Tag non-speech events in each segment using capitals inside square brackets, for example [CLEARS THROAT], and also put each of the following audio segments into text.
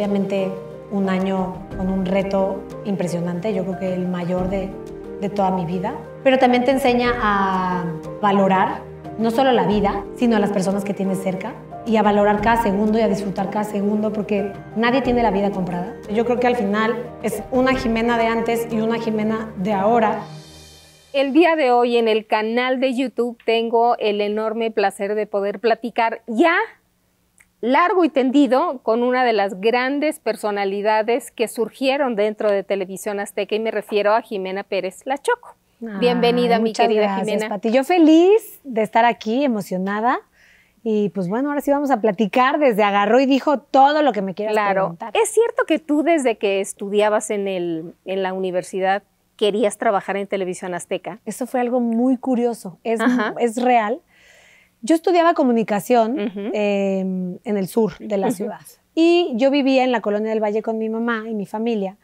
obviamente un año con un reto impresionante, yo creo que el mayor de, toda mi vida, pero también te enseña a valorar no solo la vida, sino a las personas que tienes cerca y a valorar cada segundo y a disfrutar cada segundo porque nadie tiene la vida comprada. Yo creo que al final es una Jimena de antes y una Jimena de ahora. El día de hoy en el canal de YouTube tengo el enorme placer de poder platicar ya largo y tendido con una de las grandes personalidades que surgieron dentro de Televisión Azteca y me refiero a Jimena Pérez Lachoco. Ah, Bienvenida, mi querida gracias, Jimena. Yo feliz de estar aquí, emocionada. Y pues bueno, ahora sí vamos a platicar desde agarró y dijo todo lo que me quieras claro. preguntar. Claro, es cierto que tú desde que estudiabas en, el, en la universidad querías trabajar en televisión azteca. Eso fue algo muy curioso, es, es real. Yo estudiaba comunicación em, en el sur de la ciudad y yo vivía en la colonia del Valle con mi mamá y mi familia.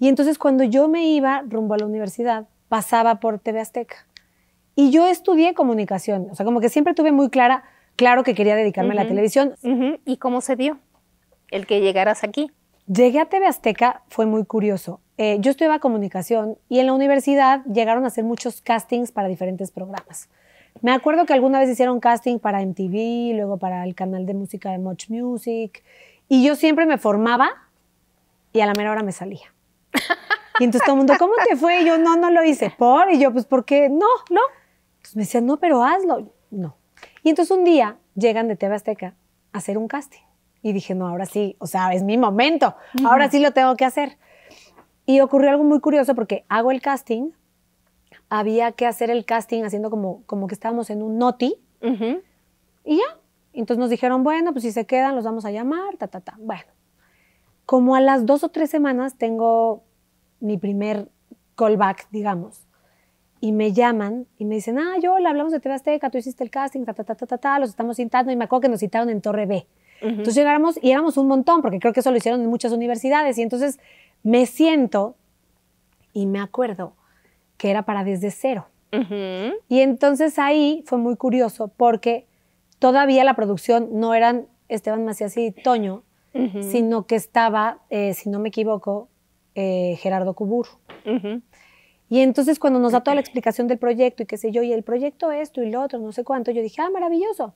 Y entonces cuando yo me iba rumbo a la universidad, pasaba por TV Azteca. Y yo estudié comunicación, o sea, como que siempre tuve muy clara, claro que quería dedicarme a la televisión. ¿Y cómo se dio el que llegaras aquí? Llegué a TV Azteca, fue muy curioso. Eh, yo estudiaba comunicación y en la universidad llegaron a hacer muchos castings para diferentes programas. Me acuerdo que alguna vez hicieron casting para MTV, luego para el canal de música de Much Music, y yo siempre me formaba y a la mera hora me salía. Y entonces todo el mundo, ¿cómo te fue? Y yo, no, no lo hice. ¿Por? Y yo, pues, ¿por qué? No, no. Entonces me decían, no, pero hazlo. No. Y entonces un día llegan de TV Azteca a hacer un casting. Y dije, no, ahora sí, o sea, es mi momento. Ahora sí lo tengo que hacer. Y ocurrió algo muy curioso porque hago el casting había que hacer el casting haciendo como, como que estábamos en un noti. Y ya. Entonces nos dijeron, bueno, pues si se quedan, los vamos a llamar, ta, ta, ta. Bueno, como a las dos o tres semanas tengo mi primer callback, digamos. Y me llaman y me dicen, ah, yo le hablamos de TV Azteca, tú hiciste el casting, ta, ta, ta, ta, ta, los estamos citando. Y me acuerdo que nos citaron en Torre B. Entonces llegamos y éramos un montón, porque creo que eso lo hicieron en muchas universidades. Y entonces me siento y me acuerdo que era para desde cero. Y entonces ahí fue muy curioso porque todavía la producción no eran Esteban Macías y Toño, sino que estaba, eh, si no me equivoco, eh, Gerardo Cubur. Y entonces cuando nos da toda la explicación del proyecto y qué sé yo, y el proyecto esto y lo otro, no sé cuánto, yo dije, ah, maravilloso.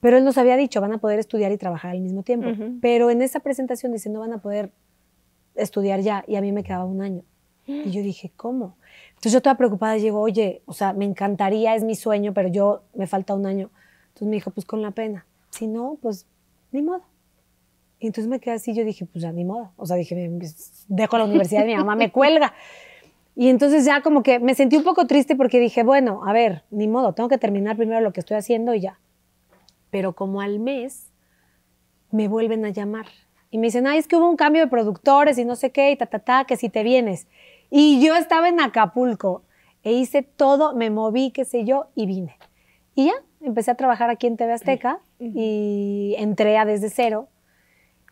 Pero él nos había dicho, van a poder estudiar y trabajar al mismo tiempo. Pero en esa presentación dice, no van a poder estudiar ya y a mí me quedaba un año. Y yo dije, ¿cómo? Entonces yo estaba preocupada, y oye, o sea, me encantaría, es mi sueño, pero yo me falta un año. Entonces me dijo, pues con la pena. Si no, pues ni modo. Y entonces me quedé así, yo dije, pues ya ni modo. O sea, dije, dejo la universidad y mi mamá me cuelga. Y entonces ya como que me sentí un poco triste porque dije, bueno, a ver, ni modo, tengo que terminar primero lo que estoy haciendo y ya. Pero como al mes me vuelven a llamar y me dicen, ay, es que hubo un cambio de productores y no sé qué, y ta, ta, ta, que si te vienes. Y yo estaba en Acapulco e hice todo, me moví, qué sé yo, y vine. Y ya, empecé a trabajar aquí en TV Azteca [CLEARS THROAT] y entré a desde cero.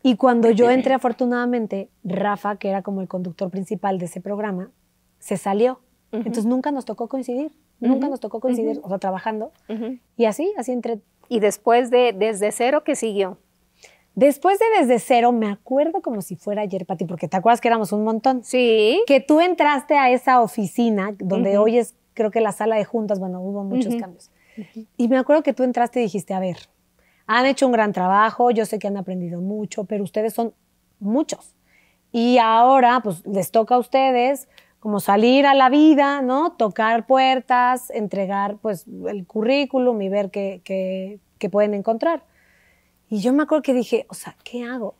Y cuando yo entré, afortunadamente, Rafa, que era como el conductor principal de ese programa, se salió. Entonces nunca nos tocó coincidir, nunca nos tocó coincidir, o sea, trabajando. Y así, así entré. ¿Y después de Desde Cero qué siguió? Después de Desde Cero, me acuerdo como si fuera ayer, Pati, porque te acuerdas que éramos un montón. Sí. Que tú entraste a esa oficina donde hoy es, creo que la sala de juntas, bueno, hubo muchos cambios. Y me acuerdo que tú entraste y dijiste, a ver, han hecho un gran trabajo, yo sé que han aprendido mucho, pero ustedes son muchos. Y ahora, pues, les toca a ustedes como salir a la vida, ¿no? Tocar puertas, entregar, pues, el currículum y ver qué, qué pueden encontrar. Y yo me acuerdo que dije, o sea, ¿qué hago?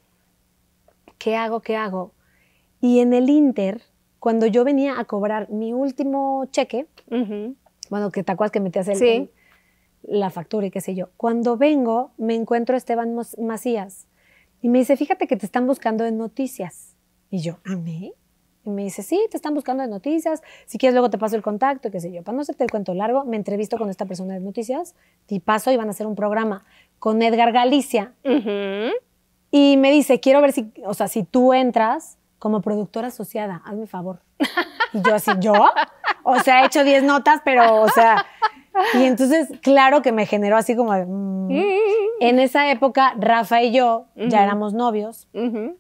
¿Qué hago? ¿Qué hago? Y en el Inter, cuando yo venía a cobrar mi último cheque, bueno, que te acuerdas que metías el, la factura y qué sé yo, cuando vengo me encuentro a Esteban Macías y me dice, fíjate que te están buscando en noticias. Y yo, ¿a mí? Y me dice, sí, te están buscando en noticias, si quieres luego te paso el contacto, y qué sé yo. Para no hacerte el cuento largo, me entrevisto con esta persona de noticias, y paso y van a hacer un programa con Edgar Galicia. Y me dice, quiero ver si, o sea, si tú entras como productora asociada, hazme favor. Y yo así, ¿yo? O sea, he hecho 10 notas, pero, o sea... Y entonces, claro que me generó así como... Mm". Mm. En esa época, Rafa y yo ya éramos novios. Le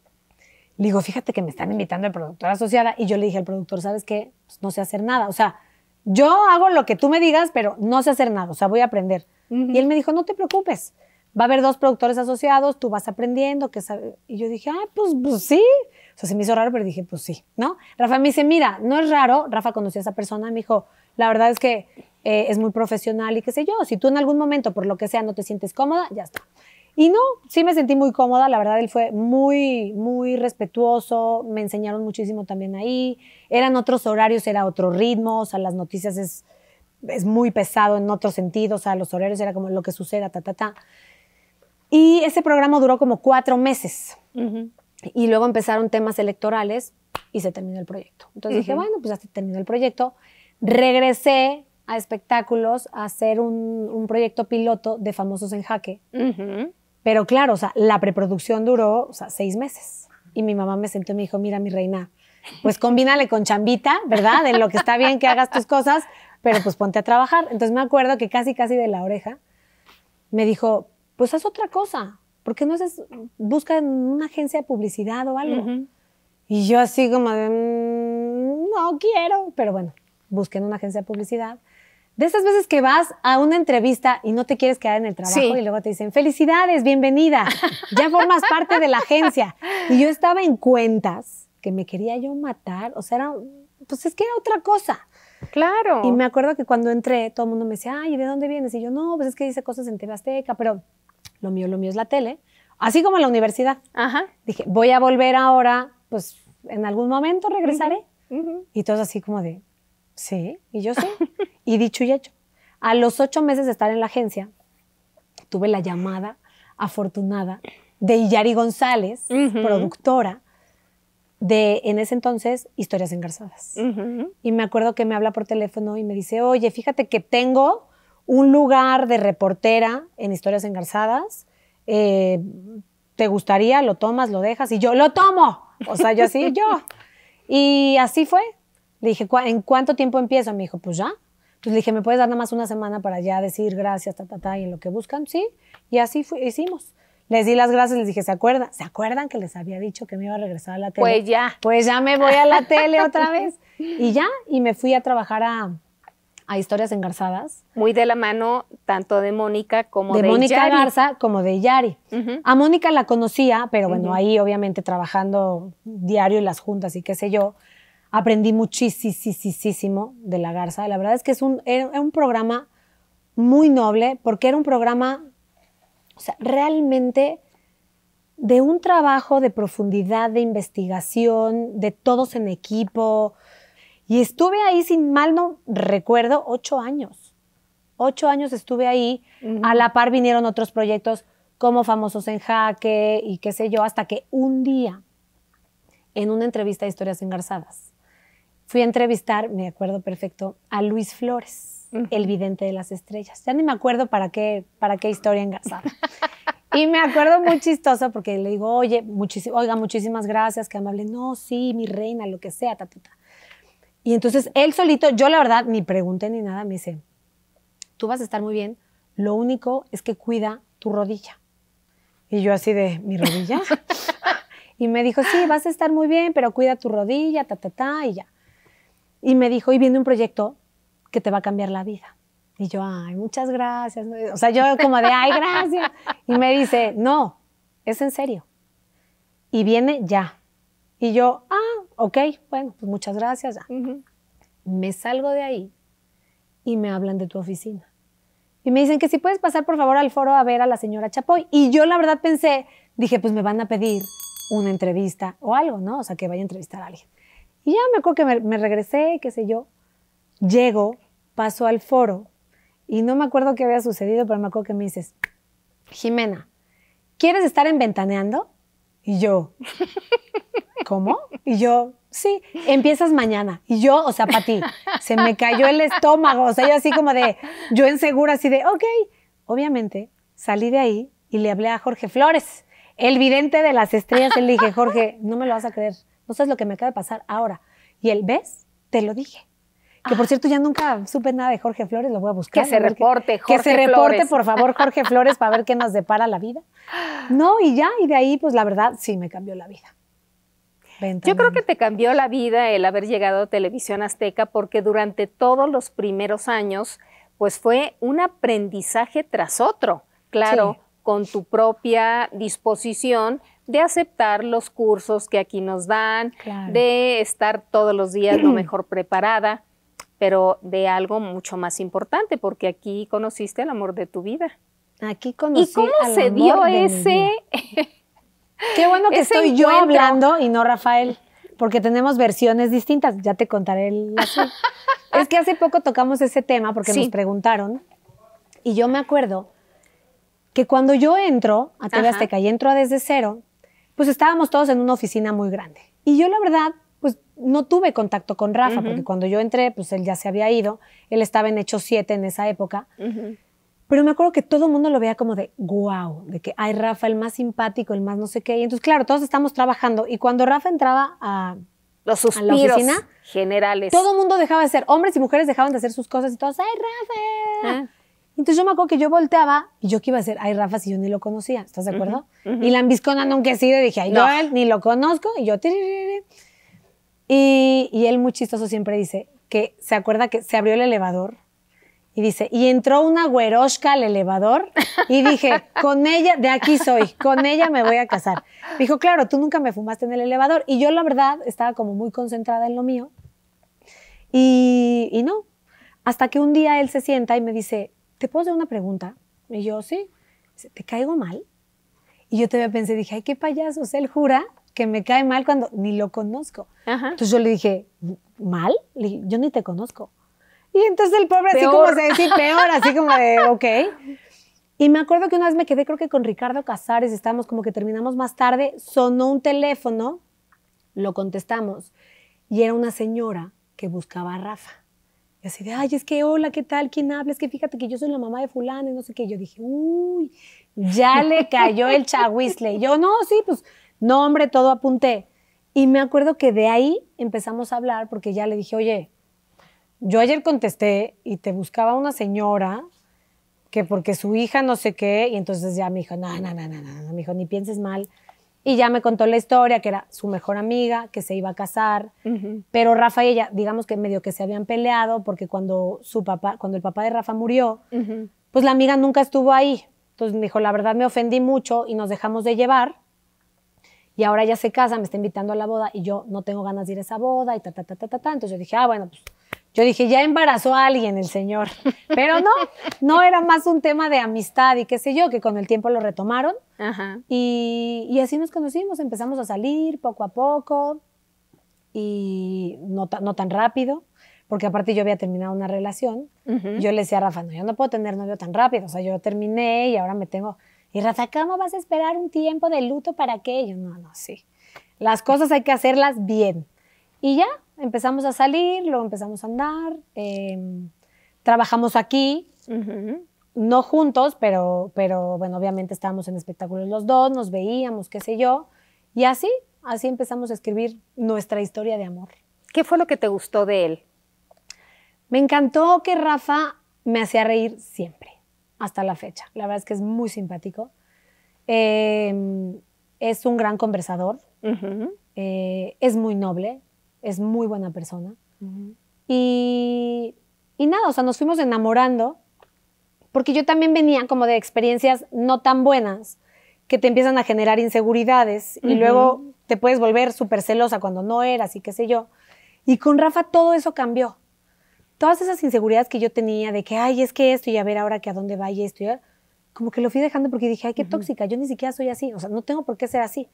digo, fíjate que me están invitando el productora asociada. Y yo le dije al productor, ¿sabes qué? Pues, no sé hacer nada. O sea, yo hago lo que tú me digas, pero no sé hacer nada. O sea, voy a aprender. Y él me dijo, no te preocupes va a haber dos productores asociados, tú vas aprendiendo, que Y yo dije, ah, pues, pues, sí. O sea, se me hizo raro, pero dije, pues sí, ¿no? Rafa me dice, mira, no es raro. Rafa conoció a esa persona, me dijo, la verdad es que eh, es muy profesional y qué sé yo. Si tú en algún momento, por lo que sea, no te sientes cómoda, ya está. Y no, sí me sentí muy cómoda, la verdad él fue muy, muy respetuoso, me enseñaron muchísimo también ahí, eran otros horarios, era otro ritmo, o sea, las noticias es, es muy pesado en otros sentidos, o sea, los horarios era como lo que suceda, ta, ta, ta. Y ese programa duró como cuatro meses. Y luego empezaron temas electorales y se terminó el proyecto. Entonces dije, bueno, pues ya se terminó el proyecto. Regresé a espectáculos a hacer un, proyecto piloto de Famosos en Jaque. Pero claro, o sea, la preproducción duró seis meses. Y mi mamá me sentó y me dijo, mira, mi reina, pues combínale con chambita, ¿verdad? En lo que está bien que hagas tus cosas, pero pues ponte a trabajar. Entonces me acuerdo que casi, casi de la oreja, me dijo, pues haz otra cosa. porque no haces, busca en una agencia de publicidad o algo? Y yo así como mm, no quiero, pero bueno, busqué en una agencia de publicidad. De esas veces que vas a una entrevista y no te quieres quedar en el trabajo y luego te dicen, felicidades, bienvenida, ya formas parte de la agencia. Y yo estaba en cuentas que me quería yo matar, o sea, era, pues es que era otra cosa. Claro. Y me acuerdo que cuando entré, todo el mundo me decía, ay, ¿de dónde vienes? Y yo, no, pues es que dice cosas en TV Azteca, pero lo mío, lo mío es la tele, así como la universidad. Ajá. Dije, voy a volver ahora, pues en algún momento regresaré. Y todos así como de, sí, y yo sí. [LAUGHS] y dicho y hecho. A los ocho meses de estar en la agencia, tuve la llamada afortunada de Yari González, productora de, en ese entonces, Historias Engarzadas. Y me acuerdo que me habla por teléfono y me dice, oye, fíjate que tengo un lugar de reportera en Historias Engarzadas. Eh, ¿Te gustaría? ¿Lo tomas? ¿Lo dejas? Y yo, ¡lo tomo! O sea, yo así, [LAUGHS] yo. Y así fue. Le dije, ¿en cuánto tiempo empiezo? Me dijo, pues ya. Entonces le dije, ¿me puedes dar nada más una semana para ya decir gracias, ta, ta, ta, y en lo que buscan? Sí. Y así fue, hicimos. Les di las gracias, les dije, ¿se acuerdan? ¿Se acuerdan que les había dicho que me iba a regresar a la pues tele? Pues ya. Pues ya me voy a la tele otra vez. Y ya, y me fui a trabajar a, a Historias Engarzadas. Muy de la mano tanto de Mónica como de, de Mónica Garza como de Yari. A Mónica la conocía, pero bueno, ahí obviamente trabajando diario en las juntas y qué sé yo, aprendí muchísimo de la Garza. La verdad es que es un, un programa muy noble porque era un programa, o sea, realmente de un trabajo de profundidad, de investigación, de todos en equipo, y estuve ahí, sin mal no recuerdo, ocho años. Ocho años estuve ahí. A la par vinieron otros proyectos como Famosos en Jaque y qué sé yo, hasta que un día, en una entrevista de Historias Engarzadas, fui a entrevistar, me acuerdo perfecto, a Luis Flores, el vidente de las estrellas. Ya ni me acuerdo para qué, para qué historia engarzada. Y me acuerdo muy chistoso porque le digo, oye, oiga, muchísimas gracias, qué amable. No, sí, mi reina, lo que sea, tatuta. Y entonces él solito, yo la verdad ni pregunté ni nada, me dice, tú vas a estar muy bien, lo único es que cuida tu rodilla. Y yo así de, ¿mi rodilla? [LAUGHS] y me dijo, sí, vas a estar muy bien, pero cuida tu rodilla, ta, ta, ta, y ya. Y me dijo, y viene un proyecto que te va a cambiar la vida. Y yo, ay, muchas gracias. O sea, yo como de, ay, gracias. Y me dice, no, es en serio. Y viene ya. Y yo, ah, ok, bueno, pues muchas gracias. Me salgo de ahí y me hablan de tu oficina. Y me dicen que si puedes pasar por favor al foro a ver a la señora Chapoy. Y yo la verdad pensé, dije, pues me van a pedir una entrevista o algo, ¿no? O sea, que vaya a entrevistar a alguien. Y ya me acuerdo que me, me regresé, qué sé yo. Llego, paso al foro y no me acuerdo qué había sucedido, pero me acuerdo que me dices, Jimena, ¿quieres estar en Ventaneando? Y yo, [LAUGHS] ¿cómo? Y yo, sí, empiezas mañana. Y yo, o sea, para ti, se me cayó el estómago. O sea, yo así como de, yo en seguro así de, ok. Obviamente, salí de ahí y le hablé a Jorge Flores, el vidente de las estrellas. Él le dije, Jorge, no me lo vas a creer. No sabes lo que me acaba de pasar ahora. Y él, ¿ves? Te lo dije. Que por ah. cierto, ya nunca supe nada de Jorge Flores, lo voy a buscar. Que se reporte, que, Jorge. Que se reporte, por favor, Jorge Flores, para ver qué nos depara la vida. No, y ya, y de ahí, pues la verdad, sí me cambió la vida. Yo creo que te cambió la vida el haber llegado a Televisión Azteca porque durante todos los primeros años, pues fue un aprendizaje tras otro, claro, con tu propia disposición de aceptar los cursos que aquí nos dan, de estar todos los días lo [CLEARS THROAT] mejor preparada, pero de algo mucho más importante, porque aquí conociste el amor de tu vida. Aquí conocí ¿Y cómo se dio ese [LAUGHS] Qué bueno que estoy yo hablando y no Rafael, porque tenemos versiones distintas. Ya te contaré el [LAUGHS] Es que hace poco tocamos ese tema porque nos preguntaron y yo me acuerdo que cuando yo entro a TV Azteca y entro desde cero, pues estábamos todos en una oficina muy grande. Y yo la verdad, pues no tuve contacto con Rafa, porque cuando yo entré, pues él ya se había ido, él estaba en Hecho 7 en esa época pero me acuerdo que todo el mundo lo veía como de guau, de que, hay Rafa, el más simpático, el más no sé qué. Y entonces, claro, todos estamos trabajando. Y cuando Rafa entraba a, Los la oficina, generales. todo el mundo dejaba de ser, hombres y mujeres dejaban de hacer sus cosas y todos, ay, Rafa. Ah. Entonces yo me acuerdo que yo volteaba y yo que iba a decir, ay, Rafa, si yo ni lo conocía, ¿estás de acuerdo? Y la ambiscona nunca ha sido y dije, ay, no. yo él ni lo conozco. Y yo, tiririri. y, y él muy chistoso siempre dice que se acuerda que se abrió el elevador y dice, y entró una güerosca al elevador y dije, con ella, de aquí soy, con ella me voy a casar. Dijo, claro, tú nunca me fumaste en el elevador. Y yo la verdad estaba como muy concentrada en lo mío. Y, y no, hasta que un día él se sienta y me dice, ¿te puedo hacer una pregunta? Y yo, sí. Dice, ¿te caigo mal? Y yo te pensé, dije, ay, qué payasos, él jura que me cae mal cuando ni lo conozco. Entonces yo le dije, ¿mal? Le dije, yo ni te conozco. Y entonces el pobre así como se decía, peor, así como de, [LAUGHS] ok. Y me acuerdo que una vez me quedé, creo que con Ricardo Casares, estábamos como que terminamos más tarde, sonó un teléfono, lo contestamos, y era una señora que buscaba a Rafa. Y así de, ay, es que hola, ¿qué tal? ¿Quién habla? Es que fíjate que yo soy la mamá de fulano y no sé qué. Yo dije, uy, ya le cayó el Y Yo, no, sí, pues, nombre, todo apunté. Y me acuerdo que de ahí empezamos a hablar porque ya le dije, oye, yo ayer contesté y te buscaba una señora que porque su hija no sé qué, y entonces ya me dijo, no, no, no, no, no, me dijo, ni pienses mal. Y ya me contó la historia, que era su mejor amiga, que se iba a casar, pero Rafa y ella, digamos que medio que se habían peleado, porque cuando su papá, cuando el papá de Rafa murió, pues la amiga nunca estuvo ahí. Entonces me dijo, la verdad me ofendí mucho y nos dejamos de llevar. Y ahora ya se casa, me está invitando a la boda y yo no tengo ganas de ir a esa boda y ta, ta, ta, ta, ta. ta. Entonces yo dije, ah, bueno, pues yo dije, ya embarazó a alguien el señor, [LAUGHS] pero no, no era más un tema de amistad y qué sé yo, que con el tiempo lo retomaron. Y, así nos conocimos, empezamos a salir poco a poco y no, no tan rápido, porque aparte yo había terminado una relación. Yo le decía a Rafa, no, yo no puedo tener novio tan rápido, o sea, yo terminé y ahora me tengo... Y Rafa, ¿cómo vas a esperar un tiempo de luto para aquello? No, no, sí. Las cosas hay que hacerlas bien. Y ya, empezamos a salir, luego empezamos a andar, em, trabajamos aquí, no juntos, pero, pero bueno, obviamente estábamos en espectáculos los dos, nos veíamos, qué sé yo, y así, así empezamos a escribir nuestra historia de amor. ¿Qué fue lo que te gustó de él? Me encantó que Rafa me hacía reír siempre, hasta la fecha. La verdad es que es muy simpático. Em, es un gran conversador, eh, es muy noble, es muy buena persona. y, y nada, o sea, nos fuimos enamorando, porque yo también venía como de experiencias no tan buenas que te empiezan a generar inseguridades y luego te puedes volver súper celosa cuando no eras y qué sé yo. Y con Rafa todo eso cambió. Todas esas inseguridades que yo tenía de que, ay, es que esto y a ver ahora que a dónde va y esto, y, como que lo fui dejando porque dije, ay, qué tóxica, yo ni siquiera soy así, o sea, no tengo por qué ser así.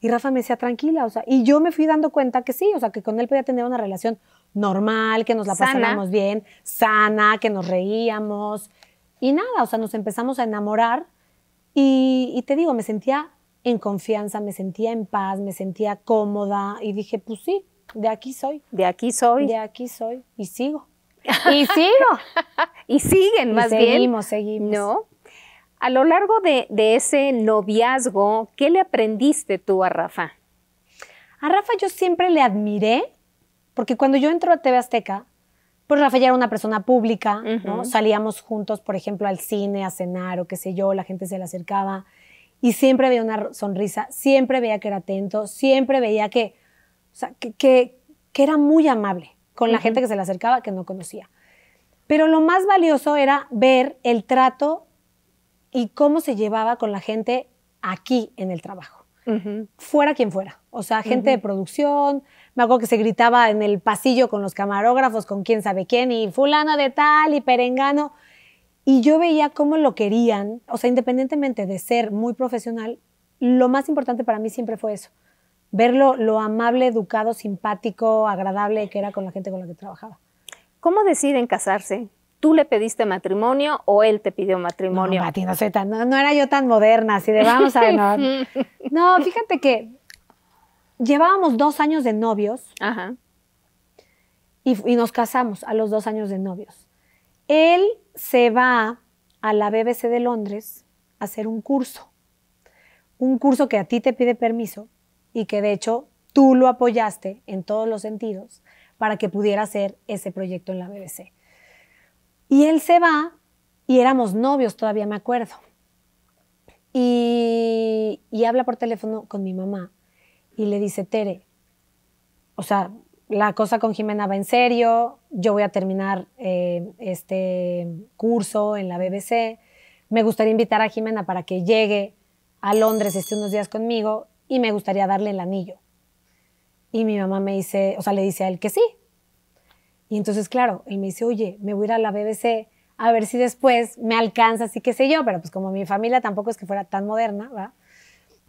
Y Rafa me decía, tranquila, o sea, y yo me fui dando cuenta que sí, o sea, que con él podía tener una relación normal, que nos la pasábamos bien, sana, que nos reíamos, y nada, o sea, nos empezamos a enamorar, y, te digo, me sentía en confianza, me sentía en paz, me sentía cómoda, y dije, pues sí, de aquí soy. De aquí soy. De aquí soy, y sigo. [LAUGHS] y sigo. y siguen, más bien. Seguimos, seguimos. No, a lo largo de, ese noviazgo, ¿qué le aprendiste tú a Rafa? A Rafa yo siempre le admiré, porque cuando yo entro a TV Azteca, pues Rafa ya era una persona pública, ¿no? Salíamos juntos, por ejemplo, al cine, a cenar o qué sé yo, la gente se le acercaba y siempre veía una sonrisa, siempre veía que era atento, siempre veía que, o sea, que, que, era muy amable con la gente que se le acercaba, que no conocía. Pero lo más valioso era ver el trato y cómo se llevaba con la gente aquí en el trabajo. Fuera quien fuera. O sea, gente de producción. Me acuerdo que se gritaba en el pasillo con los camarógrafos, con quién sabe quién, y fulano de tal, y perengano. Y yo veía cómo lo querían. O sea, independientemente de ser muy profesional, lo más importante para mí siempre fue eso. Verlo lo amable, educado, simpático, agradable que era con la gente con la que trabajaba. ¿Cómo deciden casarse? tú le pediste matrimonio o él te pidió matrimonio. No, Mati, no, era yo tan moderna, así de vamos a... No, [LAUGHS] fíjate que llevábamos dos años de novios Y, y, nos casamos a los dos años de novios. Él se va a la BBC de Londres a hacer un curso, un curso que a ti te pide permiso y que de hecho tú lo apoyaste en todos los sentidos para que pudiera hacer ese proyecto en la BBC. Y él se va y éramos novios, todavía me acuerdo. Y, habla por teléfono con mi mamá y le dice, Tere, o sea, la cosa con Jimena va en serio, yo voy a terminar eh, este curso en la BBC, me gustaría invitar a Jimena para que llegue a Londres, esté unos días conmigo y me gustaría darle el anillo. Y mi mamá me dice, o sea, le dice a él que sí, y entonces, claro, él me dice, oye, me voy a ir a la BBC a ver si después me alcanza, así que sé yo, pero pues como mi familia tampoco es que fuera tan moderna, va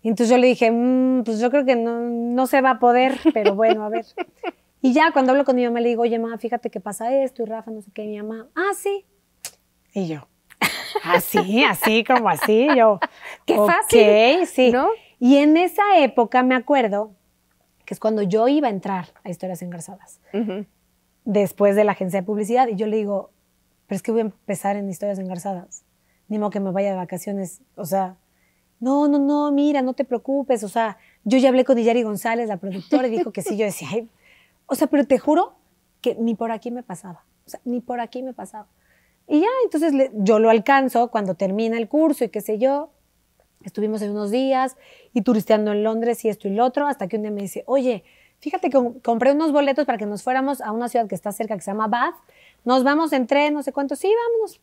Y entonces yo le dije, mm, pues yo creo que no, no se va a poder, pero bueno, a ver. [LAUGHS] Y ya cuando hablo con mi mamá le digo, oye, mamá, fíjate qué pasa esto y Rafa, no sé qué, y mi mamá, ah, sí. Y yo, así, así, como así, yo. [LAUGHS] Qué fácil. sí. ¿no? Y en esa época me acuerdo que es cuando yo iba a entrar a Historias Engarzadas. Uh después de la agencia de publicidad. Y yo le digo, pero es que voy a empezar en historias engarzadas. Ni modo que me vaya de vacaciones. O sea, no, no, no, mira, no te preocupes. O sea, yo ya hablé con Yari González, la productora, y dijo que sí. Yo decía, Ay. o sea, pero te juro que ni por aquí me pasaba. sea, ni por aquí me pasaba. Y ya, entonces yo lo alcanzo cuando termina el curso y qué sé yo. Estuvimos en unos días y turisteando en Londres y esto y lo otro, hasta que un día me dice, oye, fíjate que compré unos boletos para que nos fuéramos a una ciudad que está cerca que se llama Bath. Nos vamos en tren, no sé cuánto. Sí, vámonos.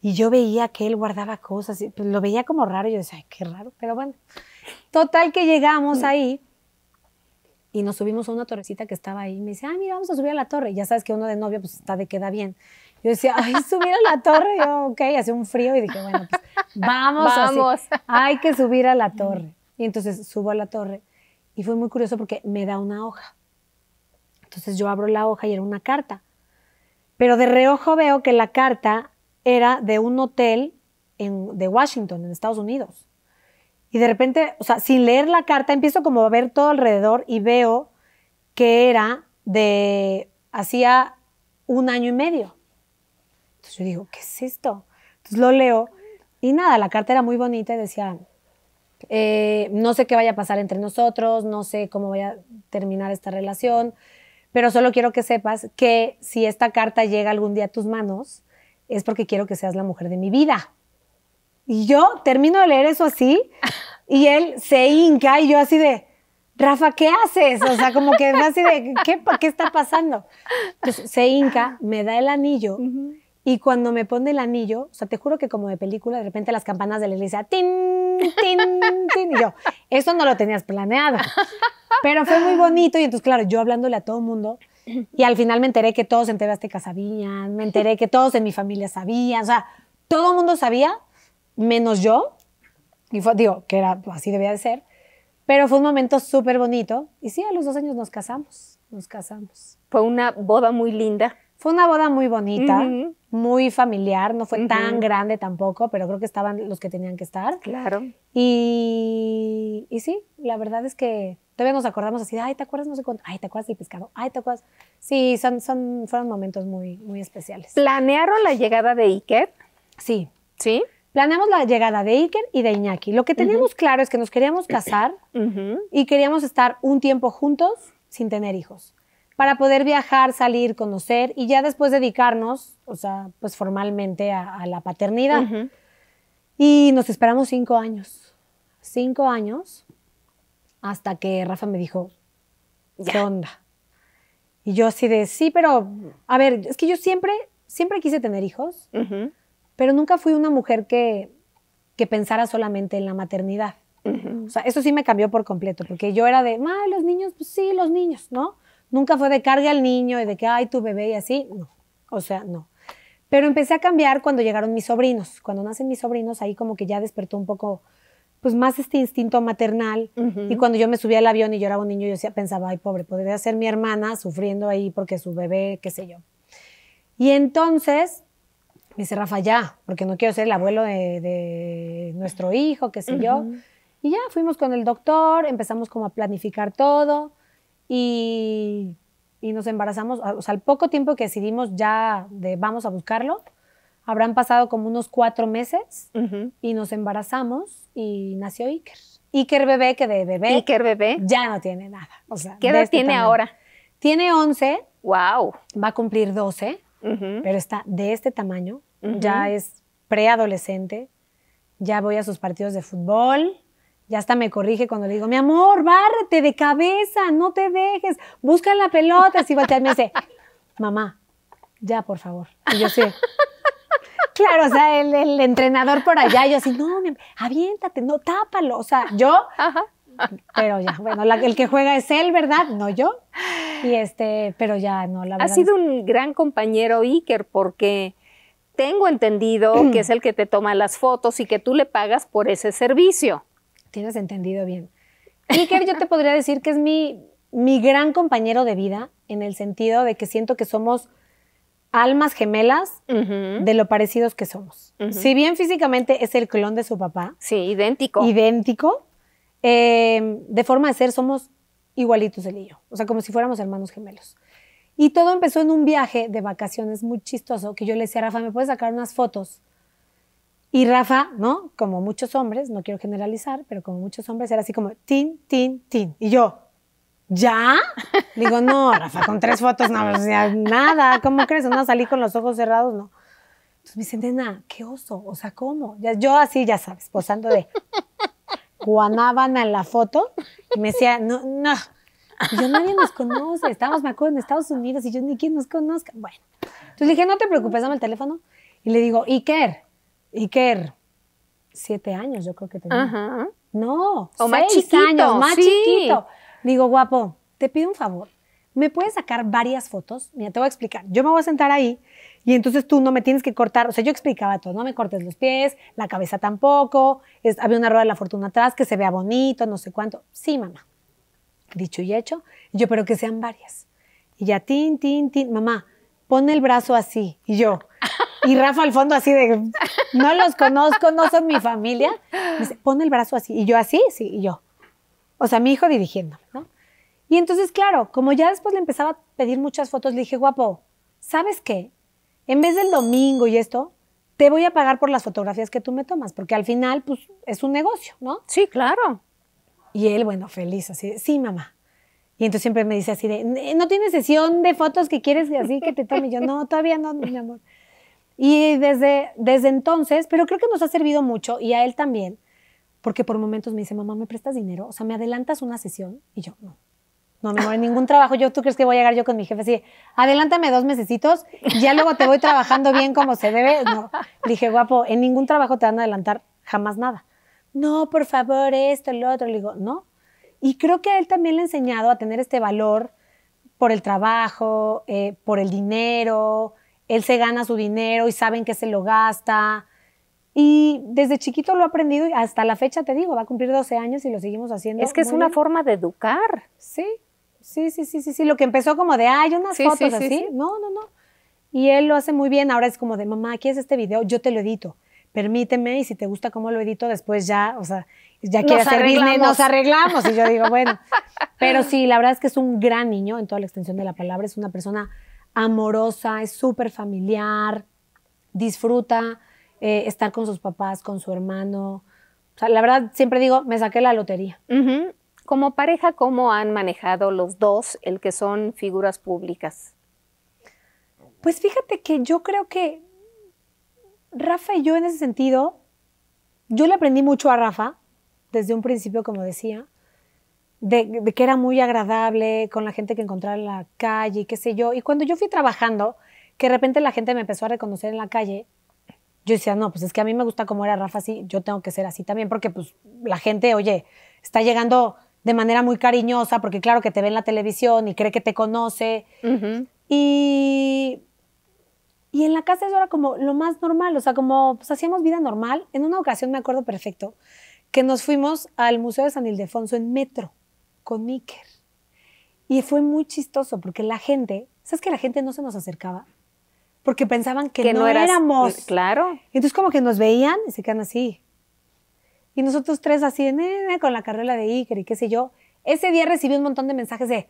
Y yo veía que él guardaba cosas, pues, lo veía como raro. yo decía, ay, qué raro, pero bueno. Total que llegamos ahí y nos subimos a una torrecita que estaba ahí. Me dice, ah, mira, vamos a subir a la torre. ya sabes que uno de novio pues está de queda bien. Yo decía, ay, [LAUGHS] subir a la torre. Yo, ok, hace un frío y dije, bueno, pues vamos. Vamos. Hay que subir a la torre. Y entonces subo a la torre y fue muy curioso porque me da una hoja. Entonces yo abro la hoja y era una carta. Pero de reojo veo que la carta era de un hotel de Washington, en Estados Unidos. Y de repente, o sea, sin leer la carta, empiezo como a ver todo alrededor y veo que era de hacía un año y medio. Entonces yo digo, ¿qué es esto? Entonces lo leo y nada, la carta era muy bonita y decía, eh, no sé qué vaya a pasar entre nosotros, no sé cómo vaya a terminar esta relación, pero solo quiero que sepas que si esta carta llega algún día a tus manos, es porque quiero que seas la mujer de mi vida. Y yo termino de leer eso así y él se hinca y yo así de, Rafa, ¿qué haces? O sea, como que así de, ¿qué, qué está pasando? Entonces se hinca, me da el anillo. Y cuando me pone el anillo, o sea, te juro que como de película, de repente las campanas de la iglesia, tin, tin, tin, y yo, eso no lo tenías planeado. Pero fue muy bonito y entonces, claro, yo hablándole a todo el mundo y al final me enteré que todos en TV Azteca sabían, me enteré que todos en mi familia sabían, o sea, todo el mundo sabía, menos yo, y fue, digo, que era, así debía de ser, pero fue un momento súper bonito y sí, a los dos años nos casamos, nos casamos. Fue una boda muy linda fue una boda muy bonita, muy familiar, no fue tan grande tampoco, pero creo que estaban los que tenían que estar. Claro. Y, sí, la verdad es que todavía nos acordamos así, ay, ¿te acuerdas? No sé cuánto, ay, ¿te acuerdas del pescado? Ay, ¿te acuerdas? Sí, son, son, fueron momentos muy, muy especiales. ¿Planearon la llegada de Iker? Sí. ¿Sí? Planeamos la llegada de Iker y de Iñaki. Lo que teníamos claro es que nos queríamos casar y queríamos estar un tiempo juntos sin tener hijos para poder viajar, salir, conocer y ya después dedicarnos, o sea, pues formalmente a, la paternidad. Y nos esperamos cinco años, cinco años, hasta que Rafa me dijo, ¿qué onda? Y yo así de, sí, pero, a ver, es que yo siempre, siempre quise tener hijos, pero nunca fui una mujer que, que pensara solamente en la maternidad. O sea, eso sí me cambió por completo, porque yo era de, ah, los niños, pues sí, los niños, ¿no? Nunca fue de carga al niño y de que, ay, tu bebé y así. No, o sea, no. Pero empecé a cambiar cuando llegaron mis sobrinos. Cuando nacen mis sobrinos, ahí como que ya despertó un poco, pues más este instinto maternal. Y cuando yo me subía al avión y lloraba un niño, yo pensaba, ay, pobre, podría ser mi hermana sufriendo ahí porque su bebé, qué sé yo. Y entonces me dice, Rafa, ya, porque no quiero ser el abuelo de, nuestro hijo, qué sé yo. Y ya fuimos con el doctor, empezamos como a planificar todo y, y nos embarazamos. O sea, al poco tiempo que decidimos ya de vamos a buscarlo, habrán pasado como unos cuatro meses y nos embarazamos y nació Iker. Iker bebé, que de bebé. Iker bebé. Ya no tiene nada. O sea, ¿Qué edad este tiene ahora? Tiene 11. Wow. Va a cumplir 12, pero está de este tamaño. Ya es preadolescente. Ya voy a sus partidos de fútbol. Ya hasta me corrige cuando le digo, mi amor, bárrate de cabeza, no te dejes, busca la pelota. Así voltea y me dice, mamá, ya, por favor. Y yo sé. Claro, o sea, el, entrenador por allá, yo así, no, mi, aviéntate, no, tápalo. O sea, yo, pero ya, bueno, el que juega es él, ¿verdad? No yo. Y este, pero ya, no, la verdad. Ha sido un gran compañero Iker, porque tengo entendido que es el que te toma las fotos y que tú le pagas por ese servicio. Tienes entendido bien. Iker, yo te podría decir que es mi, mi gran compañero de vida, en el sentido de que siento que somos almas gemelas de lo parecidos que somos. Si bien físicamente es el clon de su papá. Sí, idéntico. Idéntico. Em, de forma de ser somos igualitos él y yo. O sea, como si fuéramos hermanos gemelos. Y todo empezó en un viaje de vacaciones muy chistoso que yo le decía a Rafa, ¿me puedes sacar unas fotos? Y Rafa, ¿no? Como muchos hombres, no quiero generalizar, pero como muchos hombres era así como tin, tin, tin. Y yo, ¿ya? Digo, no, Rafa, con tres fotos no, nada, ¿cómo crees? No salí con los ojos cerrados, no. Entonces me dicen, nena, qué oso, o sea, ¿cómo? Ya, yo así, ya sabes, posando de guanábana en la foto. Y me decía, no, no. yo, nadie nos conoce, estamos, me acuerdo, en Estados Unidos y yo, ni quien nos conozca. Bueno, entonces dije, no te preocupes, dame el teléfono. Y le digo, Iker, Iker, siete años yo creo que tenía. No, seis más chiquito, años, más chiquito. Digo, guapo, te pido un favor. ¿Me puedes sacar varias fotos? Mira, te voy a explicar. Yo me voy a sentar ahí y entonces tú no me tienes que cortar. O sea, yo explicaba todo. No me cortes los pies, la cabeza tampoco. había una rueda de la fortuna atrás que se vea bonito, no sé cuánto. Sí, mamá. Dicho y hecho. Yo, pero que sean varias. Y ya, tin, tin, tin. Mamá, pone el brazo así. Y yo, y Rafa al fondo así de, no los conozco, no son mi familia. dice, pon el brazo así. Y yo así, sí, y yo. O sea, mi hijo dirigiéndome, ¿no? Y entonces, claro, como ya después le empezaba a pedir muchas fotos, le dije, guapo, ¿sabes qué? En vez del domingo y esto, te voy a pagar por las fotografías que tú me tomas, porque al final, pues, es un negocio, ¿no? Sí, claro. Y él, bueno, feliz, así, sí, mamá. Y entonces siempre me dice así de, ¿no tienes sesión de fotos que quieres así que te tome? yo, no, todavía no, mi amor. Y desde, desde entonces, pero creo que nos ha servido mucho y a él también, porque por momentos me dice, mamá, ¿me prestas dinero? O sea, ¿me adelantas una sesión? Y yo, no. No, no, en ningún trabajo. Yo, ¿tú crees que voy a llegar yo con mi jefe así? Adelántame dos mesecitos, ya luego te voy trabajando bien como se debe. No. dije, guapo, en ningún trabajo te van a adelantar jamás nada. No, por favor, esto, lo otro. Le digo, no. Y creo que a él también le he enseñado a tener este valor por el trabajo, eh, por el dinero, él se gana su dinero y saben que se lo gasta. Y desde chiquito lo ha aprendido y hasta la fecha, te digo, va a cumplir 12 años y lo seguimos haciendo. Es que es una forma de educar. Sí, sí, sí, sí, sí, Lo que empezó como de, hay unas fotos así. no, no, no. Y él lo hace muy bien. Ahora es como de, mamá, es este video? Yo te lo edito. Permíteme y si te gusta cómo lo edito, después ya, o sea, ya quieres hacer business, nos arreglamos. Y yo digo, bueno. [LAUGHS] Pero sí, la verdad es que es un gran niño en toda la extensión de la palabra. Es una persona amorosa, es súper familiar, disfruta eh, estar con sus papás, con su hermano. O sea, la verdad, siempre digo, me saqué la lotería. Como pareja, ¿cómo han manejado los dos el que son figuras públicas? Pues fíjate que yo creo que Rafa y yo en ese sentido, yo le aprendí mucho a Rafa, desde un principio, como decía, de, que era muy agradable con la gente que encontraba en la calle, qué sé yo. Y cuando yo fui trabajando, que de repente la gente me empezó a reconocer en la calle, yo decía, no, pues es que a mí me gusta cómo era Rafa así, yo tengo que ser así también, porque pues la gente, oye, está llegando de manera muy cariñosa, porque claro que te ve en la televisión y cree que te conoce. Y y en la casa eso era como lo más normal, o sea, como pues, hacíamos vida normal. En una ocasión me acuerdo perfecto que nos fuimos al Museo de San Ildefonso en metro con Iker. Y fue muy chistoso porque la gente, ¿sabes que la gente no se nos acercaba? Porque pensaban que, no, éramos. Eh, claro. Entonces como que nos veían y se quedan así. Y nosotros tres así, con la carrera de Iker y qué sé yo. Ese día recibí un montón de mensajes de,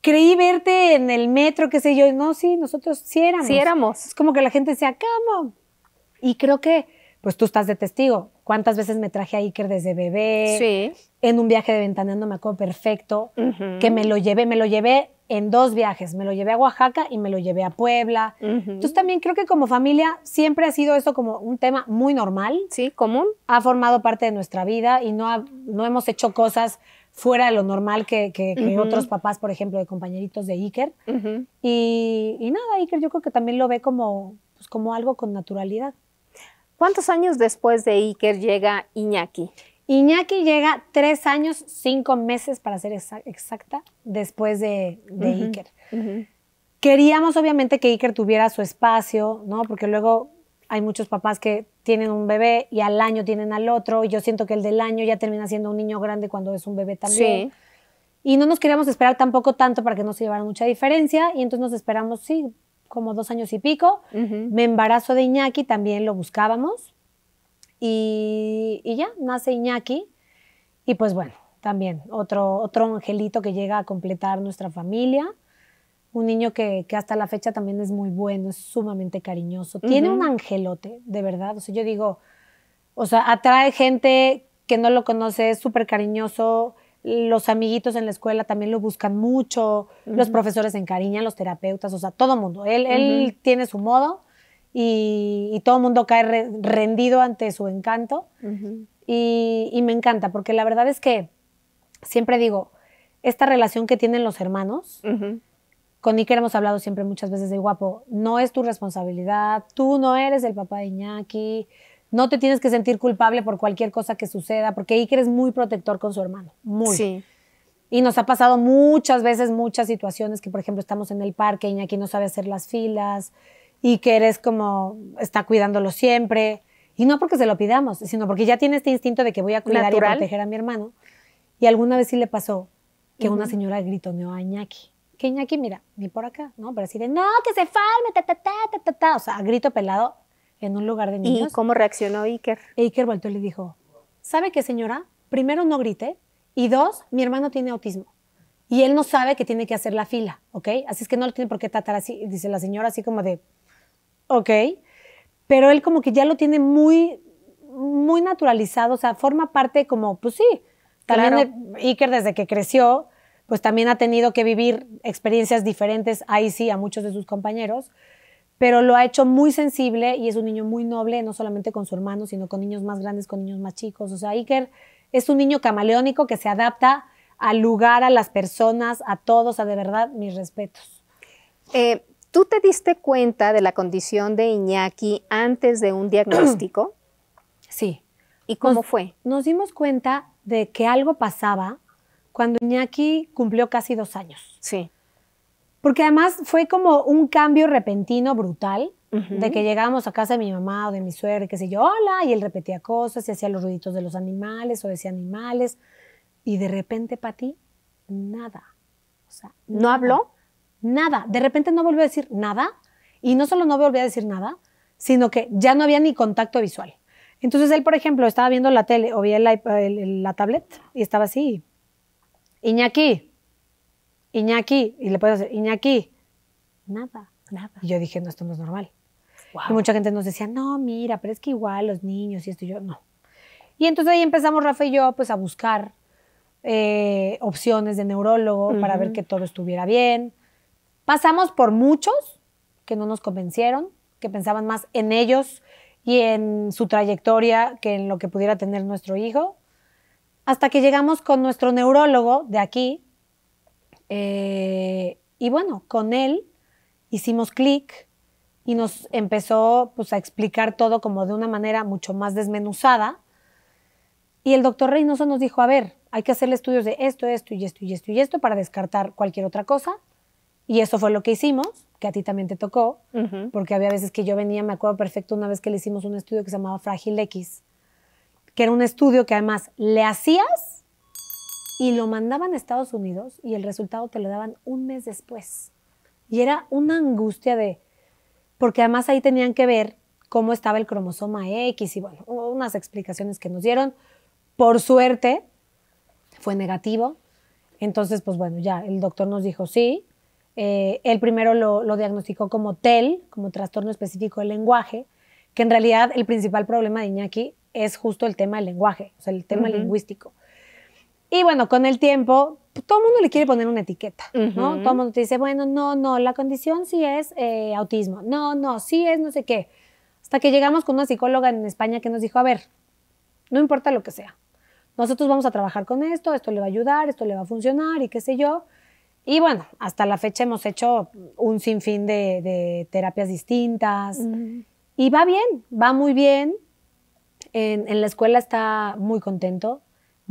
creí verte en el metro, qué sé yo. Y no, sí, nosotros sí éramos. Sí éramos. Es como que la gente se ¿cómo? Y creo que pues tú estás de testigo. ¿Cuántas veces me traje a Iker desde bebé? Sí. En un viaje de ventaneando me acuerdo perfecto que me lo llevé, me lo llevé en dos viajes, me lo llevé a Oaxaca y me lo llevé a Puebla. Entonces también creo que como familia siempre ha sido esto como un tema muy normal. Sí, común. Ha formado parte de nuestra vida y no, no hemos hecho cosas fuera de lo normal que, otros papás, por ejemplo, de compañeritos de Iker. Y, nada, Iker yo creo que también lo ve como, pues, como algo con naturalidad. ¿Cuántos años después de Iker llega Iñaki? Iñaki llega tres años, cinco meses, para ser exacta, después de, Iker. Queríamos, obviamente, que Iker tuviera su espacio, ¿no? Porque luego hay muchos papás que tienen un bebé y al año tienen al otro. Y yo siento que el del año ya termina siendo un niño grande cuando es un bebé también. Sí. Y no nos queríamos esperar tampoco tanto para que no se llevara mucha diferencia. Y entonces nos esperamos, sí, como dos años y pico. Me embarazo de Iñaki, también lo buscábamos. Y, ya, nace Iñaki. Y pues bueno, también otro, otro angelito que llega a completar nuestra familia. Un niño que, hasta la fecha también es muy bueno, es sumamente cariñoso. Tiene un angelote, de verdad. O sea, yo digo, o sea, atrae gente que no lo conoce, es súper cariñoso los amiguitos en la escuela también lo buscan mucho, los profesores encariñan, los terapeutas, o sea, todo el mundo. Él, tiene su modo y, todo el mundo cae rendido ante su encanto. y, y, me encanta, porque la verdad es que siempre digo, esta relación que tienen los hermanos, con Iker hemos hablado siempre muchas veces de guapo, no es tu responsabilidad, tú no eres el papá de Iñaki, no te tienes que sentir culpable por cualquier cosa que suceda, porque Iker es muy protector con su hermano, muy. Sí. Y nos ha pasado muchas veces, muchas situaciones que, por ejemplo, estamos en el parque, Iñaki no sabe hacer las filas, y que eres como, está cuidándolo siempre. Y no porque se lo pidamos, sino porque ya tiene este instinto de que voy a cuidar y proteger a mi hermano. Y alguna vez sí le pasó que una señora gritó, a Iñaki. Que Iñaki, mira, ni por acá, ¿no? Pero así de, no, que se falme, ta, ta, ta, ta, ta, ta. O sea, grito pelado, en un lugar de niños. ¿Y cómo reaccionó Iker? Iker volteó y le dijo, ¿sabe qué señora? Primero no grite y dos, mi hermano tiene autismo. Y él no sabe que tiene que hacer la fila, ¿ok? Así es que no lo tiene por qué tratar así, dice la señora, así como de, ok. Pero él como que ya lo tiene muy, muy naturalizado, o sea, forma parte como, pues sí. También Iker desde que creció, pues también ha tenido que vivir experiencias diferentes, ahí sí, a muchos de sus compañeros pero lo ha hecho muy sensible y es un niño muy noble, no solamente con su hermano, sino con niños más grandes, con niños más chicos. O sea, Iker es un niño camaleónico que se adapta al lugar, a las personas, a todos, a de verdad, mis respetos. Eh, ¿Tú te diste cuenta de la condición de Iñaki antes de un diagnóstico? [CLEARS THROAT] sí. ¿Y cómo fue? Nos dimos cuenta de que algo pasaba cuando Iñaki cumplió casi dos años. Sí. Porque además fue como un cambio repentino, brutal, de que llegábamos a casa de mi mamá o de mi suegra, que se yo, hola, y él repetía cosas y hacía los ruiditos de los animales o decía animales. Y de repente, para ti, nada. O sea, ¿no habló? Nada. De repente no volvió a decir nada. Y no solo no volvió a decir nada, sino que ya no había ni contacto visual. Entonces él, por ejemplo, estaba viendo la tele o veía la, la, tablet y estaba así. Iñaki, Iñaki, y le puedo decir, Iñaki, nada. Nada. Y yo dije, no, esto no es normal. Y mucha gente nos decía, no, mira, pero es que igual los niños y esto y yo, no. Y entonces ahí empezamos Rafa y yo pues a buscar eh, opciones de neurólogo para ver que todo estuviera bien. Pasamos por muchos que no nos convencieron, que pensaban más en ellos y en su trayectoria que en lo que pudiera tener nuestro hijo, hasta que llegamos con nuestro neurólogo de aquí, eh, y bueno, con él hicimos clic y nos empezó pues, a explicar todo como de una manera mucho más desmenuzada. Y el doctor Reynoso nos dijo, a ver, hay que hacerle estudios de esto, esto y esto y esto y esto para descartar cualquier otra cosa. Y eso fue lo que hicimos, que a ti también te tocó, porque había veces que yo venía, me acuerdo perfecto, una vez que le hicimos un estudio que se llamaba Frágil X, que era un estudio que además le hacías y lo mandaban a Estados Unidos y el resultado te lo daban un mes después. Y era una angustia de, porque además ahí tenían que ver cómo estaba el cromosoma X y bueno, unas explicaciones que nos dieron. Por suerte, fue negativo. Entonces, pues bueno, ya el doctor nos dijo sí. Eh, él primero lo, diagnosticó como TEL, como trastorno específico del lenguaje, que en realidad el principal problema de Iñaki es justo el tema del lenguaje, o sea, el tema lingüístico. Y bueno, con el tiempo, todo el mundo le quiere poner una etiqueta, ¿no? Todo el mundo te dice, bueno, no, no, la condición sí es eh, autismo, no, no, sí es no sé qué. Hasta que llegamos con una psicóloga en España que nos dijo, a ver, no importa lo que sea, nosotros vamos a trabajar con esto, esto le va a ayudar, esto le va a funcionar y qué sé yo. Y bueno, hasta la fecha hemos hecho un sinfín de, de terapias distintas y va bien, va muy bien. en la escuela está muy contento,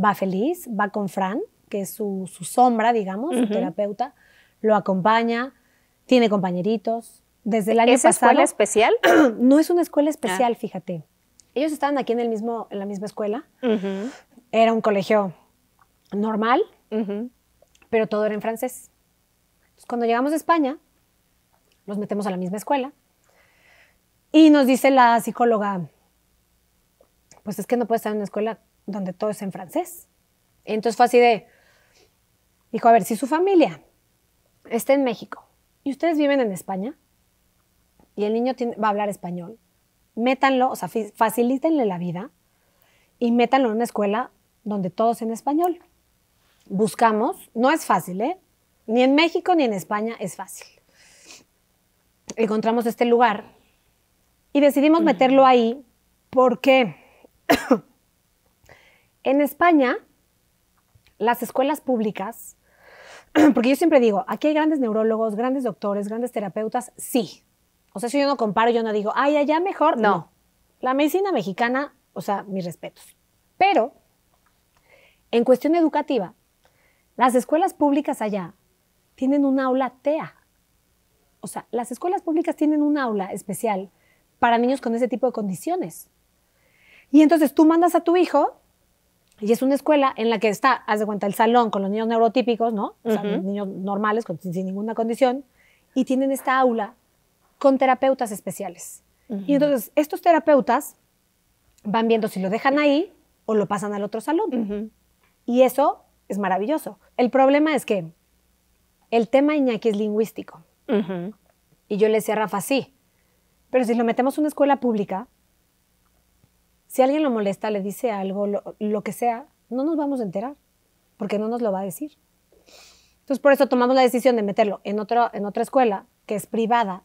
va feliz, va con Fran, que es su, sombra, digamos, su terapeuta, lo acompaña, tiene compañeritos. Desde el año ¿Es una escuela especial? [CLEARS THROAT] no es una escuela ah. especial, fíjate. Ellos estaban aquí en, el mismo, en la misma escuela. Era un colegio normal, pero todo era en francés. cuando llegamos a España, los metemos a la misma escuela. Y nos dice la psicóloga, pues es que no puede estar en una escuela donde todo es en francés. Entonces fue así de, dijo, a ver, si su familia está en México y ustedes viven en España y el niño va a hablar español, métanlo, o sea, facilítenle la vida y métanlo en una escuela donde todo es en español. Buscamos, no es fácil, ¿eh? Ni en México ni en España es fácil. Encontramos este lugar y decidimos meterlo ahí porque en España, las escuelas públicas, [CLEARS THROAT] porque yo siempre digo, aquí hay grandes neurólogos, grandes doctores, grandes terapeutas, sí. O sea, si yo no comparo, yo no digo, ay, allá mejor, no. no. La medicina mexicana, o sea, mis respetos. Pero, en cuestión educativa, las escuelas públicas allá tienen un aula TEA. O sea, las escuelas públicas tienen un aula especial para niños con ese tipo de condiciones. Y entonces tú mandas a tu hijo y es una escuela en la que está, haz de cuenta, el salón con los niños neurotípicos, ¿no? O sea, niños normales, sin ninguna condición. Y tienen esta aula con terapeutas especiales. Y entonces, estos terapeutas van viendo si lo dejan ahí o lo pasan al otro salón. Y eso es maravilloso. El problema es que el tema Iñaki es lingüístico. Y yo le decía a Rafa, sí, pero si lo metemos en una escuela pública, si alguien lo molesta, le dice algo, lo, que sea, no nos vamos a enterar, porque no nos lo va a decir. Entonces, por eso tomamos la decisión de meterlo en, otro, en otra escuela que es privada,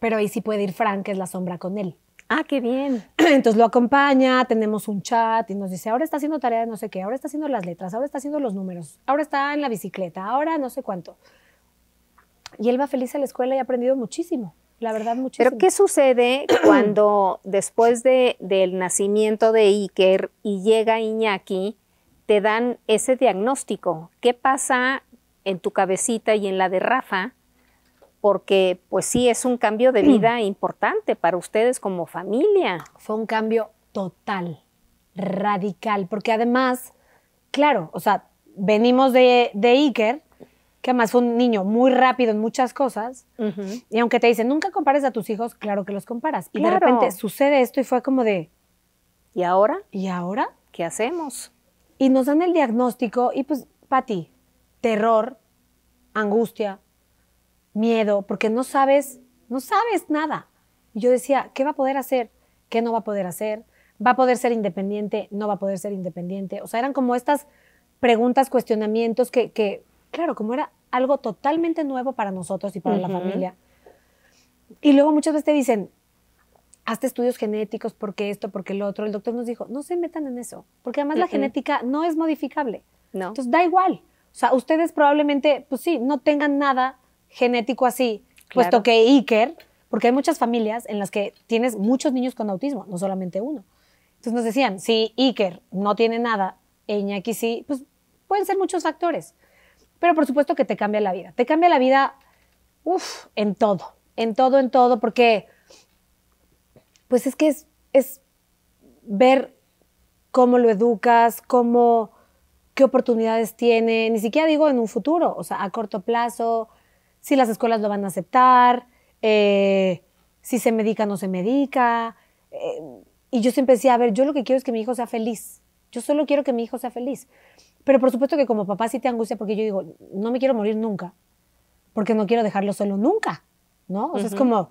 pero ahí sí puede ir Frank, que es la sombra con él. Ah, qué bien. [CLEARS THROAT] Entonces lo acompaña, tenemos un chat y nos dice, ahora está haciendo tareas de no sé qué, ahora está haciendo las letras, ahora está haciendo los números, ahora está en la bicicleta, ahora no sé cuánto. Y él va feliz a la escuela y ha aprendido muchísimo. La verdad, Pero ¿qué sucede [CLEARS THROAT] cuando después del nacimiento de Iker y llega Iñaki, te dan ese diagnóstico? ¿Qué pasa en tu cabecita y en la de Rafa? Porque pues sí, es un cambio de vida [CLEARS THROAT] importante para ustedes como familia. Fue un cambio total, radical, porque además, claro, o sea, venimos de Iker, que además fue un niño muy rápido en muchas cosas, y aunque te dicen, nunca compares a tus hijos, claro que los comparas. Y de repente sucede esto y fue como de... ¿Y ahora? ¿Y ahora? ¿Qué hacemos? Y nos dan el diagnóstico y pues, Pati, terror, angustia, miedo, porque no sabes, no sabes nada. Y yo decía, ¿qué va a poder hacer? ¿Qué no va a poder hacer? ¿Va a poder ser independiente? ¿No va a poder ser independiente? O sea, eran como estas preguntas, cuestionamientos que claro, como era algo totalmente nuevo para nosotros y para la familia. Y luego muchas veces te dicen, hazte estudios genéticos, porque esto, porque lo otro. El doctor nos dijo, no se metan en eso, porque además la genética no es modificable. No. Entonces da igual. O sea, ustedes probablemente, pues sí, no tengan nada genético así, puesto que Iker, porque hay muchas familias en las que tienes muchos niños con autismo, no solamente uno. Entonces nos decían, si Iker no tiene nada, e sí, pues pueden ser muchos factores. Pero por supuesto que te cambia la vida. Te cambia la vida, en todo, en todo, en todo, porque pues es que es, ver cómo lo educas, cómo, qué oportunidades tiene, ni siquiera digo en un futuro, o sea, a corto plazo, si las escuelas lo van a aceptar, eh, si se medica o no se medica. Eh, y yo siempre decía, a ver, yo lo que quiero es que mi hijo sea feliz. Yo solo quiero que mi hijo sea feliz. Pero por supuesto que como papá sí te angustia porque yo digo, no me quiero morir nunca, porque no quiero dejarlo solo nunca, ¿no? O sea, es como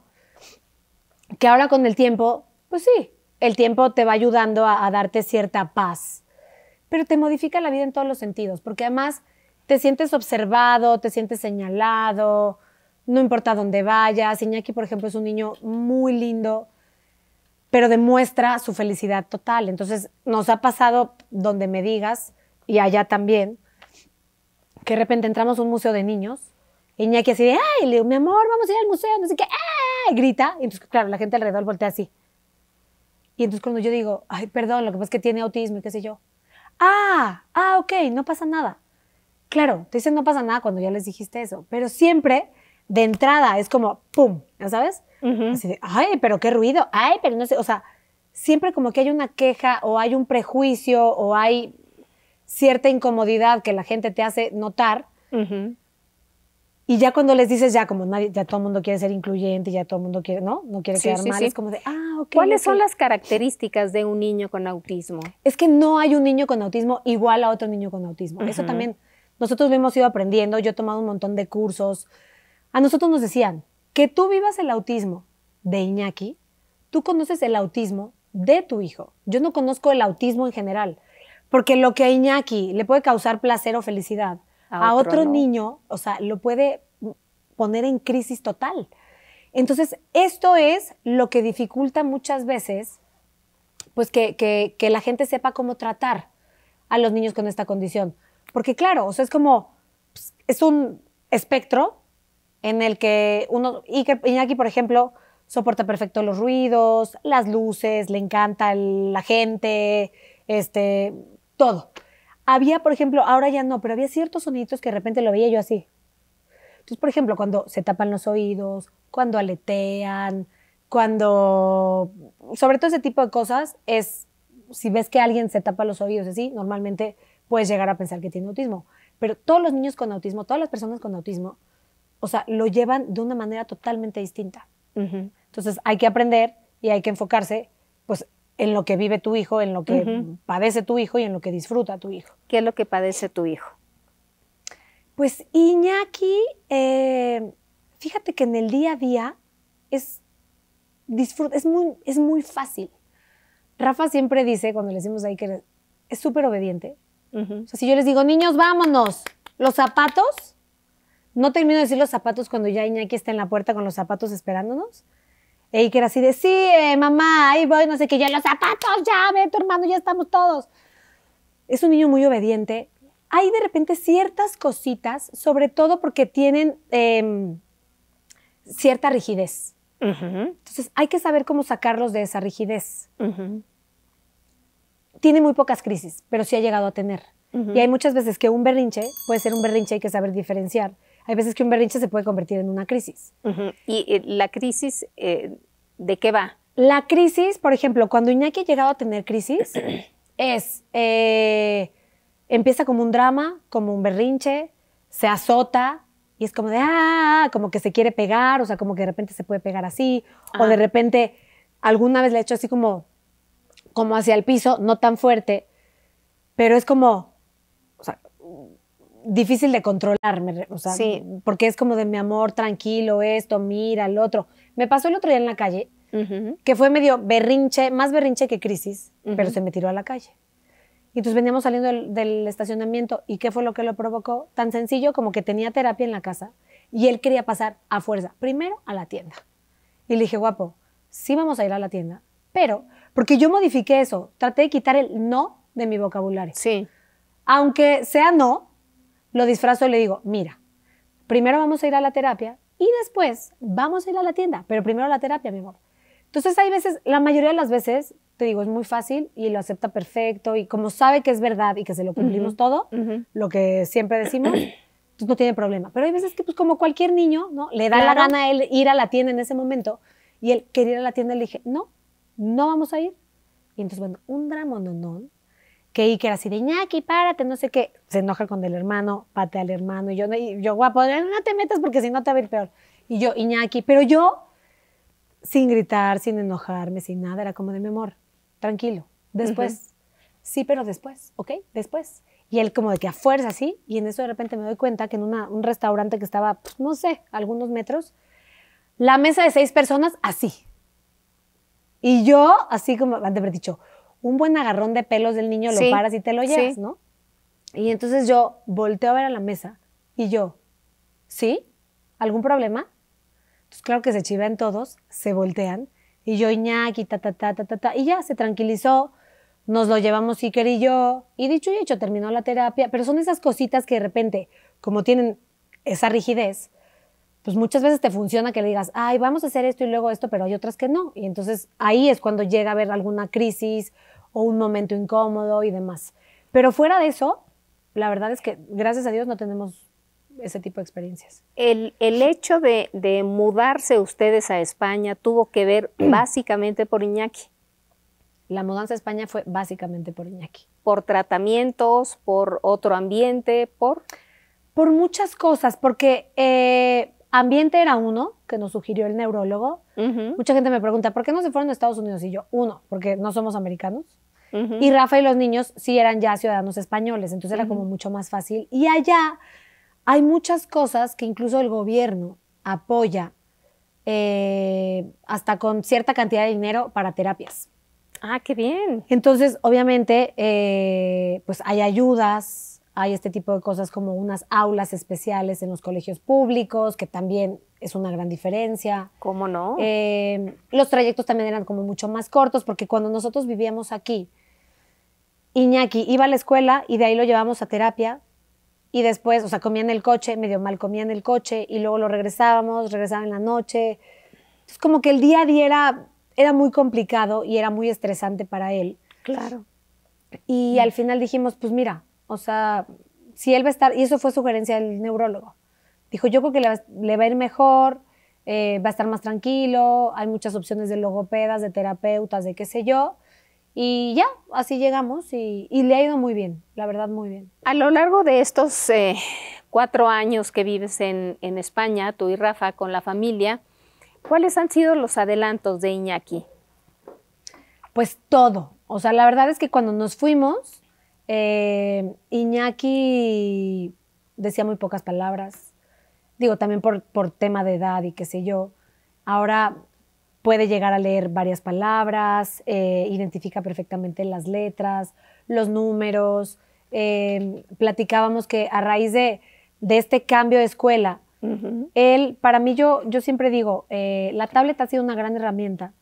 que ahora con el tiempo, pues sí, el tiempo te va ayudando a, a darte cierta paz, pero te modifica la vida en todos los sentidos, porque además te sientes observado, te sientes señalado, no importa dónde vayas. Iñaki, por ejemplo, es un niño muy lindo, pero demuestra su felicidad total. Entonces, nos ha pasado donde me digas, y allá también, que de repente entramos a un museo de niños, y que así de, ay, le digo, mi amor, vamos a ir al museo, no sé qué, ¡ay! grita, y entonces, claro, la gente alrededor voltea así. Y entonces cuando yo digo, ay, perdón, lo que pasa es que tiene autismo y qué sé yo, ah, ah, ok, no pasa nada. Claro, te dicen no pasa nada cuando ya les dijiste eso, pero siempre de entrada es como, ¡pum! ¿Ya sabes? Así de, ay, pero qué ruido, ay, pero no sé, o sea, siempre como que hay una queja o hay un prejuicio o hay cierta incomodidad que la gente te hace notar. Y ya cuando les dices, ya como nadie, ya todo el mundo quiere ser incluyente, ya todo el mundo quiere, ¿no? No quiere ser quedar mal, es como de, ah, ok. ¿Cuáles son las características de un niño con autismo? Es que no hay un niño con autismo igual a otro niño con autismo. Eso también, nosotros hemos ido aprendiendo, yo he tomado un montón de cursos. A nosotros nos decían, que tú vivas el autismo de Iñaki, tú conoces el autismo de tu hijo. Yo no conozco el autismo en general. Porque lo que a Iñaki le puede causar placer o felicidad, a, otro, niño, o sea, lo puede poner en crisis total. Entonces, esto es lo que dificulta muchas veces, pues que, la gente sepa cómo tratar a los niños con esta condición. Porque claro, o sea, es como, pues, es un espectro en el que uno, Iñaki, por ejemplo, soporta perfecto los ruidos, las luces, le encanta la gente, este, todo. Había, por ejemplo, ahora ya no, pero había ciertos soniditos que de repente lo veía yo así. Entonces, por ejemplo, cuando se tapan los oídos, cuando aletean, cuando... Sobre todo ese tipo de cosas es, si ves que alguien se tapa los oídos así, normalmente puedes llegar a pensar que tiene autismo. Pero todos los niños con autismo, todas las personas con autismo, o sea, lo llevan de una manera totalmente distinta. Entonces hay que aprender y hay que enfocarse, pues en lo que vive tu hijo, en lo que padece tu hijo y en lo que disfruta tu hijo. ¿Qué es lo que padece tu hijo? Pues Iñaki, eh, fíjate que en el día a día es, disfruta, es, muy, es muy fácil. Rafa siempre dice, cuando le decimos ahí que es súper obediente. o sea, si yo les digo, niños, vámonos, los zapatos, no termino de decir los zapatos cuando ya Iñaki está en la puerta con los zapatos esperándonos, y que era así de, sí, eh, mamá, ahí voy, no sé qué, ya los zapatos, ya, ve tu hermano, ya estamos todos. Es un niño muy obediente. Hay de repente ciertas cositas, sobre todo porque tienen em, cierta rigidez. Entonces hay que saber cómo sacarlos de esa rigidez. Tiene muy pocas crisis, pero sí ha llegado a tener. Y hay muchas veces que un berrinche puede ser un berrinche, hay que saber diferenciar hay veces que un berrinche se puede convertir en una crisis. ¿Y eh, la crisis eh, de qué va? La crisis, por ejemplo, cuando Iñaki ha llegado a tener crisis, [CLEARS THROAT] es, eh, empieza como un drama, como un berrinche, se azota y es como de, ah, como que se quiere pegar, o sea, como que de repente se puede pegar así, o de repente alguna vez le ha hecho así como, como hacia el piso, no tan fuerte, pero es como, o sea, difícil de controlarme, o sea, porque es como de mi amor, tranquilo, esto, mira, el otro. Me pasó el otro día en la calle, que fue medio berrinche, más berrinche que crisis, pero se me tiró a la calle. Y entonces veníamos saliendo del, del, estacionamiento y ¿qué fue lo que lo provocó? Tan sencillo como que tenía terapia en la casa y él quería pasar a fuerza, primero a la tienda. Y le dije, guapo, sí vamos a ir a la tienda, pero, porque yo modifiqué eso, traté de quitar el no de mi vocabulario. Sí. Aunque sea no, lo disfrazo y le digo, mira, primero vamos a ir a la terapia y después vamos a ir a la tienda, pero primero a la terapia, mi amor. Entonces hay veces, la mayoría de las veces, te digo, es muy fácil y lo acepta perfecto y como sabe que es verdad y que se lo cumplimos todo, lo que siempre decimos, pues no tiene problema. Pero hay veces que pues como cualquier niño, ¿no? Le da la gana a él ir a la tienda en ese momento y él quería ir a la tienda y le dije, no, no vamos a ir. Y entonces, bueno, un drama no, no, que era así de ñaki, párate, no sé qué, se enoja con el hermano, patea al hermano, y yo, yo guapo, no te metas porque si no te va a ir peor. Y yo, Iñaki, pero yo, sin gritar, sin enojarme, sin nada, era como de mi amor, tranquilo, después, sí, pero después, ¿ok? Después. Y él como de que a fuerza, sí, y en eso de repente me doy cuenta que en una, un restaurante que estaba, pues, no sé, algunos metros, la mesa de seis personas, así. Y yo, así como, antes haber dicho, un buen agarrón de pelos del niño, lo paras y te lo llevas, ¿no? Y entonces yo volteo a ver a la mesa y yo, ¿sí? ¿Algún problema? Entonces, claro que se chivean todos, se voltean y yo, ñaki, ta, ta, ta, ta, ta, ta, y ya se tranquilizó. Nos lo llevamos Iker y yo, y dicho y hecho, terminó la terapia. Pero son esas cositas que de repente, como tienen esa rigidez, pues muchas veces te funciona que le digas, ay, vamos a hacer esto y luego esto, pero hay otras que no. Y entonces ahí es cuando llega a haber alguna crisis o un momento incómodo y demás. Pero fuera de eso, la verdad es que gracias a Dios no tenemos ese tipo de experiencias. El, el hecho de, mudarse ustedes a España tuvo que ver [CLEARS THROAT] básicamente por Iñaki. La mudanza a España fue básicamente por Iñaki. Por tratamientos, por otro ambiente, por... Por muchas cosas, porque eh, ambiente era uno que nos sugirió el neurólogo. Mucha gente me pregunta, ¿por qué no se fueron a Estados Unidos? Y yo, uno, porque no somos americanos. Y Rafa y los niños sí eran ya ciudadanos españoles, entonces era como mucho más fácil. Y allá hay muchas cosas que incluso el gobierno apoya eh, hasta con cierta cantidad de dinero para terapias. Ah, qué bien. Entonces, obviamente, eh, pues hay ayudas, hay este tipo de cosas como unas aulas especiales en los colegios públicos, que también es una gran diferencia. ¿Cómo no? Eh, los trayectos también eran como mucho más cortos, porque cuando nosotros vivíamos aquí, Iñaki iba a la escuela y de ahí lo llevamos a terapia y después, o sea, comía en el coche, medio mal comía en el coche y luego lo regresábamos, regresaba en la noche. Entonces, como que el día a día era, era muy complicado y era muy estresante para él. Claro. Y al final dijimos, pues mira, o sea, si él va a estar, y eso fue sugerencia del neurólogo, dijo, yo creo que le va, a ir mejor, eh, va a estar más tranquilo, hay muchas opciones de logopedas, de terapeutas, de qué sé yo. Y ya, así llegamos y, le ha ido muy bien, la verdad muy bien. A lo largo de estos eh, cuatro años que vives en, España, tú y Rafa con la familia, ¿cuáles han sido los adelantos de Iñaki? Pues todo. O sea, la verdad es que cuando nos fuimos, eh, Iñaki decía muy pocas palabras. Digo, también por tema de edad y qué sé yo. Ahora puede llegar a leer varias palabras, eh, identifica perfectamente las letras, los números. Eh, platicábamos que a raíz de, este cambio de escuela, él, para mí yo, yo siempre digo, eh, la tablet ha sido una gran herramienta,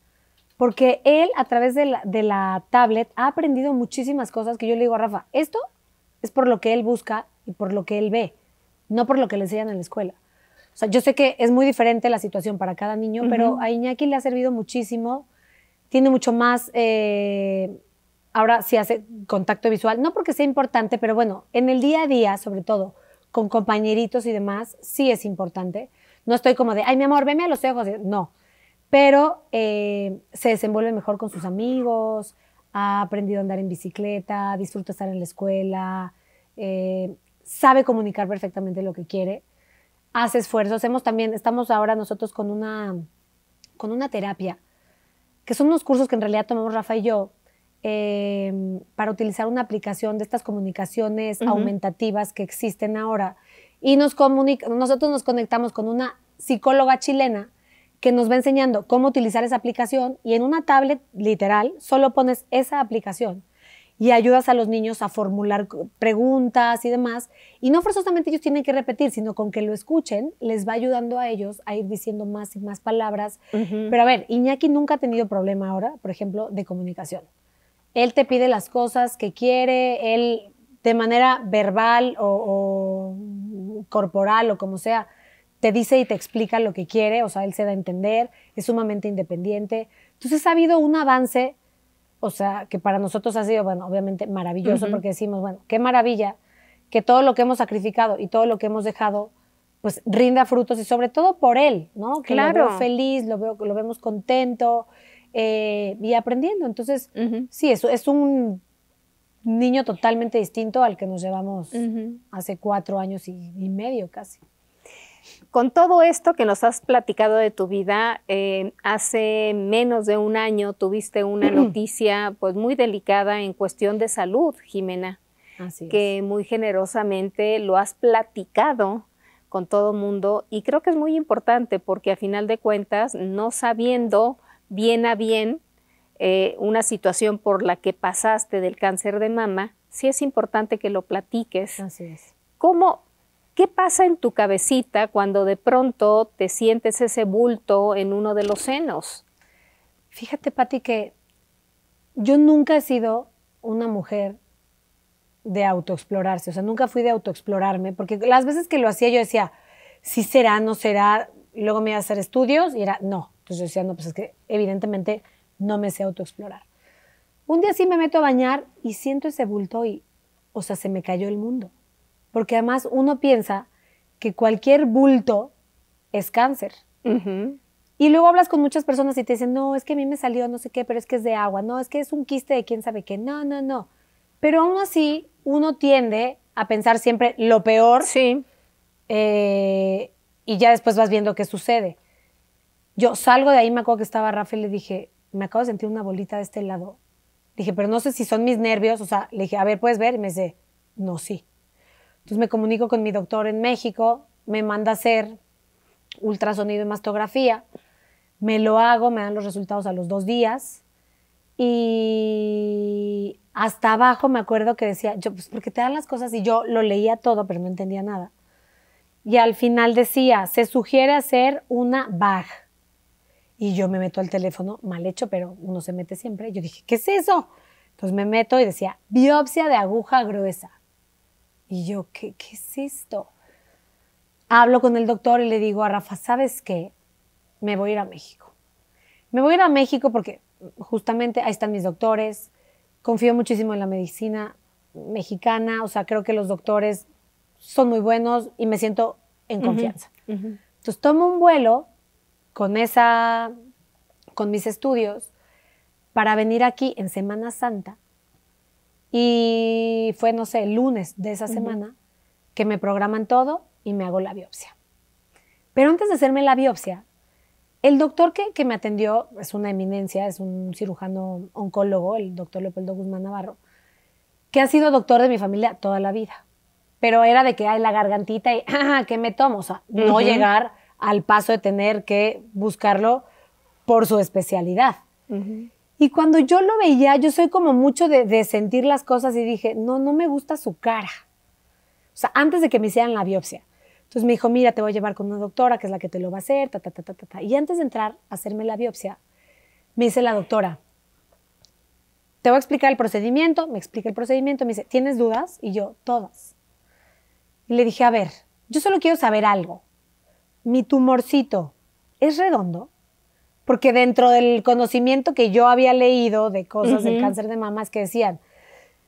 porque él a través de la, de la tablet ha aprendido muchísimas cosas que yo le digo a Rafa, esto es por lo que él busca y por lo que él ve, no por lo que le enseñan en la escuela. O sea, yo sé que es muy diferente la situación para cada niño, pero a Iñaki le ha servido muchísimo. Tiene mucho más. Eh, ahora sí hace contacto visual, no porque sea importante, pero bueno, en el día a día, sobre todo con compañeritos y demás, sí es importante. No estoy como de, ay, mi amor, veme a los ojos. Eh, no. Pero eh, se desenvuelve mejor con sus amigos, ha aprendido a andar en bicicleta, disfruta estar en la escuela, sabe comunicar perfectamente lo que quiere hace esfuerzos. hemos también, estamos ahora nosotros con una, con una terapia, que son unos cursos que en realidad tomamos Rafa y yo, em, para utilizar una aplicación de estas comunicaciones aumentativas que existen ahora. Y nos comunica, nosotros nos conectamos con una psicóloga chilena que nos va enseñando cómo utilizar esa aplicación y en una tablet literal solo pones esa aplicación y ayudas a los niños a formular preguntas y demás. Y no forzosamente ellos tienen que repetir, sino con que lo escuchen, les va ayudando a ellos a ir diciendo más y más palabras. Pero a ver, Iñaki nunca ha tenido problema ahora, por ejemplo, de comunicación. Él te pide las cosas que quiere, él de manera verbal o, o corporal o como sea, te dice y te explica lo que quiere, o sea, él se da a entender, es sumamente independiente. Entonces ha habido un avance o sea, que para nosotros ha sido, bueno, obviamente maravilloso porque decimos, bueno, qué maravilla que todo lo que hemos sacrificado y todo lo que hemos dejado, pues rinda frutos y sobre todo por él, ¿no? Que claro. lo veo feliz, lo, veo, lo vemos contento eh, y aprendiendo. Entonces, sí, eso es un niño totalmente distinto al que nos llevamos hace cuatro años y medio casi. Con todo esto que nos has platicado de tu vida, eh, hace menos de un año tuviste una noticia pues muy delicada en cuestión de salud, Jimena, Así que muy generosamente lo has platicado con todo mundo y creo que es muy importante porque a final de cuentas, no sabiendo bien a bien eh, una situación por la que pasaste del cáncer de mama, sí es importante que lo platiques. Así es. ¿Cómo, ¿Qué pasa en tu cabecita cuando de pronto te sientes ese bulto en uno de los senos? Fíjate, Pati, que yo nunca he sido una mujer de autoexplorarse, o sea, nunca fui de autoexplorarme, porque las veces que lo hacía yo decía, sí será, no será, luego me iba a hacer estudios y era, no. Entonces yo decía, no, pues es que evidentemente no me sé autoexplorar. Un día sí me meto a bañar y siento ese bulto y, o sea, se me cayó el mundo porque además uno piensa que cualquier bulto es cáncer. Y luego hablas con muchas personas y te dicen, no, es que a mí me salió no sé qué, pero es que es de agua, no, es que es un quiste de quién sabe qué, no, no, no. Pero aún así, uno tiende a pensar siempre lo peor. Sí. Eh, y ya después vas viendo qué sucede. Yo salgo de ahí, me acuerdo que estaba Rafael, le dije, me acabo de sentir una bolita de este lado. Dije, pero no sé si son mis nervios, o sea, le dije, a ver, ¿puedes ver? Y me dice, no, sí. Entonces me comunico con mi doctor en México, me manda a hacer ultrasonido y mastografía, me lo hago, me dan los resultados a los dos días y hasta abajo me acuerdo que decía, yo, pues porque te dan las cosas y yo lo leía todo, pero no entendía nada. Y al final decía, se sugiere hacer una bag. Y yo me meto al teléfono, mal hecho, pero uno se mete siempre. Yo dije, ¿qué es eso? Entonces me meto y decía, biopsia de aguja gruesa. Y yo, ¿qué, qué es esto? Hablo con el doctor y le digo a Rafa, ¿sabes qué? Me voy a ir a México. Me voy a ir a México porque justamente ahí están mis doctores, confío muchísimo en la medicina mexicana, o sea, creo que los doctores son muy buenos y me siento en confianza. Entonces tomo un vuelo con esa, con mis estudios, para venir aquí en Semana Santa y fue, no sé, el lunes de esa semana que me programan todo y me hago la biopsia. Pero antes de hacerme la biopsia, el doctor que, me atendió es una eminencia, es un cirujano oncólogo, el doctor Leopoldo Guzmán Navarro, que ha sido doctor de mi familia toda la vida. Pero era de que hay la gargantita y, [LAUGHS] ah, ¿qué me tomo? O sea, no llegar al paso de tener que buscarlo por su especialidad. Y cuando yo lo veía, yo soy como mucho de, sentir las cosas y dije, no, no me gusta su cara. O sea, antes de que me hicieran la biopsia. Entonces me dijo, mira, te voy a llevar con una doctora que es la que te lo va a hacer, ta, ta, ta, ta, ta. ta. Y antes de entrar a hacerme la biopsia, me dice la doctora, te voy a explicar el procedimiento, me explica el procedimiento, me dice, ¿tienes dudas? Y yo, todas. Y le dije, a ver, yo solo quiero saber algo. Mi tumorcito es redondo porque dentro del conocimiento que yo había leído de cosas del cáncer de mamás que decían,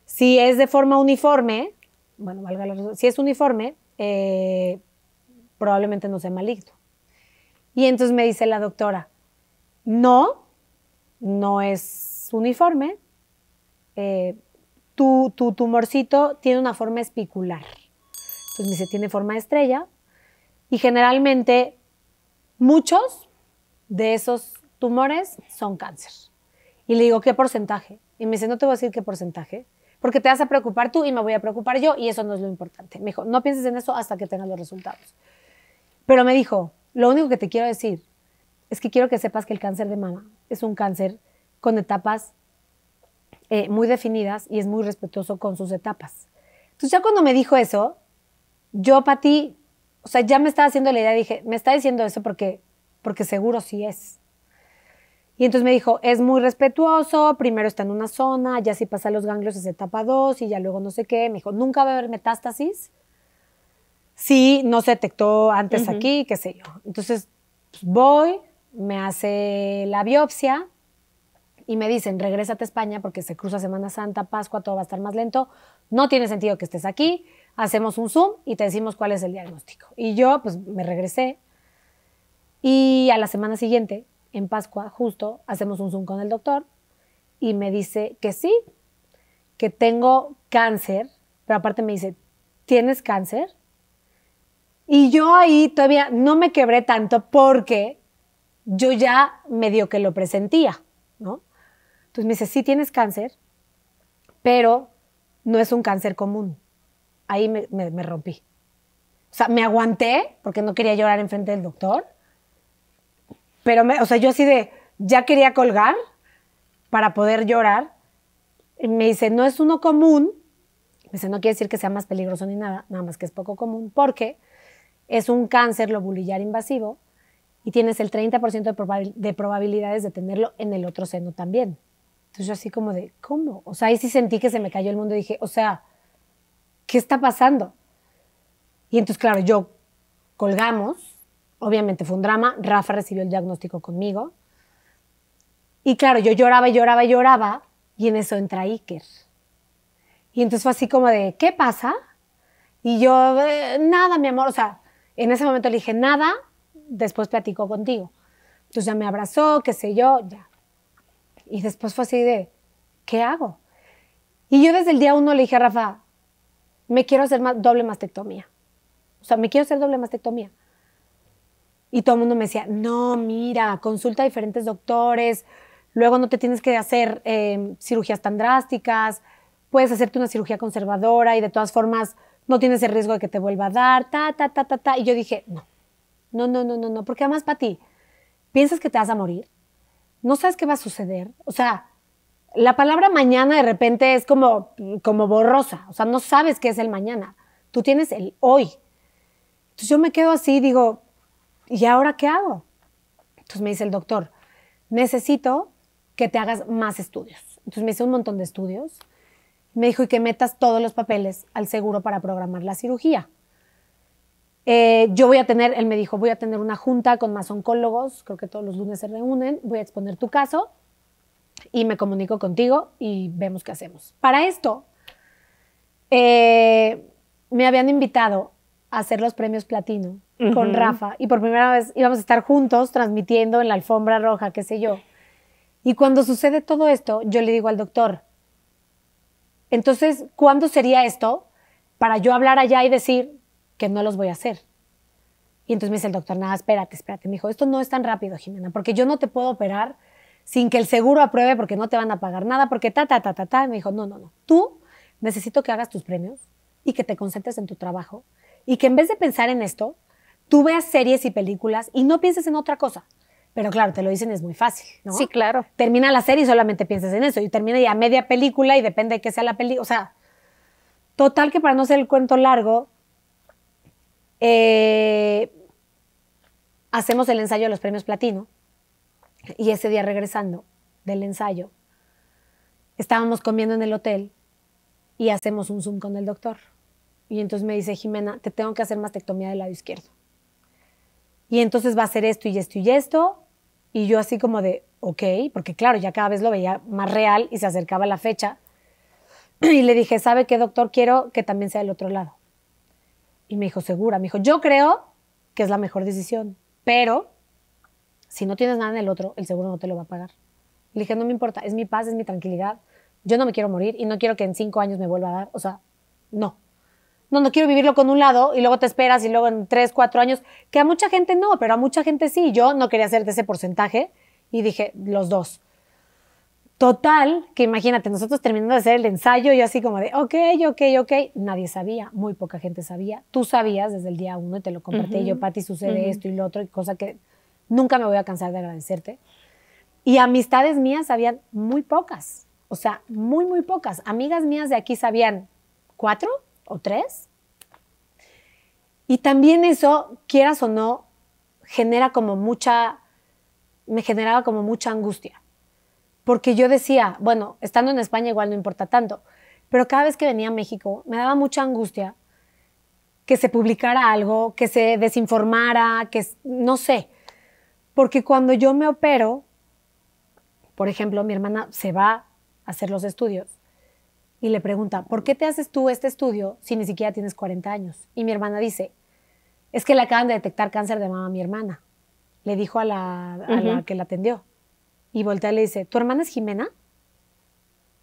si es de forma uniforme, bueno, valga la razón, si es uniforme, eh, probablemente no sea maligno. Y entonces me dice la doctora, no, no es uniforme, eh, tu, tumorcito tiene una forma espicular. Entonces me dice, tiene forma de estrella y generalmente muchos de esos tumores son cáncer. Y le digo, ¿qué porcentaje? Y me dice, no te voy a decir qué porcentaje, porque te vas a preocupar tú y me voy a preocupar yo y eso no es lo importante. Me dijo, no pienses en eso hasta que tengas los resultados. Pero me dijo, lo único que te quiero decir es que quiero que sepas que el cáncer de mama es un cáncer con etapas eh, muy definidas y es muy respetuoso con sus etapas. Entonces ya cuando me dijo eso, yo para ti, o sea, ya me estaba haciendo la idea, dije, me está diciendo eso porque porque seguro sí es. Y entonces me dijo, es muy respetuoso, primero está en una zona, ya si pasa los ganglios es etapa 2 y ya luego no sé qué. Me dijo, nunca va a haber metástasis si sí, no se detectó antes aquí, qué sé yo. Entonces pues, voy, me hace la biopsia y me dicen, regrésate a España porque se cruza Semana Santa, Pascua, todo va a estar más lento, no tiene sentido que estés aquí, hacemos un Zoom y te decimos cuál es el diagnóstico. Y yo pues me regresé y a la semana siguiente, en Pascua, justo, hacemos un Zoom con el doctor y me dice que sí, que tengo cáncer, pero aparte me dice, ¿tienes cáncer? Y yo ahí todavía no me quebré tanto porque yo ya medio que lo presentía, ¿no? Entonces me dice, sí tienes cáncer, pero no es un cáncer común. Ahí me, rompí. O sea, me aguanté porque no quería llorar enfrente del doctor pero, o sea, yo así de, ya quería colgar para poder llorar. Y me dice, no es uno común. Me dice, no quiere decir que sea más peligroso ni nada, nada más que es poco común, porque es un cáncer lobulillar invasivo y tienes el 30% de, de probabilidades de tenerlo en el otro seno también. Entonces yo así como de, ¿cómo? O sea, ahí sí sentí que se me cayó el mundo y dije, o sea, ¿qué está pasando? Y entonces, claro, yo colgamos obviamente fue un drama. Rafa recibió el diagnóstico conmigo. Y claro, yo lloraba lloraba y lloraba. Y en eso entra Iker. Y entonces fue así como de, ¿qué pasa? Y yo, eh, nada, mi amor. O sea, en ese momento le dije, nada, después platicó contigo. Entonces ya me abrazó, qué sé yo, ya. Y después fue así de, ¿qué hago? Y yo desde el día uno le dije a Rafa, me quiero hacer doble mastectomía. O sea, me quiero hacer doble mastectomía. Y todo el mundo me decía, no, mira, consulta a diferentes doctores, luego no te tienes que hacer em, cirugías tan drásticas, puedes hacerte una cirugía conservadora y de todas formas no tienes el riesgo de que te vuelva a dar, ta, ta, ta, ta, ta. Y yo dije, no, no, no, no, no, no, porque además para ti, piensas que te vas a morir, no sabes qué va a suceder, o sea, la palabra mañana de repente es como, como borrosa, o sea, no sabes qué es el mañana, tú tienes el hoy. Entonces yo me quedo así, digo, ¿y ahora qué hago? Entonces me dice el doctor, necesito que te hagas más estudios. Entonces me hice un montón de estudios. Me dijo, y que metas todos los papeles al seguro para programar la cirugía. Eh, yo voy a tener, él me dijo, voy a tener una junta con más oncólogos, creo que todos los lunes se reúnen, voy a exponer tu caso y me comunico contigo y vemos qué hacemos. Para esto, eh, me habían invitado hacer los premios platino con Rafa y por primera vez íbamos a estar juntos transmitiendo en la alfombra roja, qué sé yo. Y cuando sucede todo esto, yo le digo al doctor, entonces, ¿cuándo sería esto para yo hablar allá y decir que no los voy a hacer? Y entonces me dice el doctor, nada, espérate, espérate. Me dijo, esto no es tan rápido, Jimena, porque yo no te puedo operar sin que el seguro apruebe porque no te van a pagar nada, porque ta, ta, ta, ta, ta. Y me dijo, no, no, no. Tú necesito que hagas tus premios y que te concentres en tu trabajo y que en vez de pensar en esto, tú veas series y películas y no pienses en otra cosa. Pero claro, te lo dicen, es muy fácil, ¿no? Sí, claro. Termina la serie y solamente pienses en eso. Y termina ya media película y depende de qué sea la película. O sea, total que para no ser el cuento largo, eh, hacemos el ensayo de los premios platino. Y ese día regresando del ensayo, estábamos comiendo en el hotel y hacemos un Zoom con el doctor. Y entonces me dice, Jimena, te tengo que hacer mastectomía del lado izquierdo. Y entonces va a ser esto y esto y esto. Y yo así como de, ok, porque claro, ya cada vez lo veía más real y se acercaba la fecha. [CLEARS THROAT] Y le dije, ¿sabe qué, doctor? Quiero que también sea del otro lado. Y me dijo, segura. Me dijo, yo creo que es la mejor decisión, pero si no tienes nada en el otro, el seguro no te lo va a pagar. Le dije, no me importa, es mi paz, es mi tranquilidad. Yo no me quiero morir y no quiero que en cinco años me vuelva a dar. O sea, no no, quiero vivirlo con un lado y luego te esperas y luego en tres, cuatro años, que a mucha gente no, pero a mucha gente sí. Yo no quería hacerte ese porcentaje y dije, los dos. Total, que imagínate, nosotros terminando de hacer el ensayo, yo así como de, ok, ok, ok, nadie sabía, muy poca gente sabía. Tú sabías desde el día uno y te lo compartí yo, Pati, sucede esto y lo otro, y cosa que nunca me voy a cansar de agradecerte. Y amistades mías sabían muy pocas, o sea, muy, muy pocas. Amigas mías de aquí sabían cuatro, o tres. Y también eso, quieras o no, genera como mucha, me generaba como mucha angustia. Porque yo decía, bueno, estando en España igual no importa tanto, pero cada vez que venía a México me daba mucha angustia que se publicara algo, que se desinformara, que no sé. Porque cuando yo me opero, por ejemplo, mi hermana se va a hacer los estudios y le pregunta, ¿por qué te haces tú este estudio si ni siquiera tienes 40 años? Y mi hermana dice, es que le acaban de detectar cáncer de mama a mi hermana. Le dijo a la, que la atendió. Y voltea y le dice, ¿tu hermana es Jimena?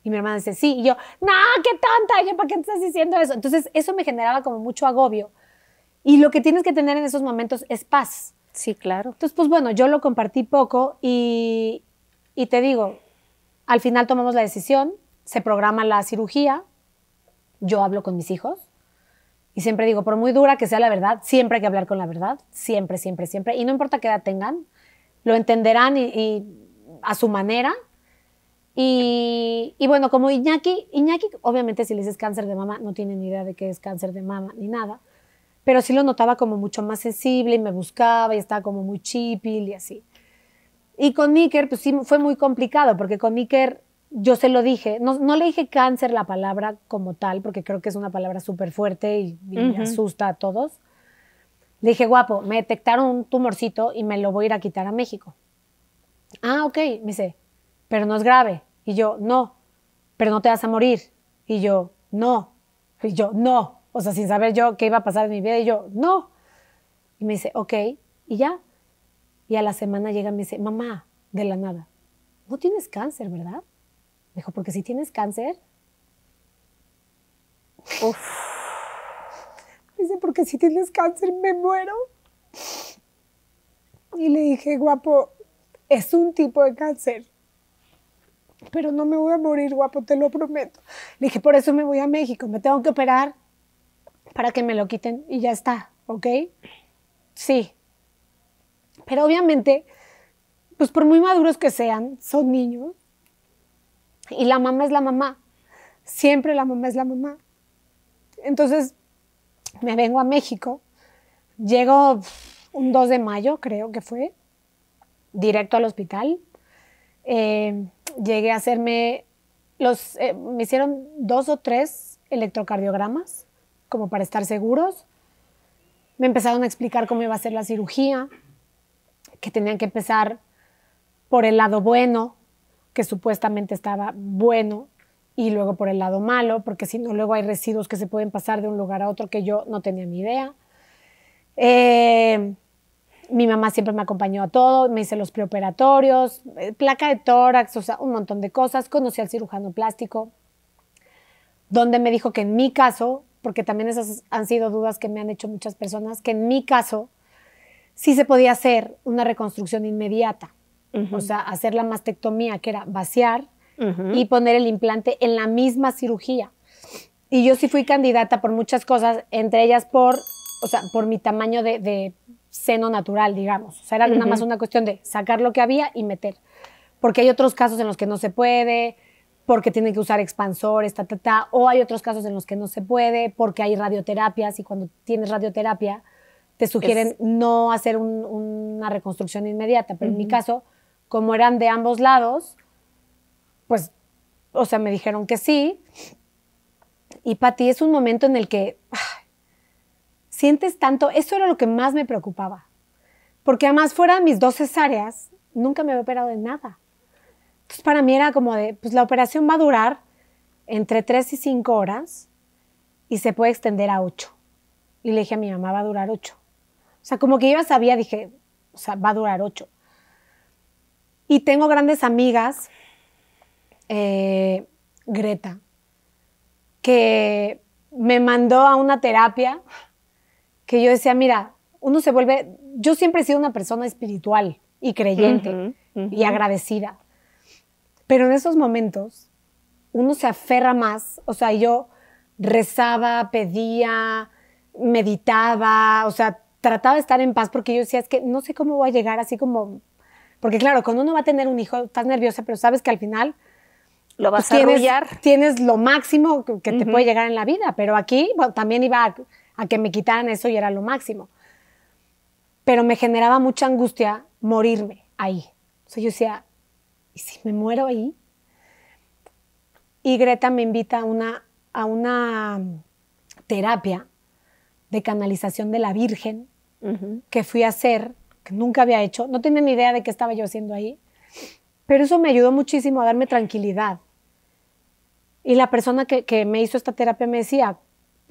Y mi hermana dice, sí. Y yo, no, qué tanta yo, ¿para qué estás diciendo eso? Entonces, eso me generaba como mucho agobio. Y lo que tienes que tener en esos momentos es paz. Sí, claro. Entonces, pues bueno, yo lo compartí poco y, y te digo, al final tomamos la decisión, se programa la cirugía, yo hablo con mis hijos y siempre digo, por muy dura que sea la verdad, siempre hay que hablar con la verdad, siempre, siempre, siempre. Y no importa qué edad tengan, lo entenderán y, a su manera. Y, bueno, como Iñaki, Iñaki, obviamente si le dices cáncer de mama, no tiene ni idea de qué es cáncer de mama ni nada, pero sí lo notaba como mucho más sensible y me buscaba y estaba como muy chipil y así. Y con Iker, pues sí, fue muy complicado, porque con Iker yo se lo dije, no, le dije cáncer la palabra como tal, porque creo que es una palabra súper fuerte y, asusta a todos. Le dije, guapo, me detectaron un tumorcito y me lo voy a ir a quitar a México. Ah, ok, me dice, pero no es grave. Y yo, no, pero no te vas a morir. Y yo, no. Y yo, no. O sea, sin saber yo qué iba a pasar en mi vida. Y yo, no. Y me dice, ok, y ya. Y a la semana llega y me dice, mamá, de la nada, no tienes cáncer, ¿verdad? Me dijo, porque si tienes cáncer, Dice, porque si tienes cáncer me muero. Y le dije, guapo, es un tipo de cáncer. Pero no me voy a morir, guapo, te lo prometo. Le dije, por eso me voy a México, me tengo que operar para que me lo quiten y ya está, ¿ok? Sí. Pero obviamente, pues por muy maduros que sean, son niños y la mamá es la mamá. Siempre la mamá es la mamá. Entonces me vengo a México. Llego un 2 de mayo, creo que fue, directo al hospital. Eh, llegué a hacerme los, eh, me hicieron dos o tres electrocardiogramas, como para estar seguros. Me empezaron a explicar cómo iba a ser la cirugía, que tenían que empezar por el lado bueno, que supuestamente estaba bueno y luego por el lado malo, porque si no, luego hay residuos que se pueden pasar de un lugar a otro que yo no tenía ni idea. Eh, mi mamá siempre me acompañó a todo, me hice los preoperatorios, eh, placa de tórax, o sea, un montón de cosas. Conocí al cirujano plástico, donde me dijo que en mi caso, porque también esas han sido dudas que me han hecho muchas personas, que en mi caso sí se podía hacer una reconstrucción inmediata o sea, hacer la mastectomía, que era vaciar y poner el implante en la misma cirugía. Y yo sí fui candidata por muchas cosas, entre ellas por, o sea, por mi tamaño de, seno natural, digamos. O sea, era nada más una cuestión de sacar lo que había y meter. Porque hay otros casos en los que no se puede, porque tienen que usar expansores, ta, ta, ta. O hay otros casos en los que no se puede, porque hay radioterapias y cuando tienes radioterapia te sugieren no hacer una reconstrucción inmediata. Pero en mi caso, como eran de ambos lados, pues, o sea, me dijeron que sí. Y para ti es un momento en el que sientes tanto, eso era lo que más me preocupaba. Porque además fuera de mis dos cesáreas, nunca me había operado de nada. Entonces para mí era como de, pues la operación va a durar entre tres y cinco horas y se puede extender a ocho. Y le dije a mi mamá, va a durar ocho. O sea, como que yo ya sabía, dije, o sea, va a durar ocho. Y tengo grandes amigas, eh, Greta, que me mandó a una terapia que yo decía, mira, uno se vuelve, yo siempre he sido una persona espiritual y creyente y agradecida, pero en esos momentos uno se aferra más, o sea, yo rezaba, pedía, meditaba, o sea, trataba de estar en paz porque yo decía, es que no sé cómo voy a llegar así como porque claro, cuando uno va a tener un hijo, estás nerviosa, pero sabes que al final lo vas pues, a tienes, Tienes lo máximo que, te puede llegar en la vida, pero aquí también iba a, que me quitaran eso y era lo máximo. Pero me generaba mucha angustia morirme ahí. O yo decía, ¿y si me muero ahí? Y Greta me invita a una, a una mm, terapia de canalización de la Virgen que fui a hacer que nunca había hecho. No tenía ni idea de qué estaba yo haciendo ahí. Pero eso me ayudó muchísimo a darme tranquilidad. Y la persona que, que me hizo esta terapia me decía,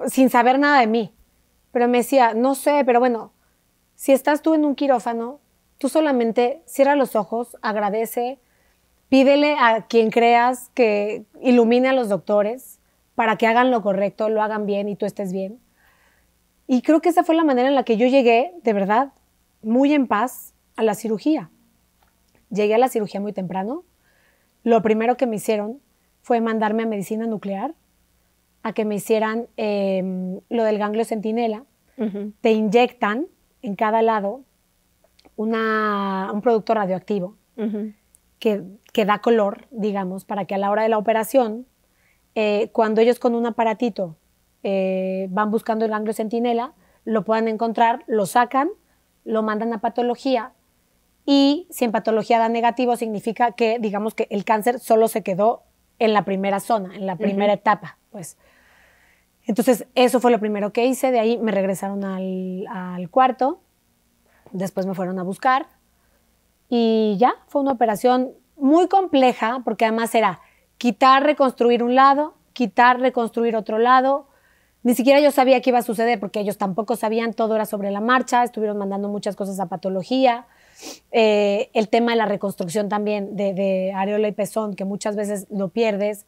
sin saber nada de mí, pero me decía, no sé, pero bueno, si estás tú en un quirófano, tú solamente cierra los ojos, agradece, pídele a quien creas que ilumine a los doctores para que hagan lo correcto, lo hagan bien y tú estés bien. Y creo que esa fue la manera en la que yo llegué, de verdad, muy en paz a la cirugía. Llegué a la cirugía muy temprano. Lo primero que me hicieron fue mandarme a medicina nuclear, a que me hicieran em, lo del ganglio centinela. Te inyectan en cada lado una, un producto radioactivo que, da color, digamos, para que a la hora de la operación, eh, cuando ellos con un aparatito eh, van buscando el ganglio centinela, lo puedan encontrar, lo sacan lo mandan a patología y si en patología da negativo significa que digamos que el cáncer solo se quedó en la primera zona, en la primera etapa, pues. Entonces, eso fue lo primero que hice, de ahí me regresaron al, al cuarto, después me fueron a buscar y ya, fue una operación muy compleja porque además era quitar, reconstruir un lado, quitar, reconstruir otro lado, ni siquiera yo sabía qué iba a suceder porque ellos tampoco sabían, todo era sobre la marcha, estuvieron mandando muchas cosas a patología. Eh, el tema de la reconstrucción también de, areola y pezón, que muchas veces lo pierdes.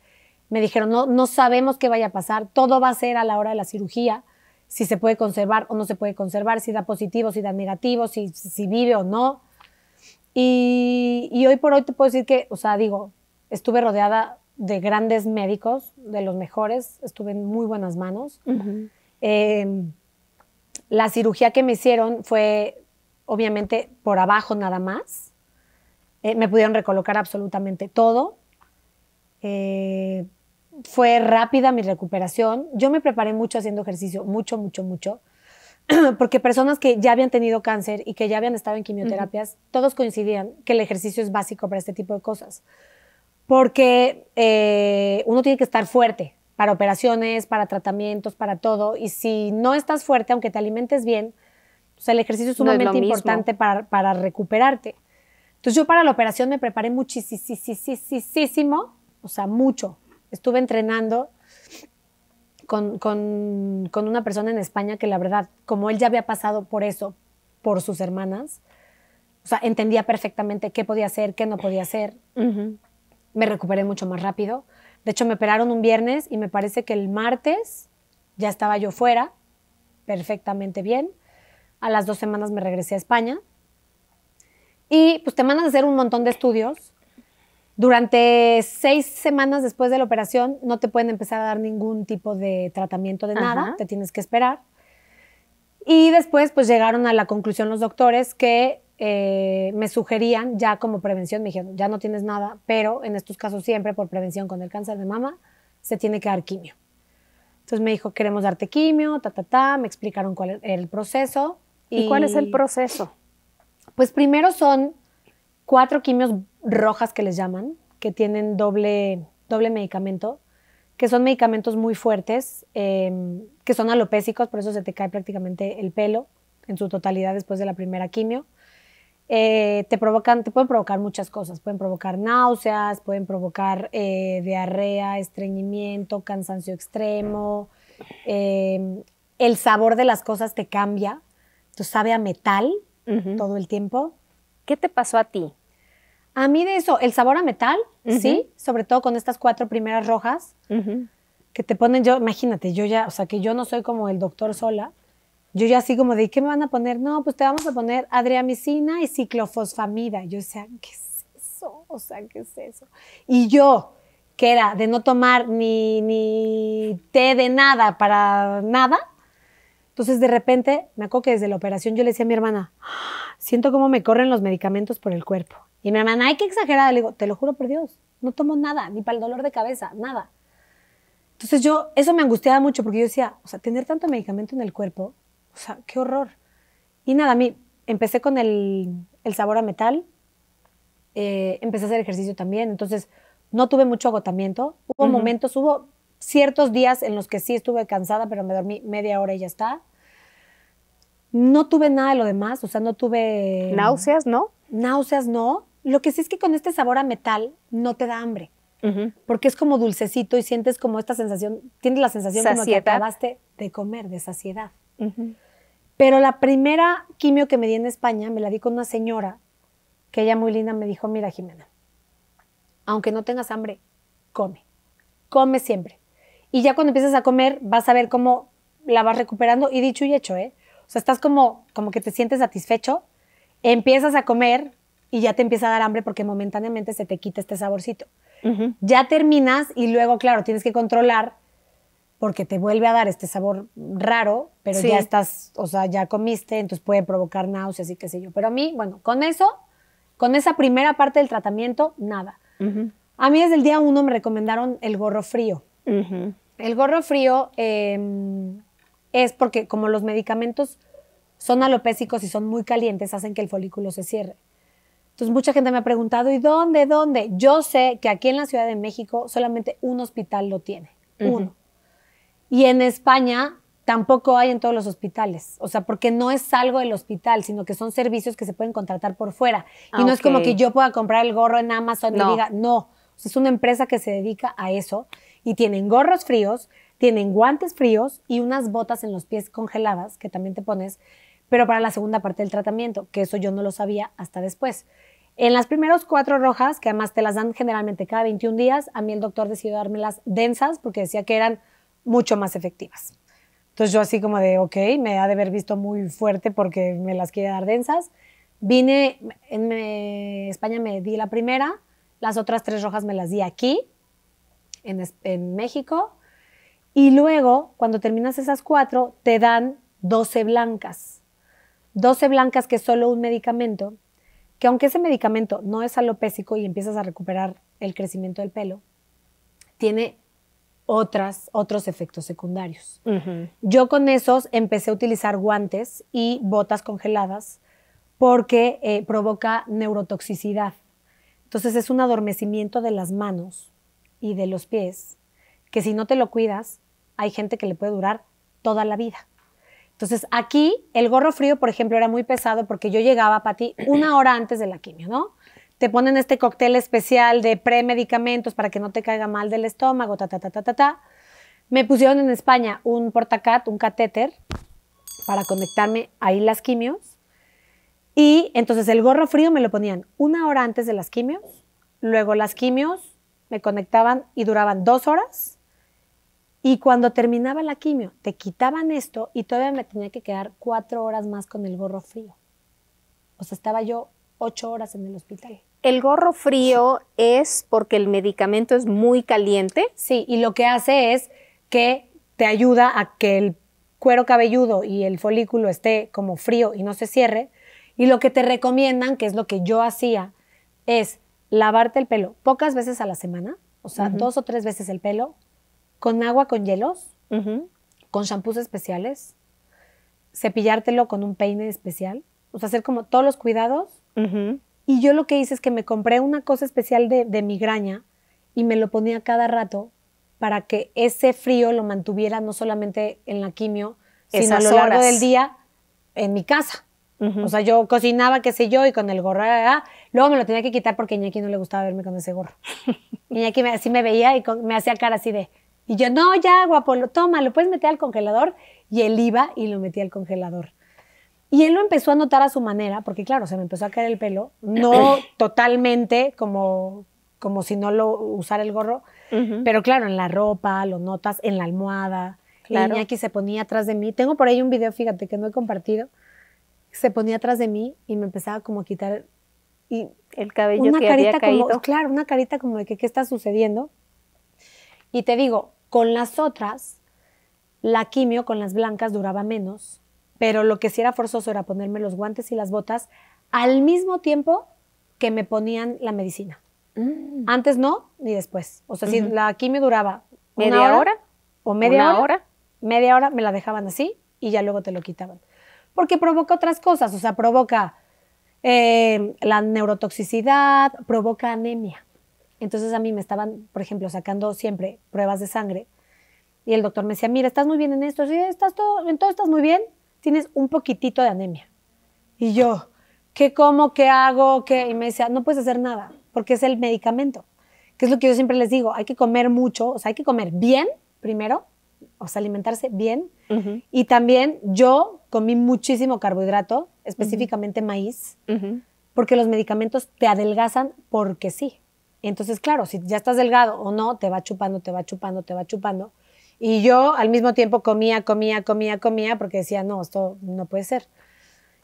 Me dijeron, no, no sabemos qué vaya a pasar, todo va a ser a la hora de la cirugía, si se puede conservar o no se puede conservar, si da positivo, si da negativo, si, vive o no. Y, y hoy por hoy te puedo decir que, o sea, digo, estuve rodeada de grandes médicos, de los mejores, estuve en muy buenas manos. Em, la cirugía que me hicieron fue, obviamente, por abajo nada más. Eh, me pudieron recolocar absolutamente todo. Eh, fue rápida mi recuperación. Yo me preparé mucho haciendo ejercicio, mucho, mucho, mucho. [CLEARS THROAT] Porque personas que ya habían tenido cáncer y que ya habían estado en quimioterapias, todos coincidían que el ejercicio es básico para este tipo de cosas porque eh, uno tiene que estar fuerte para operaciones, para tratamientos, para todo. Y si no estás fuerte, aunque te alimentes bien, el ejercicio es sumamente importante para, recuperarte. Entonces yo para la operación me preparé muchísimo, o sea, mucho. Estuve entrenando con, una persona en España que la verdad, como él ya había pasado por eso, por sus hermanas, o sea, entendía perfectamente qué podía hacer, qué no podía hacer me recuperé mucho más rápido. De hecho, me operaron un viernes y me parece que el martes ya estaba yo fuera, perfectamente bien. A las dos semanas me regresé a España. Y pues te mandan a hacer un montón de estudios. Durante seis semanas después de la operación no te pueden empezar a dar ningún tipo de tratamiento de nada, te tienes que esperar. Y después pues llegaron a la conclusión los doctores que eh, me sugerían ya como prevención, me dijeron, ya no tienes nada, pero en estos casos siempre por prevención con el cáncer de mama se tiene que dar quimio. Entonces me dijo, queremos darte quimio, ta, ta, ta, me explicaron cuál era el proceso. ¿Y, cuál es el proceso? Pues primero son cuatro quimios rojas que les llaman, que tienen doble, doble medicamento, que son medicamentos muy fuertes, em, que son alopésicos, por eso se te cae prácticamente el pelo en su totalidad después de la primera quimio. Eh, te provocan, te pueden provocar muchas cosas. Pueden provocar náuseas, pueden provocar eh, diarrea, estreñimiento, cansancio extremo. Eh, el sabor de las cosas te cambia. Tú sabe a metal todo el tiempo. ¿Qué te pasó a ti? A mí de eso, el sabor a metal, sí, sobre todo con estas cuatro primeras rojas que te ponen yo, imagínate, yo ya, o sea, que yo no soy como el doctor sola, yo ya así como de, ¿qué me van a poner? No, pues te vamos a poner adriamicina y ciclofosfamida. Yo decía, ¿qué es eso? O sea, ¿qué es eso? Y yo, que era de no tomar ni, ni té de nada para nada, entonces de repente, me acuerdo que desde la operación yo le decía a mi hermana, ah, siento cómo me corren los medicamentos por el cuerpo. Y mi hermana, hay que exagerar. Le digo, te lo juro por Dios, no tomo nada, ni para el dolor de cabeza, nada. Entonces yo, eso me angustiaba mucho porque yo decía, o sea, tener tanto medicamento en el cuerpo, o sea, qué horror. Y nada, a mí empecé con el, sabor a metal, eh, empecé a hacer ejercicio también, entonces no tuve mucho agotamiento. Hubo momentos, hubo ciertos días en los que sí estuve cansada, pero me dormí media hora y ya está. No tuve nada de lo demás, o sea, no tuve... Náuseas, ¿no? Náuseas, no. Lo que sí es que con este sabor a metal no te da hambre, porque es como dulcecito y sientes como esta sensación, tienes la sensación como que acabaste de comer, de saciedad. Uh pero la primera quimio que me di en España, me la di con una señora, que ella muy linda me dijo, mira Jimena, aunque no tengas hambre, come, come siempre. Y ya cuando empiezas a comer, vas a ver cómo la vas recuperando y dicho y hecho, ¿eh? O sea, estás como, como que te sientes satisfecho, empiezas a comer y ya te empieza a dar hambre porque momentáneamente se te quita este saborcito. Ya terminas y luego, claro, tienes que controlar porque te vuelve a dar este sabor raro, pero ya estás, o sea, ya comiste, entonces puede provocar náuseas y qué sé yo. Pero a mí, bueno, con eso, con esa primera parte del tratamiento, nada. A mí desde el día uno me recomendaron el gorro frío. El gorro frío em, es porque como los medicamentos son alopésicos y son muy calientes, hacen que el folículo se cierre. Entonces mucha gente me ha preguntado, ¿y dónde? ¿Dónde? Yo sé que aquí en la Ciudad de México solamente un hospital lo tiene. Uno. Y en España tampoco hay en todos los hospitales. O sea, porque no es algo del hospital, sino que son servicios que se pueden contratar por fuera. Y no es como que yo pueda comprar el gorro en Amazon y diga, no. es una empresa que se dedica a eso y tienen gorros fríos, tienen guantes fríos y unas botas en los pies congeladas que también te pones, pero para la segunda parte del tratamiento, que eso yo no lo sabía hasta después. En las primeras cuatro rojas, que además te las dan generalmente cada 21 días, a mí el doctor decidió dármelas densas porque decía que eran mucho más efectivas. Entonces yo así como de, ok, me ha de haber visto muy fuerte porque me las quiere dar densas. Vine, en España me di la primera, las otras tres rojas me las di aquí, en, en México. Y luego, cuando terminas esas cuatro, te dan 12 blancas. 12 blancas que es solo un medicamento, que aunque ese medicamento no es alopésico y empiezas a recuperar el crecimiento del pelo, tiene otras, otros efectos secundarios. Yo con esos empecé a utilizar guantes y botas congeladas porque eh, provoca neurotoxicidad. Entonces es un adormecimiento de las manos y de los pies que si no te lo cuidas, hay gente que le puede durar toda la vida. Entonces aquí el gorro frío, por ejemplo, era muy pesado porque yo llegaba, Pati, una hora antes de la quimio, ¿no? te ponen este cóctel especial de pre-medicamentos para que no te caiga mal del estómago, ta, ta, ta, ta, ta, ta. Me pusieron en España un portacat, un catéter, para conectarme ahí las quimios. Y entonces el gorro frío me lo ponían una hora antes de las quimios, luego las quimios me conectaban y duraban dos horas. Y cuando terminaba la quimio, te quitaban esto y todavía me tenía que quedar cuatro horas más con el gorro frío. O sea, estaba yo ocho horas en el hospital. El gorro frío es porque el medicamento es muy caliente. Sí, y lo que hace es que te ayuda a que el cuero cabelludo y el folículo esté como frío y no se cierre. Y lo que te recomiendan, que es lo que yo hacía, es lavarte el pelo pocas veces a la semana, o sea, dos o tres veces el pelo, con agua con hielos, con champús especiales, cepillártelo con un peine especial, o sea, hacer como todos los cuidados y yo lo que hice es que me compré una cosa especial de, migraña y me lo ponía cada rato para que ese frío lo mantuviera no solamente en la quimio, sino a lo largo del día en mi casa. O sea, yo cocinaba, qué sé yo, y con el gorro, ah, ah, ah, luego me lo tenía que quitar porque a no le gustaba verme con ese gorro. [LAUGHS] Iñaki así me veía y me hacía cara así de, y yo, no, ya, guapo, lo, toma, lo puedes meter al congelador. Y él iba y lo metía al congelador. Y él lo empezó a notar a su manera, porque claro, se me empezó a caer el pelo, no [CLEARS THROAT] totalmente como, como si no lo usara el gorro, pero claro, en la ropa, lo notas, en la almohada. Claro. aquí se ponía atrás de mí. Tengo por ahí un video, fíjate, que no he compartido. Se ponía atrás de mí y me empezaba como a quitar y el cabello una carita había caído. Como, claro, una carita como de que qué está sucediendo. Y te digo, con las otras, la quimio con las blancas duraba menos pero lo que sí era forzoso era ponerme los guantes y las botas al mismo tiempo que me ponían la medicina. Mm. Antes no, ni después. O sea, si la quimio duraba media hora, o media hora, media hora me la dejaban así y ya luego te lo quitaban. Porque provoca otras cosas, o sea, provoca em, la neurotoxicidad, provoca anemia. Entonces a mí me estaban, por ejemplo, sacando siempre pruebas de sangre y el doctor me decía, mira, estás muy bien en esto, sí, estás todo, en todo estás muy bien, tienes un poquitito de anemia. Y yo, ¿qué como? ¿Qué hago? ¿Qué? Y me decía, no puedes hacer nada, porque es el medicamento. Que es lo que yo siempre les digo, hay que comer mucho, o sea, hay que comer bien primero, o sea, alimentarse bien. Y también yo comí muchísimo carbohidrato, específicamente maíz, porque los medicamentos te adelgazan porque sí. Entonces, claro, si ya estás delgado o no, te va chupando, te va chupando, te va chupando. Y yo al mismo tiempo comía, comía, comía, comía, porque decía, no, esto no puede ser.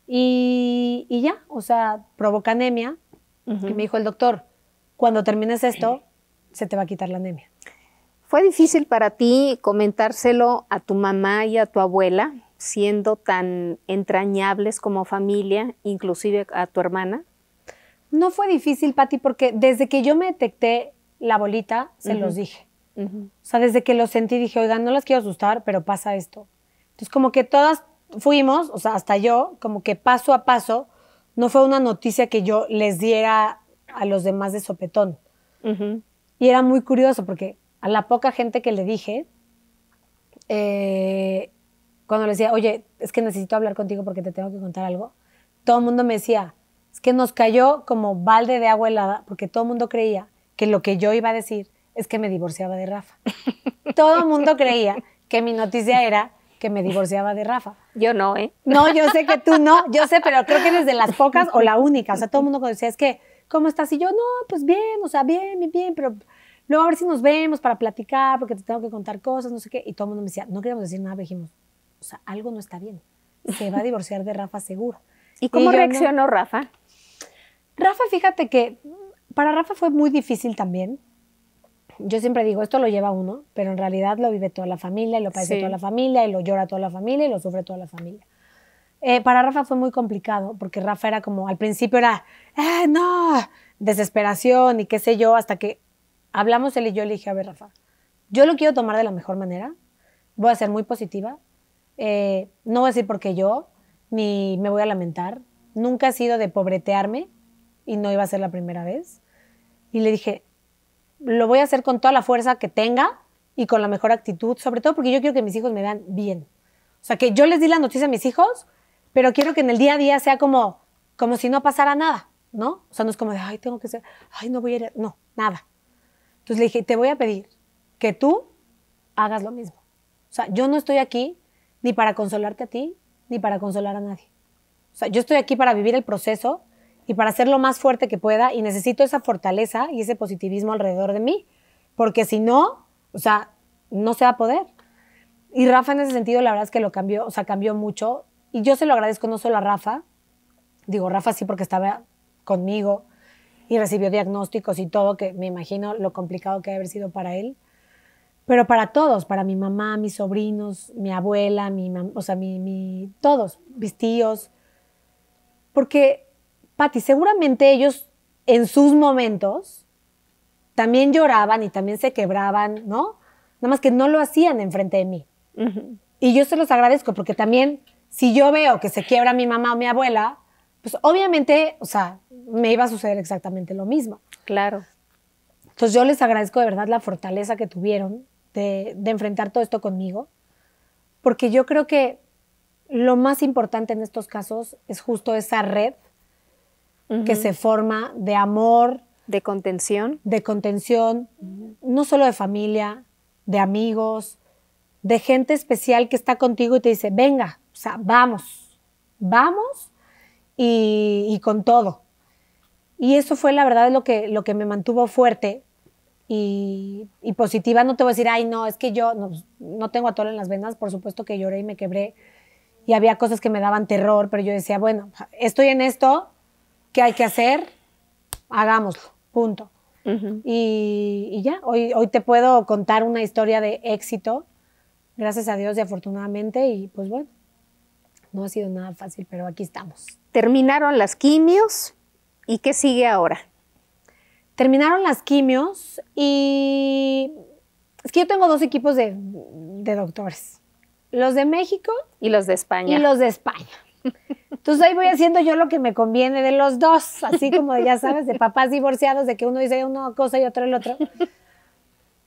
Y, ya, o sea, provoca anemia. Y me dijo el doctor, cuando termines esto, [CLEARS THROAT] se te va a quitar la anemia. ¿Fue difícil para ti comentárselo a tu mamá y a tu abuela, siendo tan entrañables como familia, inclusive a tu hermana? No fue difícil, Pati, porque desde que yo me detecté la bolita, se los dije. O sea, desde que lo sentí dije, oiga, no las quiero asustar, pero pasa esto. Entonces, como que todas fuimos, o sea, hasta yo, como que paso a paso, no fue una noticia que yo les diera a los demás de sopetón. Y era muy curioso porque a la poca gente que le dije, eh, cuando le decía, oye, es que necesito hablar contigo porque te tengo que contar algo, todo el mundo me decía, es que nos cayó como balde de agua helada porque todo el mundo creía que lo que yo iba a decir es que me divorciaba de Rafa. Todo el mundo creía que mi noticia era que me divorciaba de Rafa. Yo no, ¿eh? No, yo sé que tú no, yo sé, pero creo que eres de las pocas o la única. O sea, todo el mundo decía, es que, ¿cómo estás? Y yo, no, pues bien, o sea, bien, bien, bien, pero luego a ver si nos vemos para platicar, porque te tengo que contar cosas, no sé qué. Y todo el mundo me decía, no queríamos decir nada, dijimos, o sea, algo no está bien. Se va a divorciar de Rafa seguro. ¿Y cómo reaccionó Rafa? Rafa, fíjate que para Rafa fue muy difícil también yo siempre digo, esto lo lleva uno, pero en realidad lo vive toda la familia, lo padece toda la familia, lo llora toda la familia, y lo sufre toda la familia. Eh, para Rafa fue muy complicado, porque Rafa era como, al principio era, eh, no, desesperación y qué sé yo, hasta que hablamos él y yo le dije, a ver, Rafa, yo lo quiero tomar de la mejor manera, voy a ser muy positiva, eh, no voy a decir porque yo, ni me voy a lamentar, nunca he sido de pobretearme y no iba a ser la primera vez. Y le dije, lo voy a hacer con toda la fuerza que tenga y con la mejor actitud, sobre todo porque yo quiero que mis hijos me vean bien. O sea, que yo les di la noticia a mis hijos, pero quiero que en el día a día sea como, como si no pasara nada, ¿no? O sea, no es como de, ay, tengo que ser, ay, no voy a ir, no, nada. Entonces le dije, te voy a pedir que tú hagas lo mismo. O sea, yo no estoy aquí ni para consolarte a ti, ni para consolar a nadie. O sea, yo estoy aquí para vivir el proceso y para ser lo más fuerte que pueda y necesito esa fortaleza y ese positivismo alrededor de mí, porque si no, o sea, no se va a poder. Y Rafa en ese sentido, la verdad es que lo cambió, o sea, cambió mucho y yo se lo agradezco no solo a Rafa, digo Rafa sí porque estaba conmigo y recibió diagnósticos y todo, que me imagino lo complicado que ha haber sido para él, pero para todos, para mi mamá, mis sobrinos, mi abuela, mi o sea, mi, todos, mis tíos, porque y seguramente ellos en sus momentos también lloraban y también se quebraban, ¿no? Nada más que no lo hacían enfrente de mí. Y yo se los agradezco porque también si yo veo que se quiebra mi mamá o mi abuela, pues obviamente, o sea, me iba a suceder exactamente lo mismo. Claro. Entonces yo les agradezco de verdad la fortaleza que tuvieron de, de enfrentar todo esto conmigo, porque yo creo que lo más importante en estos casos es justo esa red que se forma de amor. De contención. De contención, no solo de familia, de amigos, de gente especial que está contigo y te dice, venga, o sea, vamos, vamos y, con todo. Y eso fue la verdad lo que, lo que me mantuvo fuerte y, positiva. No te voy a decir, ay, no, es que yo no, no tengo todo en las venas, por supuesto que lloré y me quebré. Y había cosas que me daban terror, pero yo decía, bueno, estoy en esto, ¿Qué hay que hacer? Hagámoslo, punto. y, ya, hoy, hoy te puedo contar una historia de éxito, gracias a Dios y afortunadamente, y pues bueno, no ha sido nada fácil, pero aquí estamos. Terminaron las quimios y ¿qué sigue ahora? Terminaron las quimios y es que yo tengo dos equipos de, de doctores, los de México y los de España. Y los de España. Entonces ahí voy haciendo yo lo que me conviene de los dos, así como ya sabes, de papás divorciados, de que uno dice una cosa y otro el otro.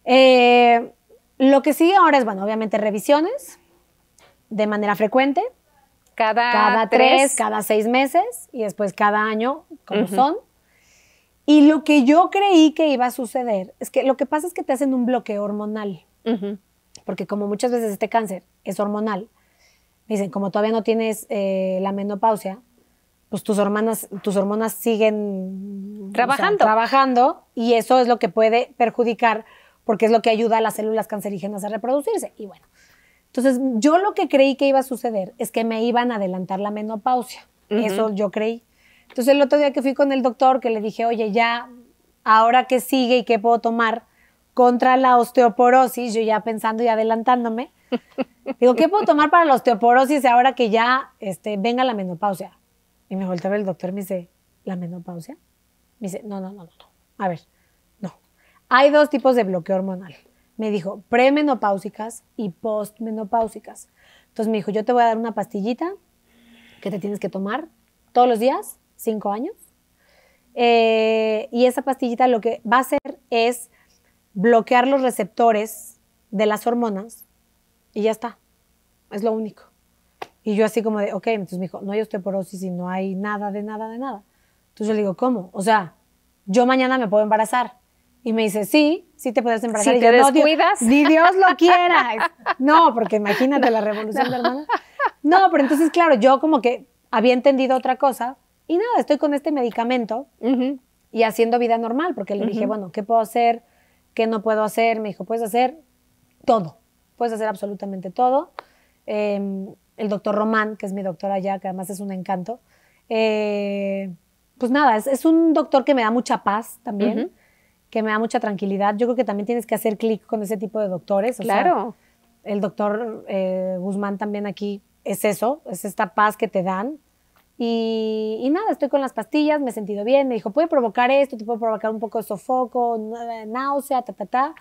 Eh, lo que sigue ahora es, bueno, obviamente revisiones de manera frecuente. Cada, tres, cada seis meses y después cada año, como son. Y lo que yo creí que iba a suceder es que lo que pasa es que te hacen un bloqueo hormonal. Porque como muchas veces este cáncer es hormonal, me dicen, como todavía no tienes eh, la menopausia, pues tus hormonas, tus hormonas siguen trabajando. trabajando y eso es lo que puede perjudicar porque es lo que ayuda a las células cancerígenas a reproducirse. Y bueno, entonces yo lo que creí que iba a suceder es que me iban a adelantar la menopausia. y Eso yo creí. Entonces el otro día que fui con el doctor, que le dije, oye, ya, ahora qué sigue y qué puedo tomar contra la osteoporosis, yo ya pensando y adelantándome, Digo, ¿qué puedo tomar para la osteoporosis ahora que ya este, venga la menopausia? Y me voltea el doctor y me dice, ¿la menopausia? Me dice, no, no, no, no, A ver, no. Hay dos tipos de bloqueo hormonal. Me dijo, premenopáusicas y postmenopáusicas. Entonces me dijo, yo te voy a dar una pastillita que te tienes que tomar todos los días, cinco años. Eh, y esa pastillita lo que va a hacer es bloquear los receptores de las hormonas y ya está. Es lo único. Y yo así como de, ok, entonces me dijo, no hay osteoporosis y no hay nada de nada de nada. Entonces yo le digo, ¿cómo? O sea, yo mañana me puedo embarazar. Y me dice, sí, sí te puedes embarazar. Si te descuidas. Dios, ni Dios lo quiera. [LAUGHS] No, porque imagínate la revolución no. de hermana. No, pero entonces, claro, yo como que había entendido otra cosa. Y nada, estoy con este medicamento y haciendo vida normal, porque le dije, bueno, ¿qué puedo hacer? ¿Qué no puedo hacer? Me dijo, puedes hacer todo puedes hacer absolutamente todo. Em, el doctor Román, que es mi doctor allá, que además es un encanto. Eh, pues nada, es, un doctor que me da mucha paz también, que me da mucha tranquilidad. Yo creo que también tienes que hacer clic con ese tipo de doctores. claro. el doctor eh, Guzmán también aquí es eso, es esta paz que te dan. Y, nada, estoy con las pastillas, me he sentido bien. Me dijo, puede provocar esto, te puede provocar un poco de sofoco, náusea, ta, ta, ta.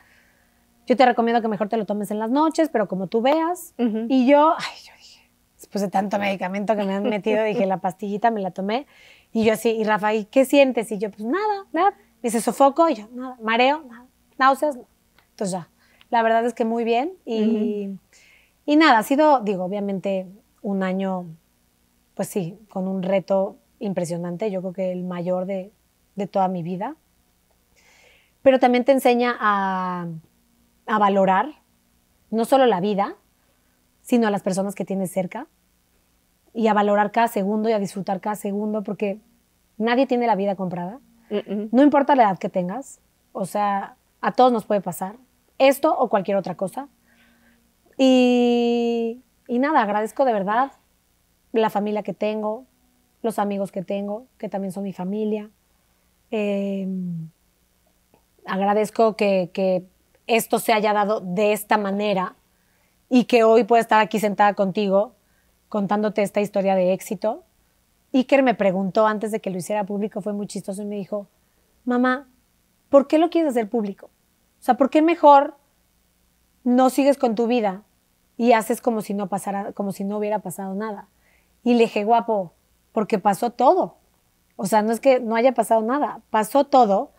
Yo te recomiendo que mejor te lo tomes en las noches, pero como tú veas. Y yo, ay, yo dije, después de tanto medicamento que me han metido, dije, la pastillita me la tomé. Y yo así, y Rafael qué sientes? Y yo, pues nada, nada. Me dice, sofoco, y yo, nada, mareo, nada, náuseas, no. Entonces ya, la verdad es que muy bien. Y, nada, ha sido, digo, obviamente un año, pues sí, con un reto impresionante, yo creo que el mayor de, de toda mi vida. Pero también te enseña a a valorar no solo la vida, sino a las personas que tienes cerca y a valorar cada segundo y a disfrutar cada segundo porque nadie tiene la vida comprada. No importa la edad que tengas, o sea, a todos nos puede pasar esto o cualquier otra cosa. Y, nada, agradezco de verdad la familia que tengo, los amigos que tengo, que también son mi familia. Em, agradezco que esto se haya dado de esta manera y que hoy pueda estar aquí sentada contigo contándote esta historia de éxito. Iker me preguntó antes de que lo hiciera público, fue muy chistoso y me dijo, mamá, ¿por qué lo quieres hacer público? O sea, ¿por qué mejor no sigues con tu vida y haces como si no pasara, como si no hubiera pasado nada? Y le dije, guapo, porque pasó todo. O sea, no es que no haya pasado nada, pasó todo.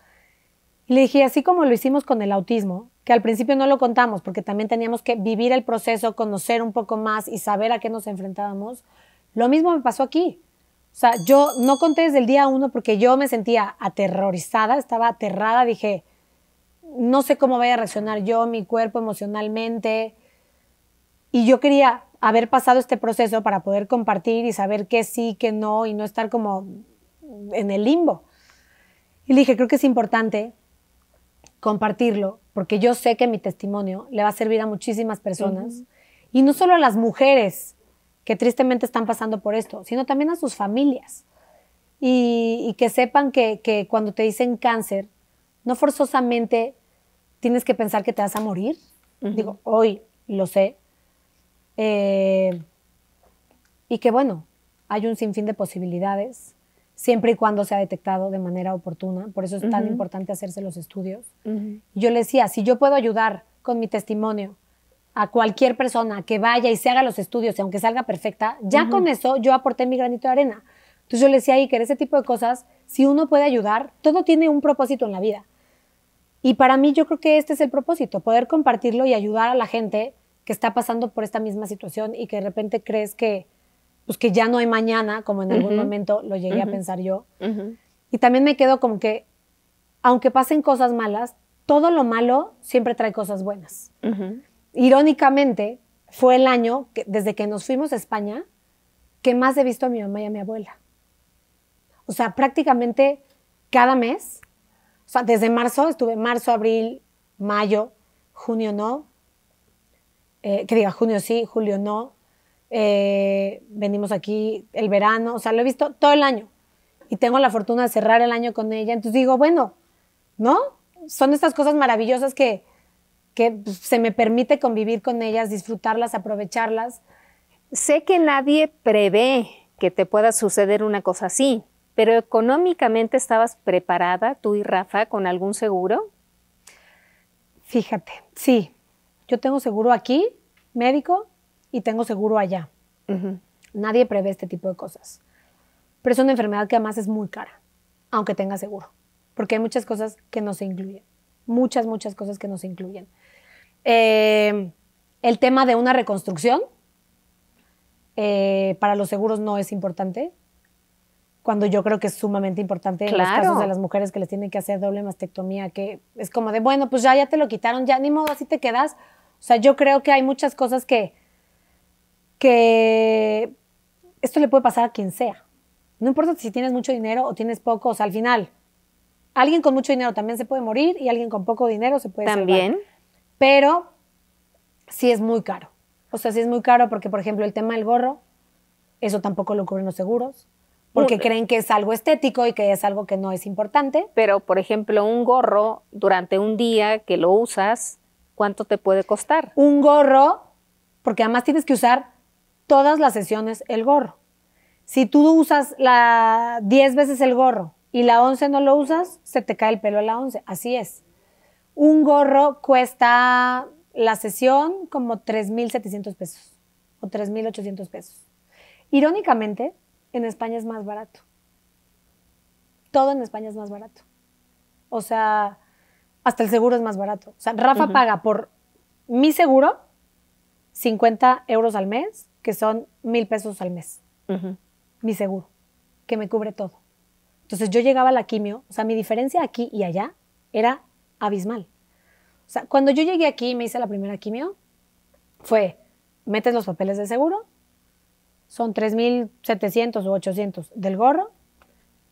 Y le dije, así como lo hicimos con el autismo, que al principio no lo contamos porque también teníamos que vivir el proceso, conocer un poco más y saber a qué nos enfrentábamos. Lo mismo me pasó aquí. O sea, yo no conté desde el día uno porque yo me sentía aterrorizada, estaba aterrada, dije, no sé cómo voy a reaccionar yo, mi cuerpo emocionalmente. Y yo quería haber pasado este proceso para poder compartir y saber qué sí, qué no, y no estar como en el limbo. Y dije, creo que es importante compartirlo, porque yo sé que mi testimonio le va a servir a muchísimas personas, y no solo a las mujeres que tristemente están pasando por esto, sino también a sus familias. Y, que sepan que, cuando te dicen cáncer, no forzosamente tienes que pensar que te vas a morir. Digo, hoy lo sé. Eh, y que bueno, hay un sinfín de posibilidades siempre y cuando se ha detectado de manera oportuna. Por eso es tan importante hacerse los estudios. Yo le decía, si yo puedo ayudar con mi testimonio a cualquier persona que vaya y se haga los estudios, y aunque salga perfecta, ya con eso yo aporté mi granito de arena. Entonces yo le decía ahí que ese tipo de cosas, si uno puede ayudar, todo tiene un propósito en la vida. Y para mí yo creo que este es el propósito, poder compartirlo y ayudar a la gente que está pasando por esta misma situación y que de repente crees que, pues que ya no hay mañana, como en algún momento lo llegué a pensar yo. Y también me quedo como que, aunque pasen cosas malas, todo lo malo siempre trae cosas buenas. Irónicamente, fue el año, desde que nos fuimos a España, que más he visto a mi mamá y a mi abuela. O sea, prácticamente cada mes, o sea, desde marzo, estuve marzo, abril, mayo, junio no, eh, que diga junio sí, julio no, eh, venimos aquí el verano, o sea, lo he visto todo el año y tengo la fortuna de cerrar el año con ella. Entonces digo, bueno, ¿no? Son estas cosas maravillosas que, que pues, se me permite convivir con ellas, disfrutarlas, aprovecharlas. Sé que nadie prevé que te pueda suceder una cosa así, pero económicamente estabas preparada, tú y Rafa, con algún seguro. Fíjate, sí, yo tengo seguro aquí, médico, y tengo seguro allá. Nadie prevé este tipo de cosas. Pero es una enfermedad que además es muy cara, aunque tenga seguro, porque hay muchas cosas que no se incluyen. Muchas, muchas cosas que no se incluyen. Em, el tema de una reconstrucción eh, para los seguros no es importante, cuando yo creo que es sumamente importante en los casos de las mujeres que les tienen que hacer doble mastectomía, que es como de, bueno, pues ya, ya te lo quitaron, ya ni modo, así te quedas. O sea, yo creo que hay muchas cosas que que esto le puede pasar a quien sea. No importa si tienes mucho dinero o tienes poco, o sea, al final, alguien con mucho dinero también se puede morir y alguien con poco dinero se puede También. Pero sí es muy caro. O sea, sí es muy caro porque, por ejemplo, el tema del gorro, eso tampoco lo cubren los seguros, porque creen que es algo estético y que es algo que no es importante. Pero, por ejemplo, un gorro durante un día que lo usas, ¿cuánto te puede costar? Un gorro, porque además tienes que usar todas las sesiones el gorro. Si tú usas la 10 veces el gorro y la 11 no lo usas, se te cae el pelo a la 11. Así es. Un gorro cuesta la sesión como 3.700 pesos o 3.800 pesos. Irónicamente, en España es más barato. Todo en España es más barato. O sea, hasta el seguro es más barato. O sea, Rafa paga por mi seguro 50 euros al mes que son mil pesos al mes, mi seguro, que me cubre todo. Entonces yo llegaba a la quimio, o sea, mi diferencia aquí y allá era abismal. O sea, cuando yo llegué aquí y me hice la primera quimio, fue, metes los papeles de seguro, son 3.700 u 800 del gorro,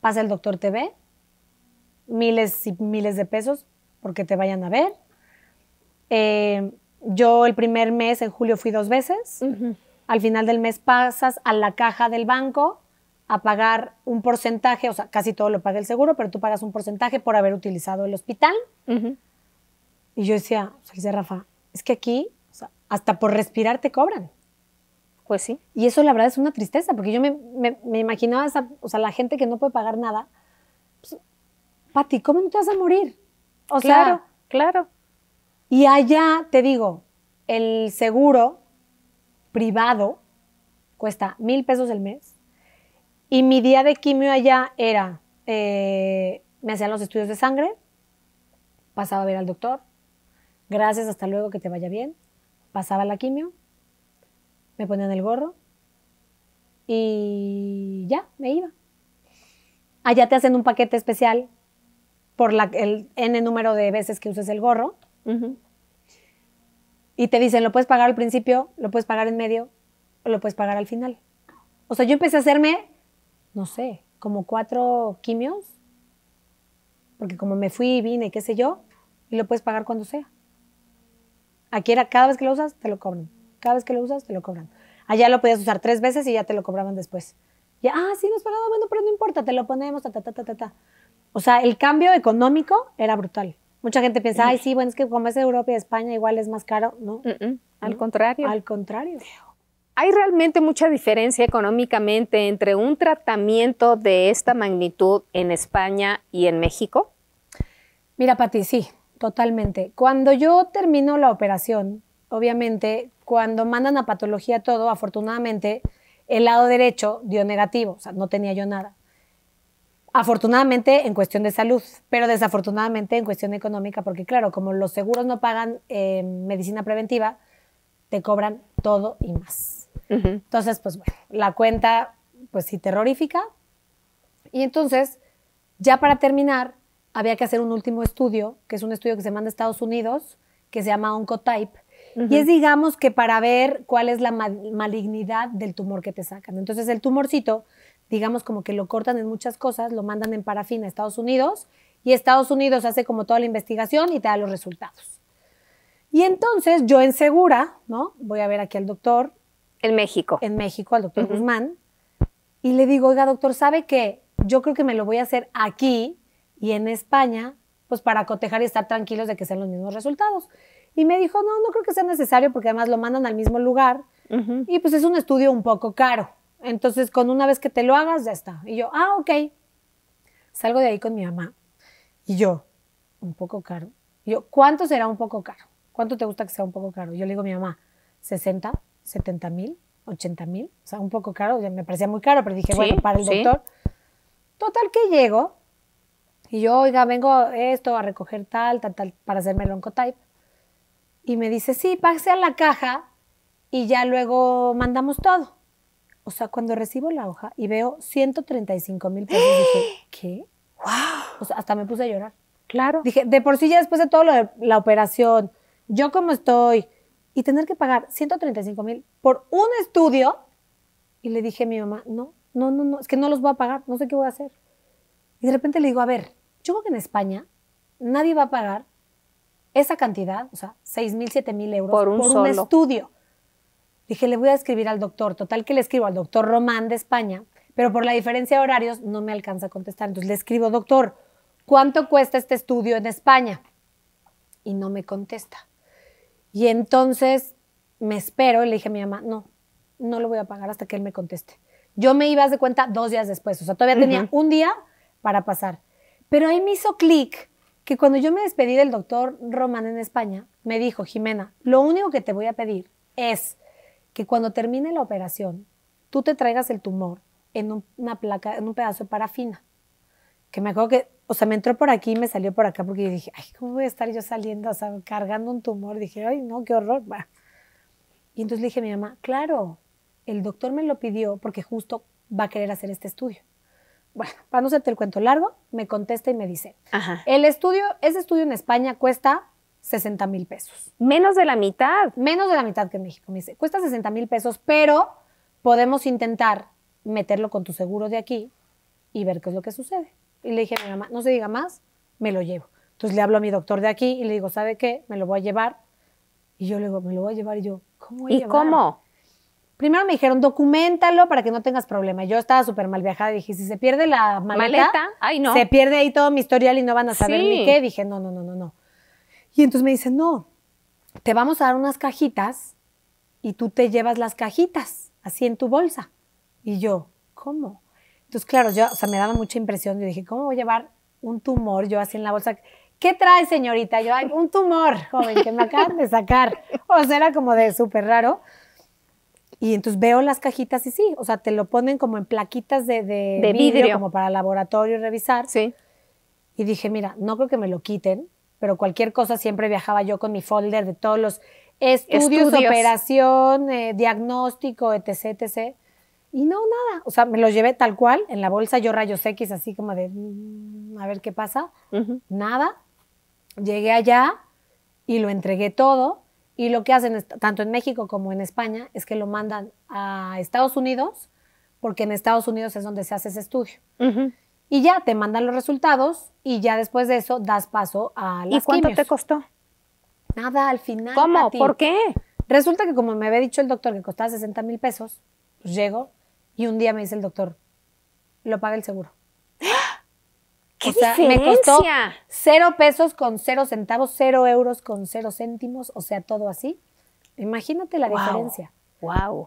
pasa el doctor tv miles y miles de pesos porque te vayan a ver. Eh, yo el primer mes, en julio, fui dos veces. Uh al final del mes pasas a la caja del banco a pagar un porcentaje, o sea, casi todo lo paga el seguro, pero tú pagas un porcentaje por haber utilizado el hospital. Y yo decía, o Rafa, es que aquí, o sea, hasta por respirar te cobran. Pues sí. Y eso la verdad es una tristeza, porque yo me, imaginaba, esa, o sea, la gente que no puede pagar nada. Pues, Pati, ¿cómo no te vas a morir? O claro, claro. Y allá, te digo, el seguro privado, cuesta mil pesos el mes, y mi día de quimio allá era, eh, me hacían los estudios de sangre, pasaba a ver al doctor, gracias, hasta luego, que te vaya bien, pasaba la quimio, me ponían el gorro y ya, me iba. Allá te hacen un paquete especial por el N número de veces que uses el gorro. Y te dicen, lo puedes pagar al principio, lo puedes pagar en medio o lo puedes pagar al final. O sea, yo empecé a hacerme, no sé, como cuatro quimios, porque como me fui y vine, qué sé yo, y lo puedes pagar cuando sea. Aquí era cada vez que lo usas, te lo cobran. Cada vez que lo usas, te lo cobran. Allá lo podías usar tres veces y ya te lo cobraban después. Ya, ah, sí, no has pagado, bueno, pero no importa, te lo ponemos, ta, ta, ta, ta, ta. O sea, el cambio económico era brutal. Mucha gente piensa, ay, sí, bueno, es que como es Europa y España, igual es más caro. No, al contrario. Al contrario. ¿Hay realmente mucha diferencia económicamente entre un tratamiento de esta magnitud en España y en México? Mira, Pati, sí, totalmente. Cuando yo termino la operación, obviamente, cuando mandan a patología todo, afortunadamente, el lado derecho dio negativo, o sea, no tenía yo nada. Afortunadamente en cuestión de salud, pero desafortunadamente en cuestión económica, porque claro, como los seguros no pagan eh, medicina preventiva, te cobran todo y más. Entonces, pues bueno, la cuenta, pues sí, terrorífica. Y entonces, ya para terminar, había que hacer un último estudio, que es un estudio que se manda a Estados Unidos, que se llama Oncotype, y es digamos que para ver cuál es la malignidad del tumor que te sacan. Entonces, el tumorcito digamos como que lo cortan en muchas cosas, lo mandan en parafina a Estados Unidos y Estados Unidos hace como toda la investigación y te da los resultados. Y entonces yo en Segura, ¿no? Voy a ver aquí al doctor. En México. En México, al doctor Guzmán. Y le digo, oiga, doctor, ¿sabe que Yo creo que me lo voy a hacer aquí y en España, pues para cotejar y estar tranquilos de que sean los mismos resultados. Y me dijo, no, no creo que sea necesario porque además lo mandan al mismo lugar. Y pues es un estudio un poco caro, entonces, con una vez que te lo hagas, ya está. Y yo, ah, ok. Salgo de ahí con mi mamá. Y yo, un poco caro. yo, ¿cuánto será un poco caro? ¿Cuánto te gusta que sea un poco caro? Yo le digo a mi mamá, 60, 70 mil, 80 mil. O sea, un poco caro. Me parecía muy caro, pero dije, bueno, para el doctor. Total que llego. Y yo, oiga, vengo esto a recoger tal, tal, tal, para hacerme el oncotype. Y me dice, sí, pase a la caja y ya luego mandamos todo. O sea, cuando recibo la hoja y veo 135 mil pesos, dije, [GASPS] ¿qué? ¡Wow! O sea, hasta me puse a llorar. Claro. Dije, de por sí ya después de todo la operación, yo como estoy, y tener que pagar 135 mil por un estudio, y le dije a mi mamá, no, no, no, no, es que no los voy a pagar, no sé qué voy a hacer. Y de repente le digo, a ver, yo creo que en España nadie va a pagar esa cantidad, o sea, 6 mil, 7 mil euros por un, por un estudio. Dije, le voy a escribir al doctor. Total que le escribo al doctor Román de España, pero por la diferencia de horarios no me alcanza a contestar. Entonces le escribo, doctor, ¿cuánto cuesta este estudio en España? Y no me contesta. Y entonces me espero y le dije a mi mamá, no, no lo voy a pagar hasta que él me conteste. Yo me iba de cuenta dos días después, o sea, todavía tenía un día para pasar. Pero ahí me hizo clic que cuando yo me despedí del doctor Román en España, me dijo, Jimena, lo único que te voy a pedir es que cuando termine la operación, tú te traigas el tumor en una placa, en un pedazo de parafina. Que me acuerdo que, o sea, me entró por aquí y me salió por acá porque dije, ay, ¿cómo voy a estar yo saliendo, o sea, cargando un tumor? Dije, ay, no, qué horror. Y entonces le dije a mi mamá, claro, el doctor me lo pidió porque justo va a querer hacer este estudio. Bueno, para no hacerte el cuento largo, me contesta y me dice, el estudio, ese estudio en España cuesta 60 mil pesos. Menos de la mitad. Menos de la mitad que en México. Me dice, cuesta 60 mil pesos, pero podemos intentar meterlo con tu seguro de aquí y ver qué es lo que sucede. Y le dije mi mamá, no se diga más, me lo llevo. Entonces le hablo a mi doctor de aquí y le digo, ¿sabe qué? Me lo voy a llevar. Y yo le digo, me lo voy a llevar. Y yo, ¿cómo a ¿Y cómo? Primero me dijeron, documentalo para que no tengas problema. Yo estaba súper mal viajada. y Dije, si se pierde la maleta, maleta, no. se pierde ahí todo mi historial y no van a saber ni qué. Dije, no, no, no, no, no. Y entonces me dice no, te vamos a dar unas cajitas y tú te llevas las cajitas así en tu bolsa. Y yo, ¿cómo? Entonces, claro, yo, o sea, me daba mucha impresión. Yo dije, ¿cómo voy a llevar un tumor yo así en la bolsa? ¿Qué trae, señorita? Yo, hay un tumor, joven, que me acaban de sacar. O sea, era como de súper raro. Y entonces veo las cajitas y sí, o sea, te lo ponen como en plaquitas de, de, vidrio, como para laboratorio revisar. Sí. Y dije, mira, no creo que me lo quiten, pero cualquier cosa siempre viajaba yo con mi folder de todos los estudios, de operación, eh, diagnóstico, etc, etc. Y no, nada. O sea, me lo llevé tal cual, en la bolsa, yo rayos X, así como de, mm, a ver qué pasa. Nada. Llegué allá y lo entregué todo. Y lo que hacen, tanto en México como en España, es que lo mandan a Estados Unidos, porque en Estados Unidos es donde se hace ese estudio y ya te mandan los resultados y ya después de eso das paso a las ¿Y cuánto te costó? Nada, al final. ¿Cómo? ¿Por qué? Resulta que como me había dicho el doctor que costaba 60 mil pesos, pues llego y un día me dice el doctor, lo paga el seguro. [GASPS] ¿Qué me costó cero pesos con cero centavos, cero euros con cero céntimos, o sea, todo así. Imagínate la diferencia.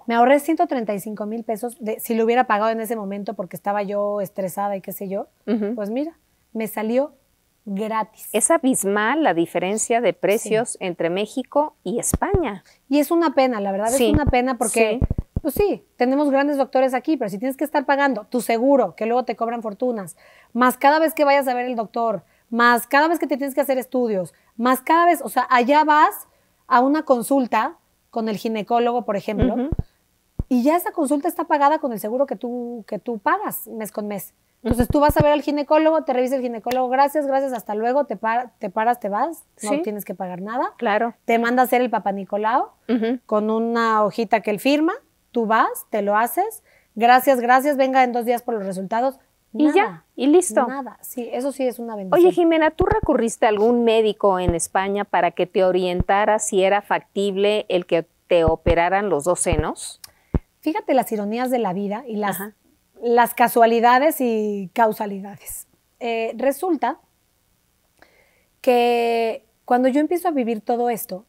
Me ahorré 135 mil pesos de, si lo hubiera pagado en ese momento porque estaba yo estresada y qué sé yo. Pues mira, me salió gratis. Es abismal la diferencia de precios entre México y España. Y es una pena, la verdad es una pena porque, pues sí, tenemos grandes doctores aquí, pero si tienes que estar pagando tu seguro, que luego te cobran fortunas, más cada vez que vayas a ver el doctor, más cada vez que te tienes que hacer estudios, más cada vez, o sea, allá vas a una consulta con el ginecólogo, por ejemplo, y ya esa consulta está pagada con el seguro que tú, que tú pagas mes con mes. Entonces tú vas a ver al ginecólogo, te revisa el ginecólogo, gracias, gracias, hasta luego, te, te paras, te vas, no tienes que pagar nada. Claro. Te manda a hacer el papá con una hojita que él firma, tú vas, te lo haces, gracias, gracias, venga en dos días por los resultados, y ya, y listo. Nada, sí, eso sí es una bendición. Oye, Jimena, ¿tú recurriste a algún médico en España para que te orientara si era factible el que te operaran los dos senos? Fíjate las ironías de la vida y las, las casualidades y causalidades. Eh, resulta que cuando yo empiezo a vivir todo esto,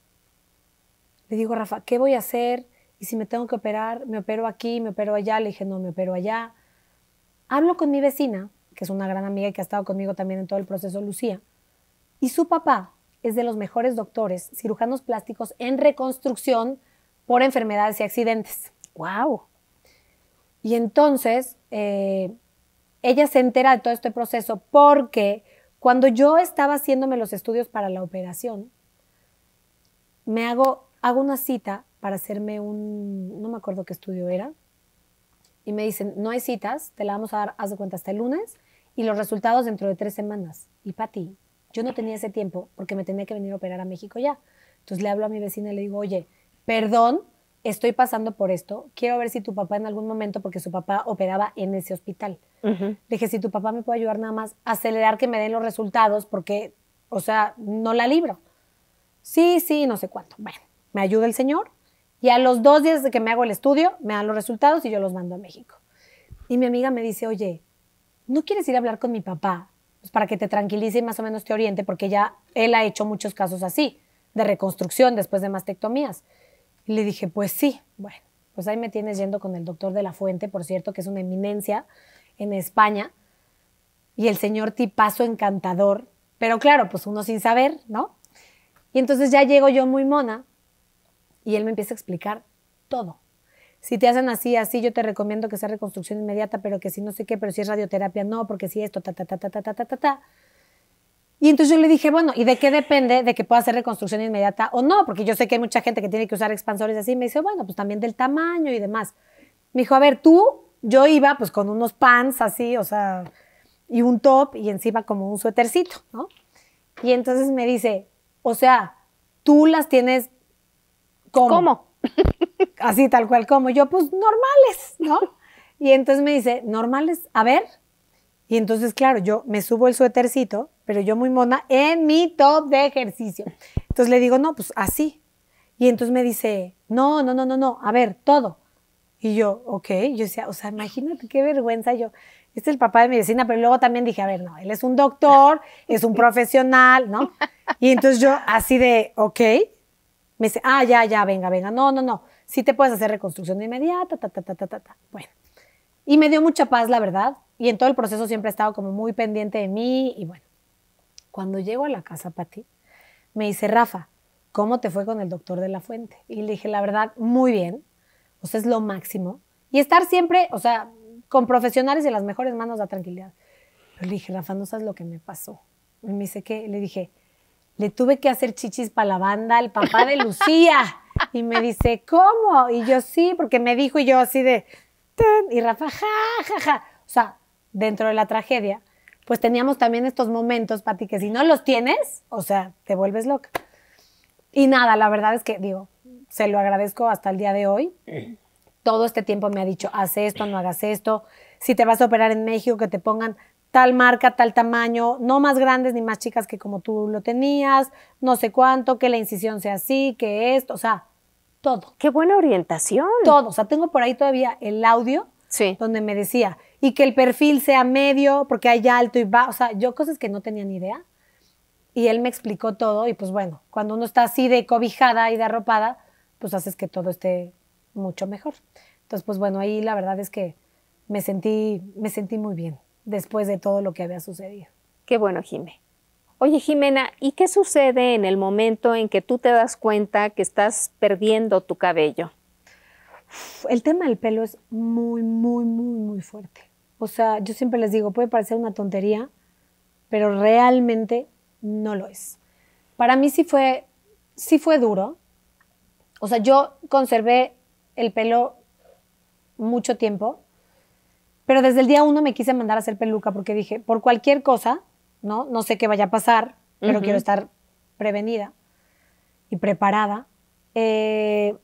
le digo, Rafa, ¿qué voy a hacer? Y si me tengo que operar, me opero aquí, me opero allá. Le dije, no, me opero allá Hablo con mi vecina, que es una gran amiga y que ha estado conmigo también en todo el proceso, Lucía, y su papá es de los mejores doctores, cirujanos plásticos en reconstrucción por enfermedades y accidentes. ¡Wow! Y entonces, eh, ella se entera de todo este proceso porque cuando yo estaba haciéndome los estudios para la operación, me hago, hago una cita para hacerme un, no me acuerdo qué estudio era, y me dicen, no hay citas, te la vamos a dar, haz de cuenta, hasta el lunes y los resultados dentro de tres semanas. Y para ti yo no tenía ese tiempo porque me tenía que venir a operar a México ya. Entonces le hablo a mi vecina y le digo, oye, perdón, estoy pasando por esto, quiero ver si tu papá en algún momento, porque su papá operaba en ese hospital. le Dije, si tu papá me puede ayudar nada más, acelerar que me den los resultados, porque, o sea, no la libro. Sí, sí, no sé cuánto. Bueno, me ayuda el señor, y a los dos días de que me hago el estudio, me dan los resultados y yo los mando a México. Y mi amiga me dice, oye, ¿no quieres ir a hablar con mi papá? Pues para que te tranquilice y más o menos te oriente, porque ya él ha hecho muchos casos así, de reconstrucción después de mastectomías. Y le dije, pues sí, bueno, pues ahí me tienes yendo con el doctor de la Fuente, por cierto, que es una eminencia en España, y el señor tipazo encantador, pero claro, pues uno sin saber, ¿no? Y entonces ya llego yo muy mona, y él me empieza a explicar todo. Si te hacen así, así, yo te recomiendo que sea reconstrucción inmediata, pero que si no sé qué, pero si es radioterapia, no, porque si esto, ta, ta, ta, ta, ta, ta, ta, ta, Y entonces yo le dije, bueno, ¿y de qué depende de que pueda hacer reconstrucción inmediata o no? Porque yo sé que hay mucha gente que tiene que usar expansores así. Me dice, bueno, pues también del tamaño y demás. Me dijo, a ver, tú, yo iba pues con unos pants así, o sea, y un top y encima como un suétercito, ¿no? Y entonces me dice, o sea, tú las tienes ¿Cómo? [LAUGHS] Así tal cual como. Yo, pues normales, ¿no? Y entonces me dice, normales, a ver. Y entonces, claro, yo me subo el suétercito, pero yo muy mona, en mi top de ejercicio. Entonces le digo, no, pues así. Y entonces me dice, no, no, no, no, no, a ver, todo. Y yo, ok, yo decía, o sea, imagínate qué vergüenza yo. Este es el papá de mi vecina, pero luego también dije, a ver, no, él es un doctor, es un profesional, ¿no? Y entonces yo así de, ok, me dice, ah, ya, ya, venga, venga. No, no, no. Sí te puedes hacer reconstrucción de inmediata, ta, ta, ta, ta, ta, ta. Bueno. Y me dio mucha paz, la verdad. Y en todo el proceso siempre he estado como muy pendiente de mí. Y bueno, cuando llego a la casa, Pati, me dice, Rafa, ¿cómo te fue con el doctor de la fuente? Y le dije, la verdad, muy bien. O sea, es lo máximo. Y estar siempre, o sea, con profesionales de las mejores manos da tranquilidad. Pero le dije, Rafa, no sabes lo que me pasó. Y me dice, ¿qué? le dije, le tuve que hacer chichis para la banda al papá de Lucía. Y me dice, ¿cómo? Y yo sí, porque me dijo y yo así de, y Rafa, ja, ja, ja. O sea, dentro de la tragedia, pues teníamos también estos momentos, Pati, que si no los tienes, o sea, te vuelves loca. Y nada, la verdad es que, digo, se lo agradezco hasta el día de hoy. Todo este tiempo me ha dicho, haz esto, no hagas esto. Si te vas a operar en México, que te pongan tal marca, tal tamaño, no más grandes ni más chicas que como tú lo tenías, no sé cuánto, que la incisión sea así, que esto, o sea, todo. Qué buena orientación. Todo, o sea, tengo por ahí todavía el audio sí. donde me decía, y que el perfil sea medio, porque hay alto y bajo, o sea, yo cosas que no tenía ni idea. Y él me explicó todo y pues bueno, cuando uno está así de cobijada y de arropada, pues haces que todo esté mucho mejor. Entonces, pues bueno, ahí la verdad es que me sentí, me sentí muy bien después de todo lo que había sucedido. Qué bueno, Jimé. Oye, Jimena, ¿y qué sucede en el momento en que tú te das cuenta que estás perdiendo tu cabello? El tema del pelo es muy, muy, muy, muy fuerte. O sea, yo siempre les digo, puede parecer una tontería, pero realmente no lo es. Para mí sí fue, sí fue duro. O sea, yo conservé el pelo mucho tiempo, pero desde el día uno me quise mandar a hacer peluca porque dije, por cualquier cosa, ¿no? No sé qué vaya a pasar, pero quiero estar prevenida y preparada. Eh,